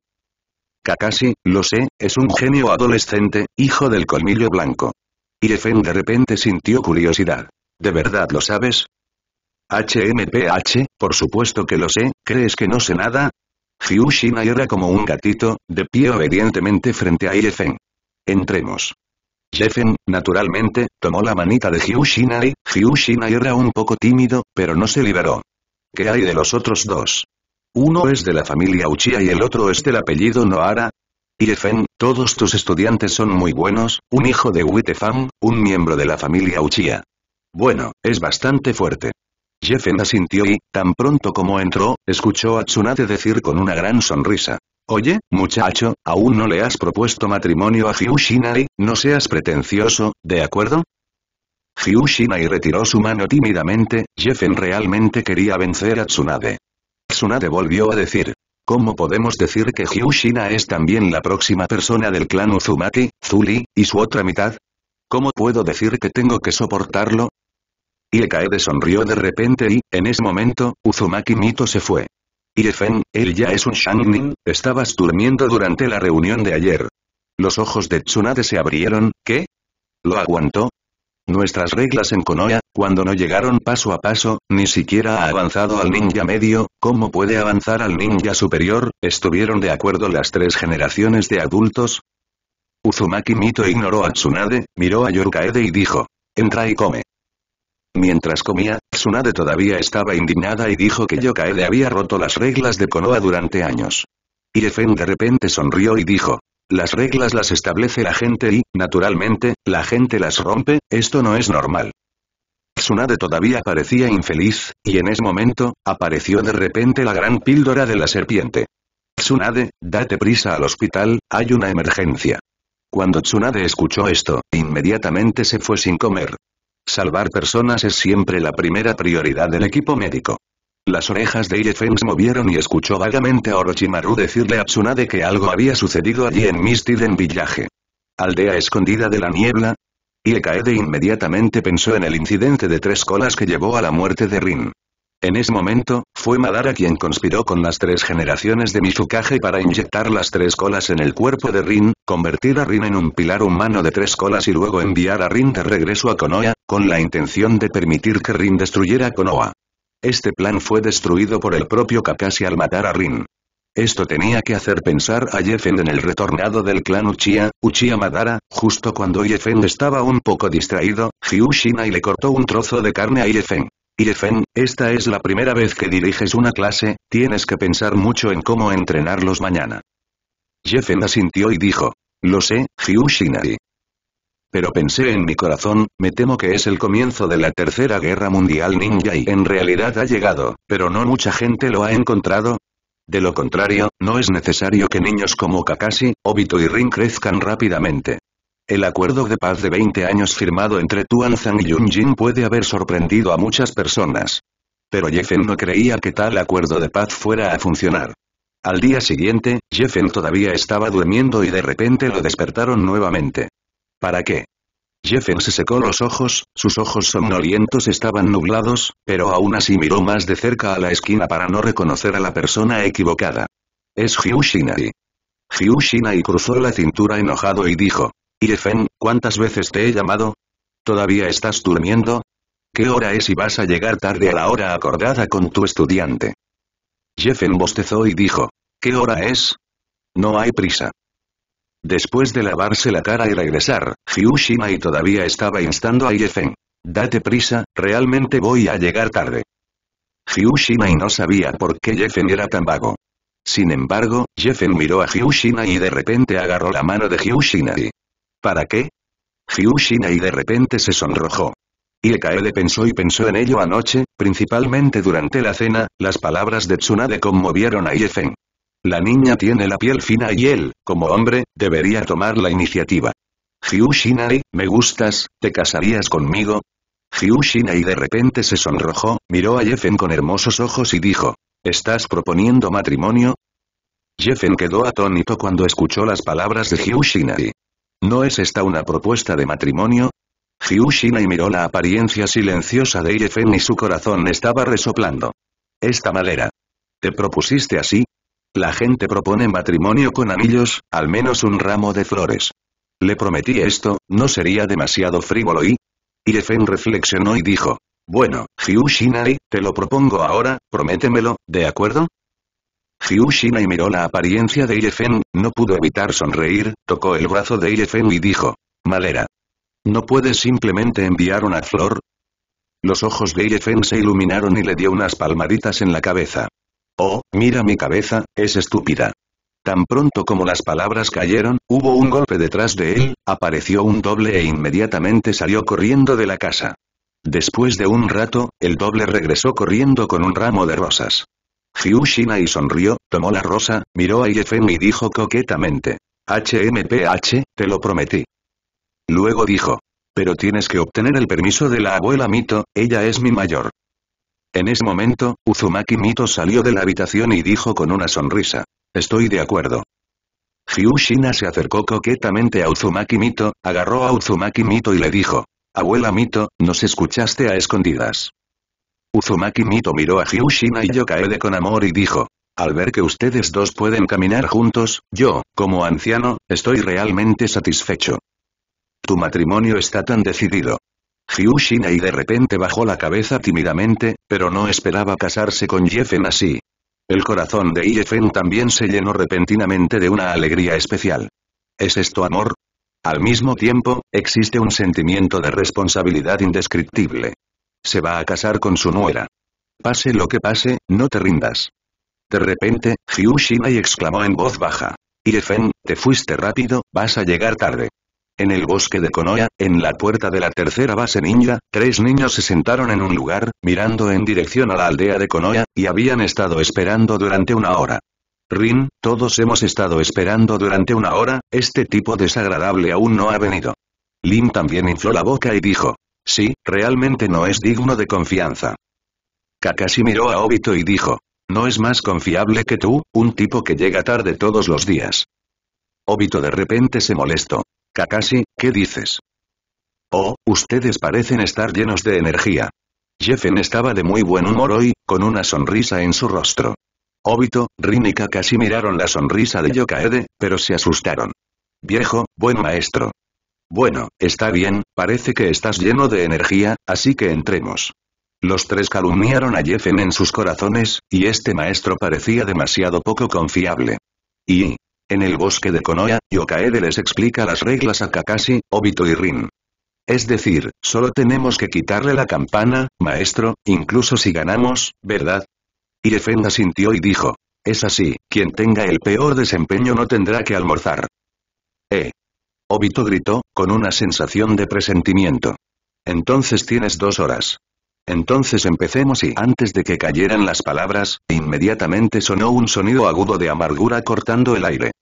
Kakashi, lo sé, es un genio adolescente, hijo del colmillo blanco. Irefen de repente sintió curiosidad. ¿De verdad lo sabes? HMPH, por supuesto que lo sé, ¿crees que no sé nada? Jiu era como un gatito, de pie obedientemente frente a Yefen. Entremos. Jefen, naturalmente, tomó la manita de Jiu y, era un poco tímido, pero no se liberó. ¿Qué hay de los otros dos? Uno es de la familia Uchiha y el otro es del apellido Noara, Yefen, todos tus estudiantes son muy buenos, un hijo de Witefam, un miembro de la familia Uchiha. Bueno, es bastante fuerte. Jeffen asintió y, tan pronto como entró, escuchó a Tsunade decir con una gran sonrisa. Oye, muchacho, aún no le has propuesto matrimonio a Hyushinai, no seas pretencioso, ¿de acuerdo? Hyushinai retiró su mano tímidamente, Jeffen realmente quería vencer a Tsunade. Tsunade volvió a decir. ¿Cómo podemos decir que Hyushina es también la próxima persona del clan Uzumaki, Zuli, y su otra mitad? ¿Cómo puedo decir que tengo que soportarlo? Iekaede sonrió de repente y, en ese momento, Uzumaki Mito se fue. Iefen, él ya es un Shang-Nin, estabas durmiendo durante la reunión de ayer. Los ojos de Tsunade se abrieron, ¿qué? ¿Lo aguantó? Nuestras reglas en Konoha, cuando no llegaron paso a paso, ni siquiera ha avanzado al ninja medio, ¿cómo puede avanzar al ninja superior? ¿Estuvieron de acuerdo las tres generaciones de adultos? Uzumaki Mito ignoró a Tsunade, miró a Yorukaede y dijo. Entra y come. Mientras comía, Tsunade todavía estaba indignada y dijo que Yokae había roto las reglas de Konoha durante años. Y de repente sonrió y dijo, las reglas las establece la gente y, naturalmente, la gente las rompe, esto no es normal. Tsunade todavía parecía infeliz, y en ese momento, apareció de repente la gran píldora de la serpiente. Tsunade, date prisa al hospital, hay una emergencia. Cuando Tsunade escuchó esto, inmediatamente se fue sin comer. Salvar personas es siempre la primera prioridad del equipo médico. Las orejas de Iefen movieron y escuchó vagamente a Orochimaru decirle a Tsunade que algo había sucedido allí en Mistiden Villaje. Aldea escondida de la niebla. Ilekaede inmediatamente pensó en el incidente de tres colas que llevó a la muerte de Rin. En ese momento, fue Madara quien conspiró con las tres generaciones de Mishukage para inyectar las tres colas en el cuerpo de Rin, convertir a Rin en un pilar humano de tres colas y luego enviar a Rin de regreso a Konoha, con la intención de permitir que Rin destruyera Konoha. Este plan fue destruido por el propio Kakashi al matar a Rin. Esto tenía que hacer pensar a Yefen en el retornado del clan Uchiha, Uchiha Madara, justo cuando Yefen estaba un poco distraído, Hyushina y le cortó un trozo de carne a Yefen. Irefen, esta es la primera vez que diriges una clase, tienes que pensar mucho en cómo entrenarlos mañana. Jefen asintió y dijo. Lo sé, Hyushinari. Pero pensé en mi corazón, me temo que es el comienzo de la Tercera Guerra Mundial Ninja y en realidad ha llegado, pero no mucha gente lo ha encontrado, de lo contrario, no es necesario que niños como Kakashi, Obito y Rin crezcan rápidamente. El acuerdo de paz de 20 años firmado entre Tuan y Yun Jin puede haber sorprendido a muchas personas. Pero Jeffen no creía que tal acuerdo de paz fuera a funcionar. Al día siguiente, Jeffen todavía estaba durmiendo y de repente lo despertaron nuevamente. ¿Para qué? Jeffen se secó los ojos, sus ojos somnolientos estaban nublados, pero aún así miró más de cerca a la esquina para no reconocer a la persona equivocada. Es Hyushinai. Shinai. cruzó la cintura enojado y dijo, Irefen, ¿cuántas veces te he llamado? ¿Todavía estás durmiendo? ¿Qué hora es y vas a llegar tarde a la hora acordada con tu estudiante? Jeffen bostezó y dijo, ¿qué hora es? No hay prisa. Después de lavarse la cara y regresar, Hyushinai y todavía estaba instando a Yefen. Date prisa, realmente voy a llegar tarde. Hiushima y no sabía por qué Jeffen era tan vago. Sin embargo, Jeffen miró a Hyushina y de repente agarró la mano de Hyushina y, ¿Para qué? Hiu de repente se sonrojó. Iekaede pensó y pensó en ello anoche, principalmente durante la cena, las palabras de Tsunade conmovieron a Yefen. La niña tiene la piel fina y él, como hombre, debería tomar la iniciativa. Hiu me gustas, ¿te casarías conmigo? Hiu de repente se sonrojó, miró a Yefen con hermosos ojos y dijo, ¿estás proponiendo matrimonio? Yefen quedó atónito cuando escuchó las palabras de Hiu ¿No es esta una propuesta de matrimonio? Hiu miró la apariencia silenciosa de Iefen y su corazón estaba resoplando. Esta madera. ¿Te propusiste así? La gente propone matrimonio con anillos, al menos un ramo de flores. Le prometí esto, ¿no sería demasiado frívolo y? reflexionó y dijo. Bueno, Hiu te lo propongo ahora, prométemelo, ¿de acuerdo? Hiu miró la apariencia de Ifen, no pudo evitar sonreír, tocó el brazo de Ilefenu y dijo. Malera. ¿No puedes simplemente enviar una flor? Los ojos de Irefen se iluminaron y le dio unas palmaditas en la cabeza. Oh, mira mi cabeza, es estúpida. Tan pronto como las palabras cayeron, hubo un golpe detrás de él, apareció un doble e inmediatamente salió corriendo de la casa. Después de un rato, el doble regresó corriendo con un ramo de rosas. Hyushina y sonrió, tomó la rosa, miró a Yefeng y dijo coquetamente. HMPH, te lo prometí. Luego dijo. Pero tienes que obtener el permiso de la abuela Mito, ella es mi mayor. En ese momento, Uzumaki Mito salió de la habitación y dijo con una sonrisa. Estoy de acuerdo. Hyushina se acercó coquetamente a Uzumaki Mito, agarró a Uzumaki Mito y le dijo. Abuela Mito, nos escuchaste a escondidas. Uzumaki Mito miró a Hyushina y Yokaede con amor y dijo. Al ver que ustedes dos pueden caminar juntos, yo, como anciano, estoy realmente satisfecho. Tu matrimonio está tan decidido. Hyushina y de repente bajó la cabeza tímidamente, pero no esperaba casarse con Jeffen así. El corazón de Jefen también se llenó repentinamente de una alegría especial. ¿Es esto amor? Al mismo tiempo, existe un sentimiento de responsabilidad indescriptible. Se va a casar con su nuera. Pase lo que pase, no te rindas. De repente, Ryu exclamó en voz baja. Irefen, te fuiste rápido, vas a llegar tarde. En el bosque de Konoya, en la puerta de la tercera base ninja, tres niños se sentaron en un lugar, mirando en dirección a la aldea de Konoya, y habían estado esperando durante una hora. Rin, todos hemos estado esperando durante una hora, este tipo desagradable aún no ha venido. Lin también infló la boca y dijo, Sí, realmente no es digno de confianza. Kakashi miró a Obito y dijo. No es más confiable que tú, un tipo que llega tarde todos los días. Obito de repente se molestó. Kakashi, ¿qué dices? Oh, ustedes parecen estar llenos de energía. Jeffen estaba de muy buen humor hoy, con una sonrisa en su rostro. Obito, Rin y Kakashi miraron la sonrisa de Yokaede, pero se asustaron. Viejo, buen maestro. Bueno, está bien, parece que estás lleno de energía, así que entremos. Los tres calumniaron a Jeffen en sus corazones, y este maestro parecía demasiado poco confiable. Y... En el bosque de Konoha, Yokaede les explica las reglas a Kakashi, Obito y Rin. Es decir, solo tenemos que quitarle la campana, maestro, incluso si ganamos, ¿verdad? Y Jeffen asintió y dijo. Es así, quien tenga el peor desempeño no tendrá que almorzar. Eh, Obito gritó, con una sensación de presentimiento. Entonces tienes dos horas. Entonces empecemos y antes de que cayeran las palabras, inmediatamente sonó un sonido agudo de amargura cortando el aire.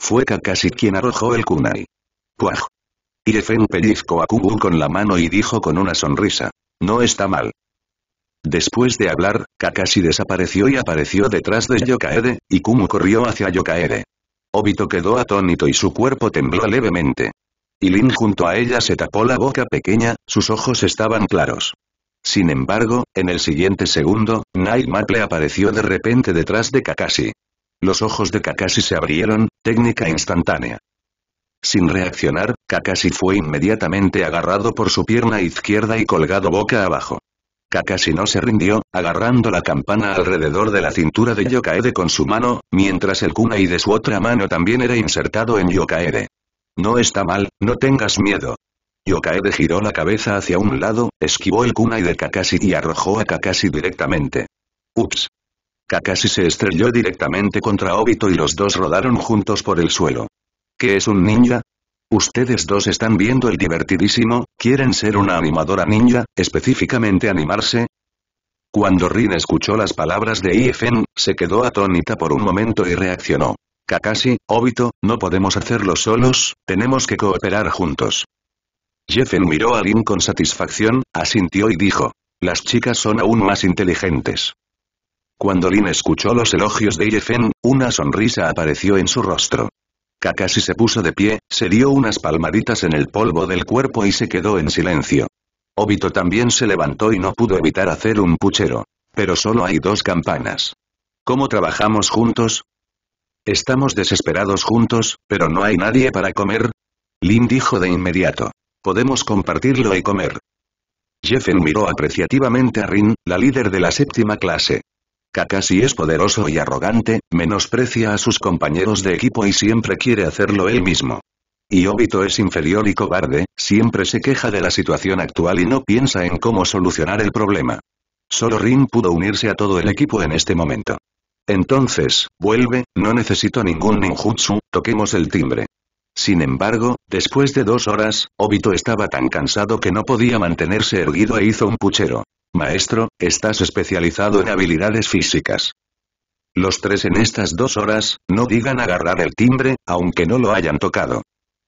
Fue Kakashi quien arrojó el kunai. ¡Puaj! Irefen pellizco pellizcó a Kubu con la mano y dijo con una sonrisa. No está mal. Después de hablar, Kakashi desapareció y apareció detrás de Yokaede, y Kumu corrió hacia Yokaede. Obito quedó atónito y su cuerpo tembló levemente. Y Lin junto a ella se tapó la boca pequeña, sus ojos estaban claros. Sin embargo, en el siguiente segundo, Night Maple apareció de repente detrás de Kakashi. Los ojos de Kakashi se abrieron, técnica instantánea. Sin reaccionar, Kakashi fue inmediatamente agarrado por su pierna izquierda y colgado boca abajo. Kakashi no se rindió, agarrando la campana alrededor de la cintura de Yokaede con su mano, mientras el kunai de su otra mano también era insertado en Yokaede. No está mal, no tengas miedo. Yokaede giró la cabeza hacia un lado, esquivó el kunai de Kakashi y arrojó a Kakashi directamente. Ups. Kakashi se estrelló directamente contra Obito y los dos rodaron juntos por el suelo. ¿Qué es un ninja? Ustedes dos están viendo el divertidísimo, ¿quieren ser una animadora ninja, específicamente animarse? Cuando Rin escuchó las palabras de Ifen, se quedó atónita por un momento y reaccionó. Kakashi, Obito, no podemos hacerlo solos, tenemos que cooperar juntos. Jeffen miró a Rin con satisfacción, asintió y dijo. Las chicas son aún más inteligentes. Cuando Rin escuchó los elogios de Yefen, una sonrisa apareció en su rostro. Kakashi se puso de pie, se dio unas palmaditas en el polvo del cuerpo y se quedó en silencio. Obito también se levantó y no pudo evitar hacer un puchero. Pero solo hay dos campanas. ¿Cómo trabajamos juntos? Estamos desesperados juntos, pero no hay nadie para comer. Lin dijo de inmediato. Podemos compartirlo y comer. Jeffen miró apreciativamente a Rin, la líder de la séptima clase. Kakashi es poderoso y arrogante, menosprecia a sus compañeros de equipo y siempre quiere hacerlo él mismo. Y Obito es inferior y cobarde, siempre se queja de la situación actual y no piensa en cómo solucionar el problema. Solo Rin pudo unirse a todo el equipo en este momento. Entonces, vuelve, no necesito ningún ninjutsu, toquemos el timbre. Sin embargo, después de dos horas, Obito estaba tan cansado que no podía mantenerse erguido e hizo un puchero. Maestro, estás especializado en habilidades físicas. Los tres en estas dos horas, no digan agarrar el timbre, aunque no lo hayan tocado.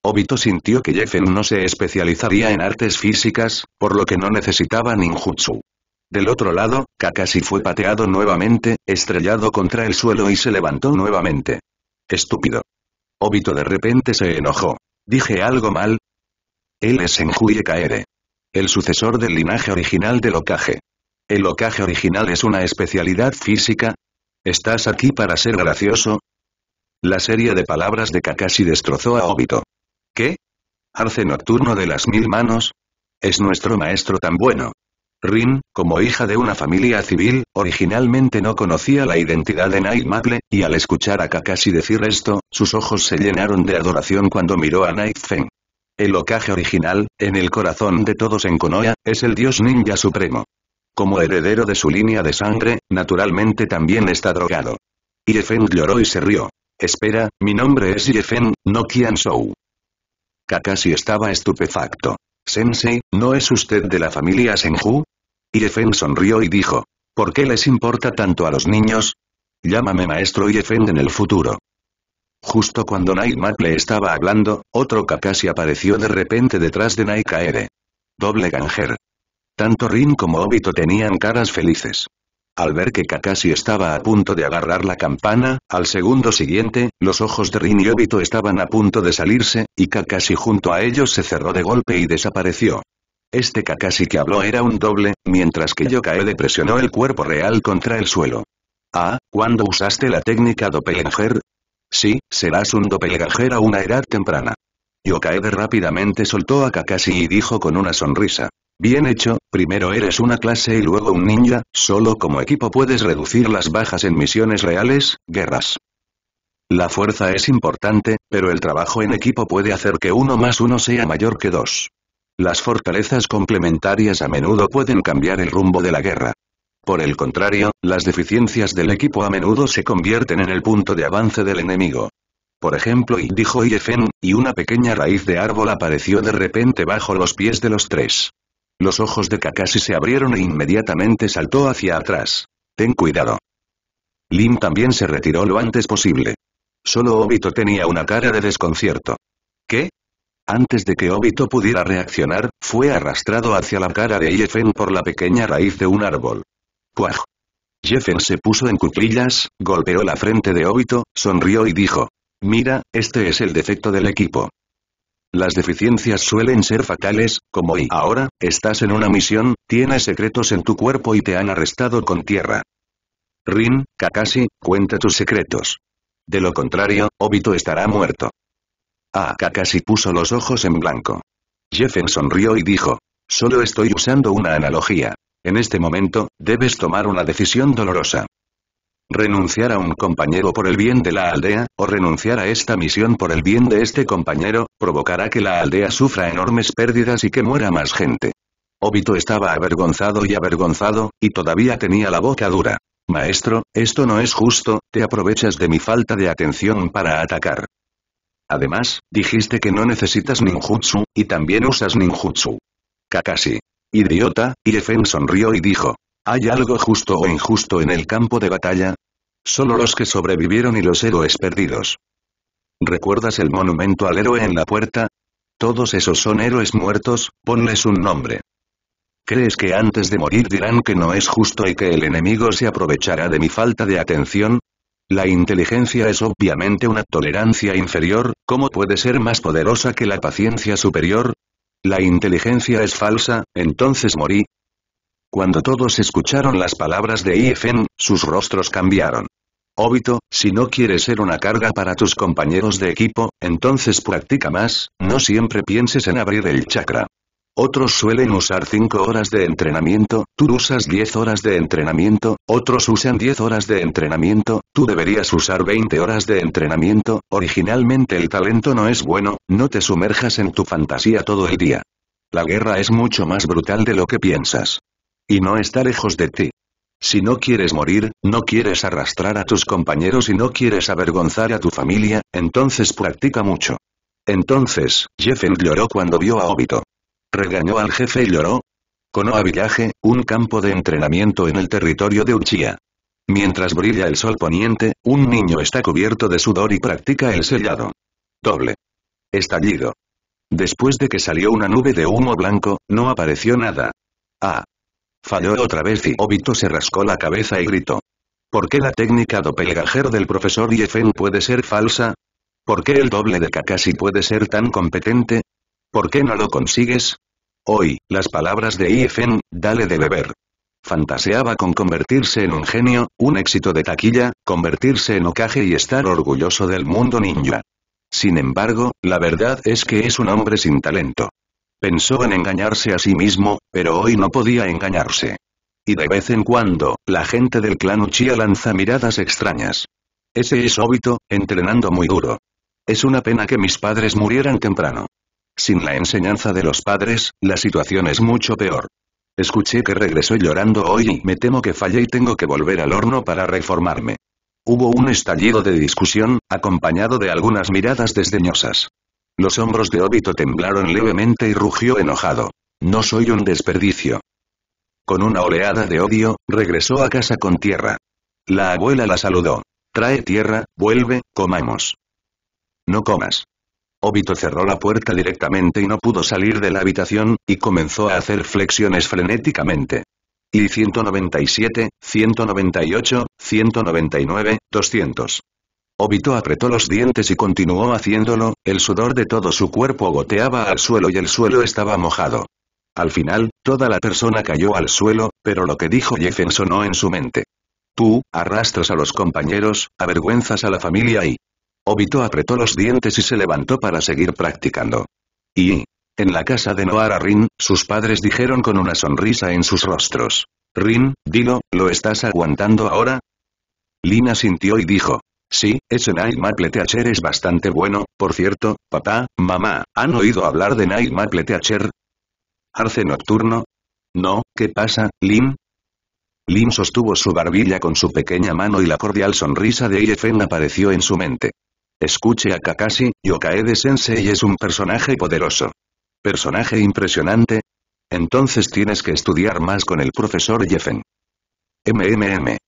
Obito sintió que Jefen no se especializaría en artes físicas, por lo que no necesitaba ninjutsu. Del otro lado, Kakashi fue pateado nuevamente, estrellado contra el suelo y se levantó nuevamente. Estúpido. Obito de repente se enojó. ¿Dije algo mal? Él es enjuye Kaede el sucesor del linaje original del ocaje. ¿El ocaje original es una especialidad física? ¿Estás aquí para ser gracioso? La serie de palabras de Kakashi destrozó a Obito. ¿Qué? ¿Arce nocturno de las mil manos? Es nuestro maestro tan bueno. Rin, como hija de una familia civil, originalmente no conocía la identidad de Night Maple, y al escuchar a Kakashi decir esto, sus ojos se llenaron de adoración cuando miró a Night Feng. El ocaje original, en el corazón de todos en Konoha, es el dios ninja supremo. Como heredero de su línea de sangre, naturalmente también está drogado. Yefeng lloró y se rió. Espera, mi nombre es Yefeng, no Kian Kakashi estaba estupefacto. Sensei, ¿no es usted de la familia Senju? Yefeng sonrió y dijo. ¿Por qué les importa tanto a los niños? Llámame maestro Iefen en el futuro. Justo cuando Nightmare le estaba hablando, otro Kakashi apareció de repente detrás de Naikaede. Doble Ganger. Tanto Rin como Obito tenían caras felices. Al ver que Kakashi estaba a punto de agarrar la campana, al segundo siguiente, los ojos de Rin y Obito estaban a punto de salirse, y Kakashi junto a ellos se cerró de golpe y desapareció. Este Kakashi que habló era un doble, mientras que Yokaede presionó el cuerpo real contra el suelo. Ah, ¿cuándo usaste la técnica Doppelganger? Sí, serás un doppelganger a una edad temprana. Yokaede rápidamente soltó a Kakashi y dijo con una sonrisa. Bien hecho, primero eres una clase y luego un ninja, solo como equipo puedes reducir las bajas en misiones reales, guerras. La fuerza es importante, pero el trabajo en equipo puede hacer que uno más uno sea mayor que dos. Las fortalezas complementarias a menudo pueden cambiar el rumbo de la guerra. Por el contrario, las deficiencias del equipo a menudo se convierten en el punto de avance del enemigo. Por ejemplo, y dijo Iefen, y una pequeña raíz de árbol apareció de repente bajo los pies de los tres. Los ojos de Kakashi se abrieron e inmediatamente saltó hacia atrás. Ten cuidado. Lim también se retiró lo antes posible. Solo Obito tenía una cara de desconcierto. ¿Qué? Antes de que Obito pudiera reaccionar, fue arrastrado hacia la cara de Iefen por la pequeña raíz de un árbol. Jefferson Jeffen se puso en cuclillas, golpeó la frente de Obito, sonrió y dijo. Mira, este es el defecto del equipo. Las deficiencias suelen ser fatales, como y ahora, estás en una misión, tienes secretos en tu cuerpo y te han arrestado con tierra. Rin, Kakashi, cuenta tus secretos. De lo contrario, Obito estará muerto. Ah, Kakashi puso los ojos en blanco. Jeffen sonrió y dijo. Solo estoy usando una analogía. En este momento, debes tomar una decisión dolorosa. Renunciar a un compañero por el bien de la aldea, o renunciar a esta misión por el bien de este compañero, provocará que la aldea sufra enormes pérdidas y que muera más gente. Obito estaba avergonzado y avergonzado, y todavía tenía la boca dura. Maestro, esto no es justo, te aprovechas de mi falta de atención para atacar. Además, dijiste que no necesitas ninjutsu, y también usas ninjutsu. Kakashi. Idiota, Efen sonrió y dijo. ¿Hay algo justo o injusto en el campo de batalla? Solo los que sobrevivieron y los héroes perdidos. ¿Recuerdas el monumento al héroe en la puerta? Todos esos son héroes muertos, ponles un nombre. ¿Crees que antes de morir dirán que no es justo y que el enemigo se aprovechará de mi falta de atención? La inteligencia es obviamente una tolerancia inferior, ¿cómo puede ser más poderosa que la paciencia superior? La inteligencia es falsa, entonces morí. Cuando todos escucharon las palabras de IFN, sus rostros cambiaron. Obito, si no quieres ser una carga para tus compañeros de equipo, entonces practica más, no siempre pienses en abrir el chakra. Otros suelen usar 5 horas de entrenamiento, tú usas 10 horas de entrenamiento, otros usan 10 horas de entrenamiento, tú deberías usar 20 horas de entrenamiento, originalmente el talento no es bueno, no te sumerjas en tu fantasía todo el día. La guerra es mucho más brutal de lo que piensas. Y no está lejos de ti. Si no quieres morir, no quieres arrastrar a tus compañeros y no quieres avergonzar a tu familia, entonces practica mucho. Entonces, Jeffel lloró cuando vio a Obito regañó al jefe y lloró. a Villaje, un campo de entrenamiento en el territorio de Uchiha. Mientras brilla el sol poniente, un niño está cubierto de sudor y practica el sellado. Doble. Estallido. Después de que salió una nube de humo blanco, no apareció nada. Ah. Falló otra vez y Obito se rascó la cabeza y gritó. ¿Por qué la técnica doppelganger del profesor Yefen puede ser falsa? ¿Por qué el doble de Kakashi puede ser tan competente? ¿Por qué no lo consigues? Hoy, las palabras de I.F.N. dale de beber. Fantaseaba con convertirse en un genio, un éxito de taquilla, convertirse en ocaje y estar orgulloso del mundo ninja. Sin embargo, la verdad es que es un hombre sin talento. Pensó en engañarse a sí mismo, pero hoy no podía engañarse. Y de vez en cuando, la gente del clan Uchiha lanza miradas extrañas. Ese es Obito, entrenando muy duro. Es una pena que mis padres murieran temprano. Sin la enseñanza de los padres, la situación es mucho peor. Escuché que regresó llorando hoy y me temo que fallé y tengo que volver al horno para reformarme. Hubo un estallido de discusión, acompañado de algunas miradas desdeñosas. Los hombros de Obito temblaron levemente y rugió enojado. No soy un desperdicio. Con una oleada de odio, regresó a casa con tierra. La abuela la saludó. Trae tierra, vuelve, comamos. No comas. Obito cerró la puerta directamente y no pudo salir de la habitación, y comenzó a hacer flexiones frenéticamente. Y 197, 198, 199, 200. Obito apretó los dientes y continuó haciéndolo, el sudor de todo su cuerpo goteaba al suelo y el suelo estaba mojado. Al final, toda la persona cayó al suelo, pero lo que dijo Jeffen sonó en su mente. Tú, arrastras a los compañeros, avergüenzas a la familia y... Obito apretó los dientes y se levantó para seguir practicando. Y... En la casa de Noara Rin, sus padres dijeron con una sonrisa en sus rostros. Rin, dilo, ¿lo estás aguantando ahora? Lina sintió y dijo. Sí, ese Night Teacher es bastante bueno, por cierto, papá, mamá, ¿han oído hablar de Night Maple Teacher? Arce nocturno. No, ¿qué pasa, Lin? Lin sostuvo su barbilla con su pequeña mano y la cordial sonrisa de Yefen apareció en su mente. Escuche a Kakashi, Yokaede-sensei es un personaje poderoso. ¿Personaje impresionante? Entonces tienes que estudiar más con el profesor Jeffen. MMM.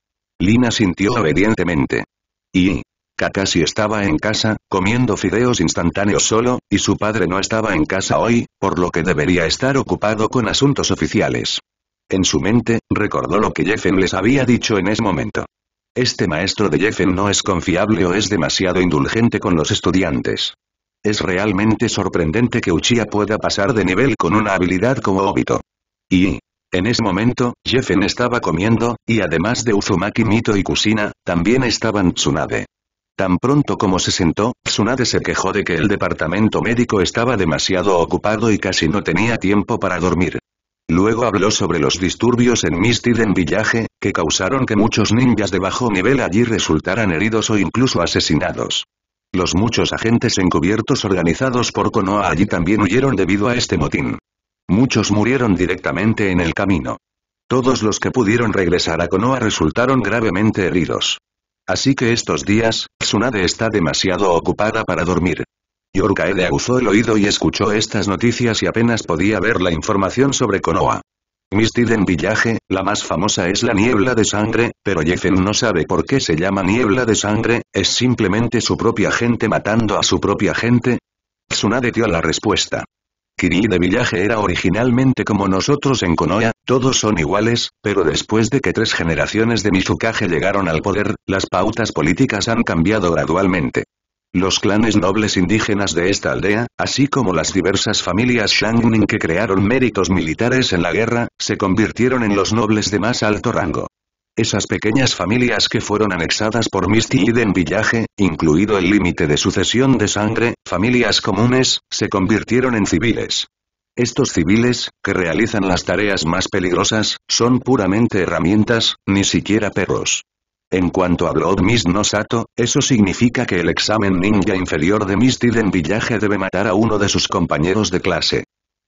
Lina sintió obedientemente. Y... Kakashi estaba en casa, comiendo fideos instantáneos solo, y su padre no estaba en casa hoy, por lo que debería estar ocupado con asuntos oficiales. En su mente, recordó lo que Jeffen les había dicho en ese momento. Este maestro de Jeffen no es confiable o es demasiado indulgente con los estudiantes. Es realmente sorprendente que Uchiha pueda pasar de nivel con una habilidad como Obito. Y, en ese momento, Jeffen estaba comiendo, y además de Uzumaki Mito y Kusina, también estaban Tsunade. Tan pronto como se sentó, Tsunade se quejó de que el departamento médico estaba demasiado ocupado y casi no tenía tiempo para dormir. Luego habló sobre los disturbios en Mistiden Villaje, causaron que muchos ninjas de bajo nivel allí resultaran heridos o incluso asesinados. Los muchos agentes encubiertos organizados por Konoha allí también huyeron debido a este motín. Muchos murieron directamente en el camino. Todos los que pudieron regresar a Konoha resultaron gravemente heridos. Así que estos días, Tsunade está demasiado ocupada para dormir. Yorkaede aguzó el oído y escuchó estas noticias y apenas podía ver la información sobre Konoha. Mistiden Villaje, la más famosa es la niebla de sangre, pero Jeffen no sabe por qué se llama niebla de sangre, ¿es simplemente su propia gente matando a su propia gente? Tsunade dio la respuesta. Kiri de Villaje era originalmente como nosotros en Konoha, todos son iguales, pero después de que tres generaciones de Mizukage llegaron al poder, las pautas políticas han cambiado gradualmente. Los clanes nobles indígenas de esta aldea, así como las diversas familias Shangning que crearon méritos militares en la guerra, se convirtieron en los nobles de más alto rango. Esas pequeñas familias que fueron anexadas por Misty Den Villaje, incluido el límite de sucesión de sangre, familias comunes, se convirtieron en civiles. Estos civiles, que realizan las tareas más peligrosas, son puramente herramientas, ni siquiera perros. En cuanto a Blood Mist no Sato, eso significa que el examen ninja inferior de Misty en Villaje debe matar a uno de sus compañeros de clase.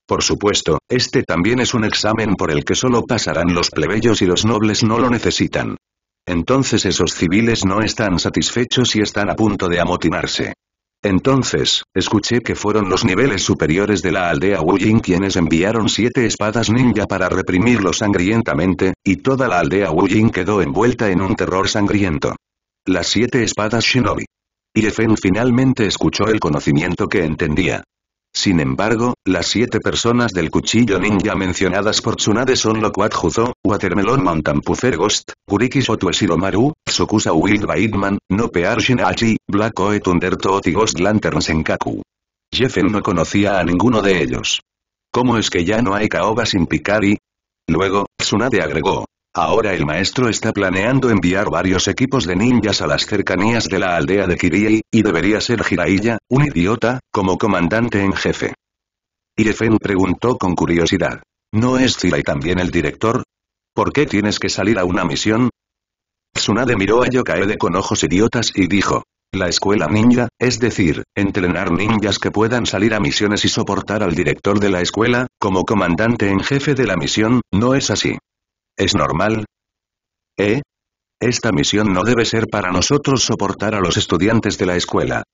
Por supuesto, este también es un examen por el que solo pasarán los plebeyos y los nobles no lo necesitan. Entonces esos civiles no están satisfechos y están a punto de amotinarse. Entonces, escuché que fueron los niveles superiores de la aldea Wu quienes enviaron siete espadas ninja para reprimirlo sangrientamente, y toda la aldea Wu quedó envuelta en un terror sangriento. Las siete espadas shinobi. Y Efen finalmente escuchó el conocimiento que entendía. Sin embargo, las siete personas del cuchillo ninja mencionadas por Tsunade son Lokuat Watermelon Mountain Puffer Ghost, Kurikis Otu Sokusa Wild Baitman, Nope Shinachi, Black y Ghost Lantern Senkaku. Jeffen no conocía a ninguno de ellos. ¿Cómo es que ya no hay Kaoba sin Pikari? Luego, Tsunade agregó, Ahora el maestro está planeando enviar varios equipos de ninjas a las cercanías de la aldea de Kiriei, y debería ser Jiraiya, un idiota, como comandante en jefe. Irefen preguntó con curiosidad. ¿No es Zirai también el director? ¿Por qué tienes que salir a una misión? Tsunade miró a Yokaede con ojos idiotas y dijo. La escuela ninja, es decir, entrenar ninjas que puedan salir a misiones y soportar al director de la escuela, como comandante en jefe de la misión, no es así. ¿Es normal? ¿Eh? Esta misión no debe ser para nosotros soportar a los estudiantes de la escuela.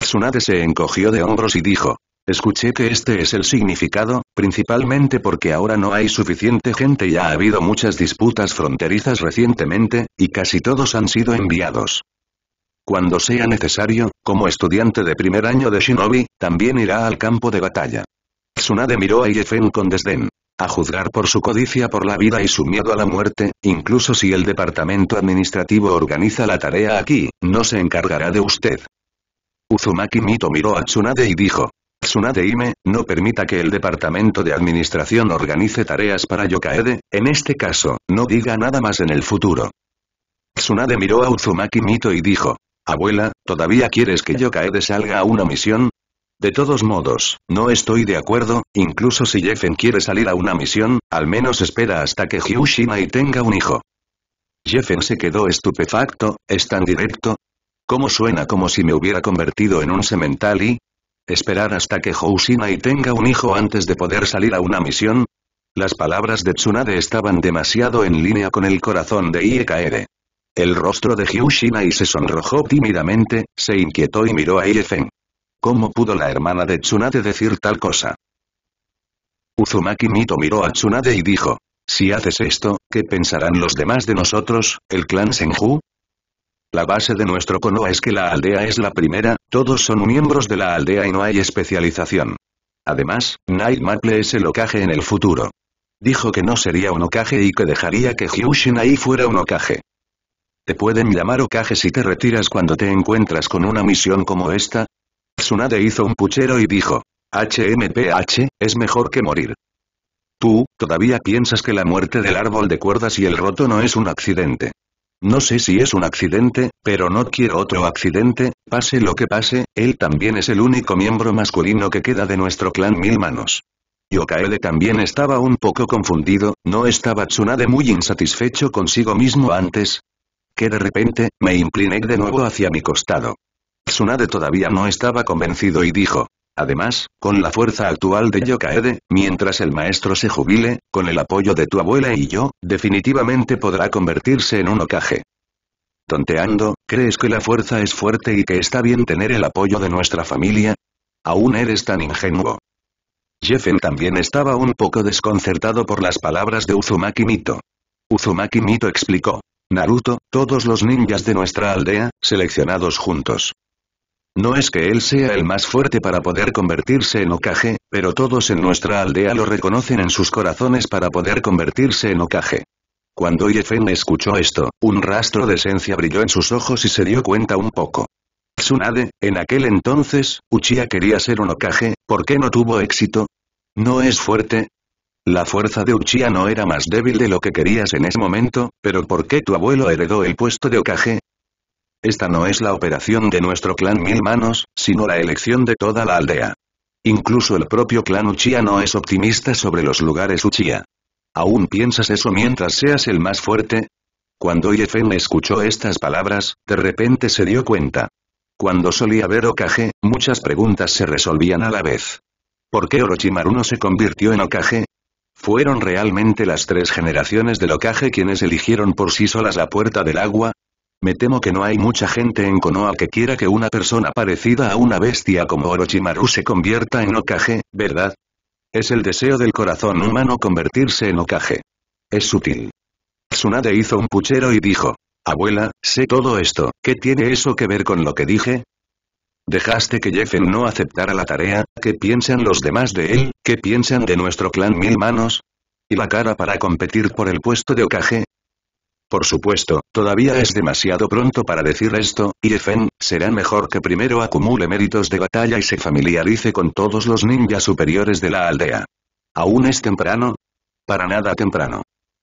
Tsunade se encogió de hombros y dijo, Escuché que este es el significado, principalmente porque ahora no hay suficiente gente y ha habido muchas disputas fronterizas recientemente, y casi todos han sido enviados. Cuando sea necesario, como estudiante de primer año de Shinobi, también irá al campo de batalla. Tsunade miró a Yefen con desdén a juzgar por su codicia por la vida y su miedo a la muerte, incluso si el departamento administrativo organiza la tarea aquí, no se encargará de usted. Uzumaki Mito miró a Tsunade y dijo, Tsunade Ime, no permita que el departamento de administración organice tareas para Yokaede, en este caso, no diga nada más en el futuro. Tsunade miró a Uzumaki Mito y dijo, Abuela, ¿todavía quieres que Yokaede salga a una misión? De todos modos, no estoy de acuerdo, incluso si Jeffen quiere salir a una misión, al menos espera hasta que y tenga un hijo. Jeffen se quedó estupefacto, ¿es tan directo? ¿Cómo suena como si me hubiera convertido en un semental y... esperar hasta que y tenga un hijo antes de poder salir a una misión? Las palabras de Tsunade estaban demasiado en línea con el corazón de Iekaere. El rostro de y se sonrojó tímidamente, se inquietó y miró a Jefen. ¿Cómo pudo la hermana de Tsunade decir tal cosa? Uzumaki Mito miró a Tsunade y dijo, si haces esto, ¿qué pensarán los demás de nosotros, el clan Senju? La base de nuestro Konoha es que la aldea es la primera, todos son miembros de la aldea y no hay especialización. Además, Night Maple es el ocaje en el futuro. Dijo que no sería un ocaje y que dejaría que Hyushin ahí fuera un ocaje. Te pueden llamar ocaje si te retiras cuando te encuentras con una misión como esta, Tsunade hizo un puchero y dijo. HMPH, es mejor que morir. Tú, todavía piensas que la muerte del árbol de cuerdas y el roto no es un accidente. No sé si es un accidente, pero no quiero otro accidente, pase lo que pase, él también es el único miembro masculino que queda de nuestro clan Mil Manos. Yokaede también estaba un poco confundido, ¿no estaba Tsunade muy insatisfecho consigo mismo antes? Que de repente, me incliné de nuevo hacia mi costado. Tsunade todavía no estaba convencido y dijo. Además, con la fuerza actual de Yokaede, mientras el maestro se jubile, con el apoyo de tu abuela y yo, definitivamente podrá convertirse en un Okage. Tonteando, ¿crees que la fuerza es fuerte y que está bien tener el apoyo de nuestra familia? Aún eres tan ingenuo. Jeffen también estaba un poco desconcertado por las palabras de Uzumaki Mito. Uzumaki Mito explicó. Naruto, todos los ninjas de nuestra aldea, seleccionados juntos. No es que él sea el más fuerte para poder convertirse en Okage, pero todos en nuestra aldea lo reconocen en sus corazones para poder convertirse en Okage. Cuando Yefen escuchó esto, un rastro de esencia brilló en sus ojos y se dio cuenta un poco. Tsunade, en aquel entonces, Uchiha quería ser un Okage, ¿por qué no tuvo éxito? ¿No es fuerte? La fuerza de Uchiha no era más débil de lo que querías en ese momento, pero ¿por qué tu abuelo heredó el puesto de Okage? Esta no es la operación de nuestro clan Mil Manos, sino la elección de toda la aldea. Incluso el propio clan Uchiha no es optimista sobre los lugares Uchiha. ¿Aún piensas eso mientras seas el más fuerte? Cuando Yefen escuchó estas palabras, de repente se dio cuenta. Cuando solía ver Okage, muchas preguntas se resolvían a la vez. ¿Por qué Orochimaru no se convirtió en Okage? ¿Fueron realmente las tres generaciones del Okage quienes eligieron por sí solas la Puerta del Agua? Me temo que no hay mucha gente en Konoha que quiera que una persona parecida a una bestia como Orochimaru se convierta en Okage, ¿verdad? Es el deseo del corazón humano convertirse en Okage. Es sutil. Tsunade hizo un puchero y dijo. Abuela, sé todo esto, ¿qué tiene eso que ver con lo que dije? Dejaste que Jeffen no aceptara la tarea, ¿qué piensan los demás de él, qué piensan de nuestro clan Mil Manos? ¿Y la cara para competir por el puesto de Okage? Por supuesto, todavía es demasiado pronto para decir esto, y Efen, será mejor que primero acumule méritos de batalla y se familiarice con todos los ninjas superiores de la aldea. ¿Aún es temprano? Para nada temprano.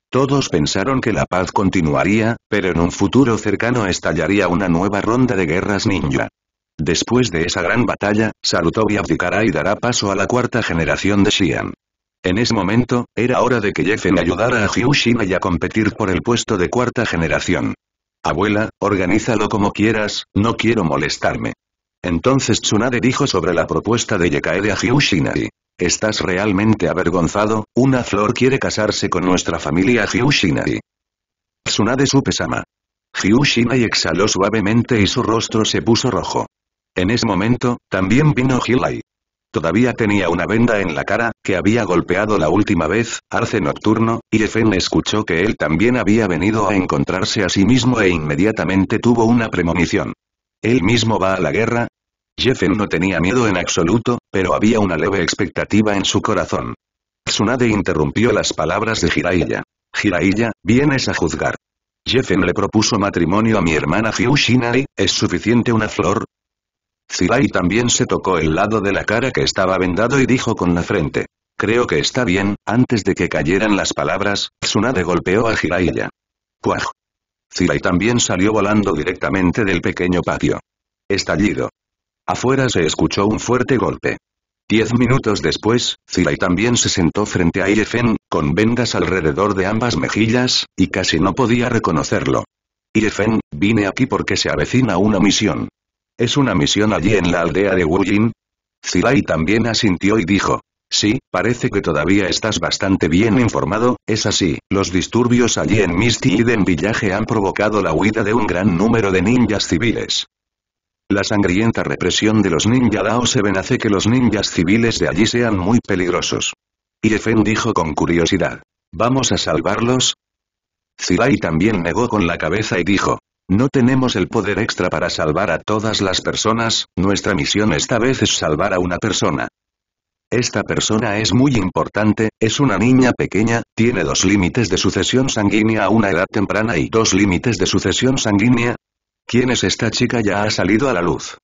Todos pensaron que la paz continuaría, pero en un futuro cercano estallaría una nueva ronda de guerras ninja. Después de esa gran batalla, Sarutobi abdicará y dará paso a la cuarta generación de Xian. En ese momento, era hora de que Jefen ayudara a Hyushima y a competir por el puesto de cuarta generación. Abuela, organízalo como quieras, no quiero molestarme. Entonces Tsunade dijo sobre la propuesta de Yekaede a Hyushinai. Estás realmente avergonzado, una flor quiere casarse con nuestra familia Hyushinai. Tsunade supe-sama. y exhaló suavemente y su rostro se puso rojo. En ese momento, también vino Hilai. Todavía tenía una venda en la cara, que había golpeado la última vez, Arce Nocturno, y Efen escuchó que él también había venido a encontrarse a sí mismo e inmediatamente tuvo una premonición. ¿Él mismo va a la guerra? Jeffen no tenía miedo en absoluto, pero había una leve expectativa en su corazón. Tsunade interrumpió las palabras de Jiraiya. Jiraiya, vienes a juzgar. Jeffen le propuso matrimonio a mi hermana Fushinari, ¿es suficiente una flor? Zirai también se tocó el lado de la cara que estaba vendado y dijo con la frente. Creo que está bien, antes de que cayeran las palabras, Tsunade golpeó a Jiraiya. ¡Cuaj! Zirai también salió volando directamente del pequeño patio. Estallido. Afuera se escuchó un fuerte golpe. Diez minutos después, Zirai también se sentó frente a IFN, con vendas alrededor de ambas mejillas, y casi no podía reconocerlo. IFN, vine aquí porque se avecina una misión. ¿Es una misión allí en la aldea de Wuyin? Zilai también asintió y dijo. Sí, parece que todavía estás bastante bien informado, es así, los disturbios allí en Misty Den Village han provocado la huida de un gran número de ninjas civiles. La sangrienta represión de los ninja Dao Seven hace que los ninjas civiles de allí sean muy peligrosos. Y Efen dijo con curiosidad. ¿Vamos a salvarlos? Zilai también negó con la cabeza y dijo. No tenemos el poder extra para salvar a todas las personas, nuestra misión esta vez es salvar a una persona. Esta persona es muy importante, es una niña pequeña, tiene dos límites de sucesión sanguínea a una edad temprana y dos límites de sucesión sanguínea. ¿Quién es esta chica ya ha salido a la luz?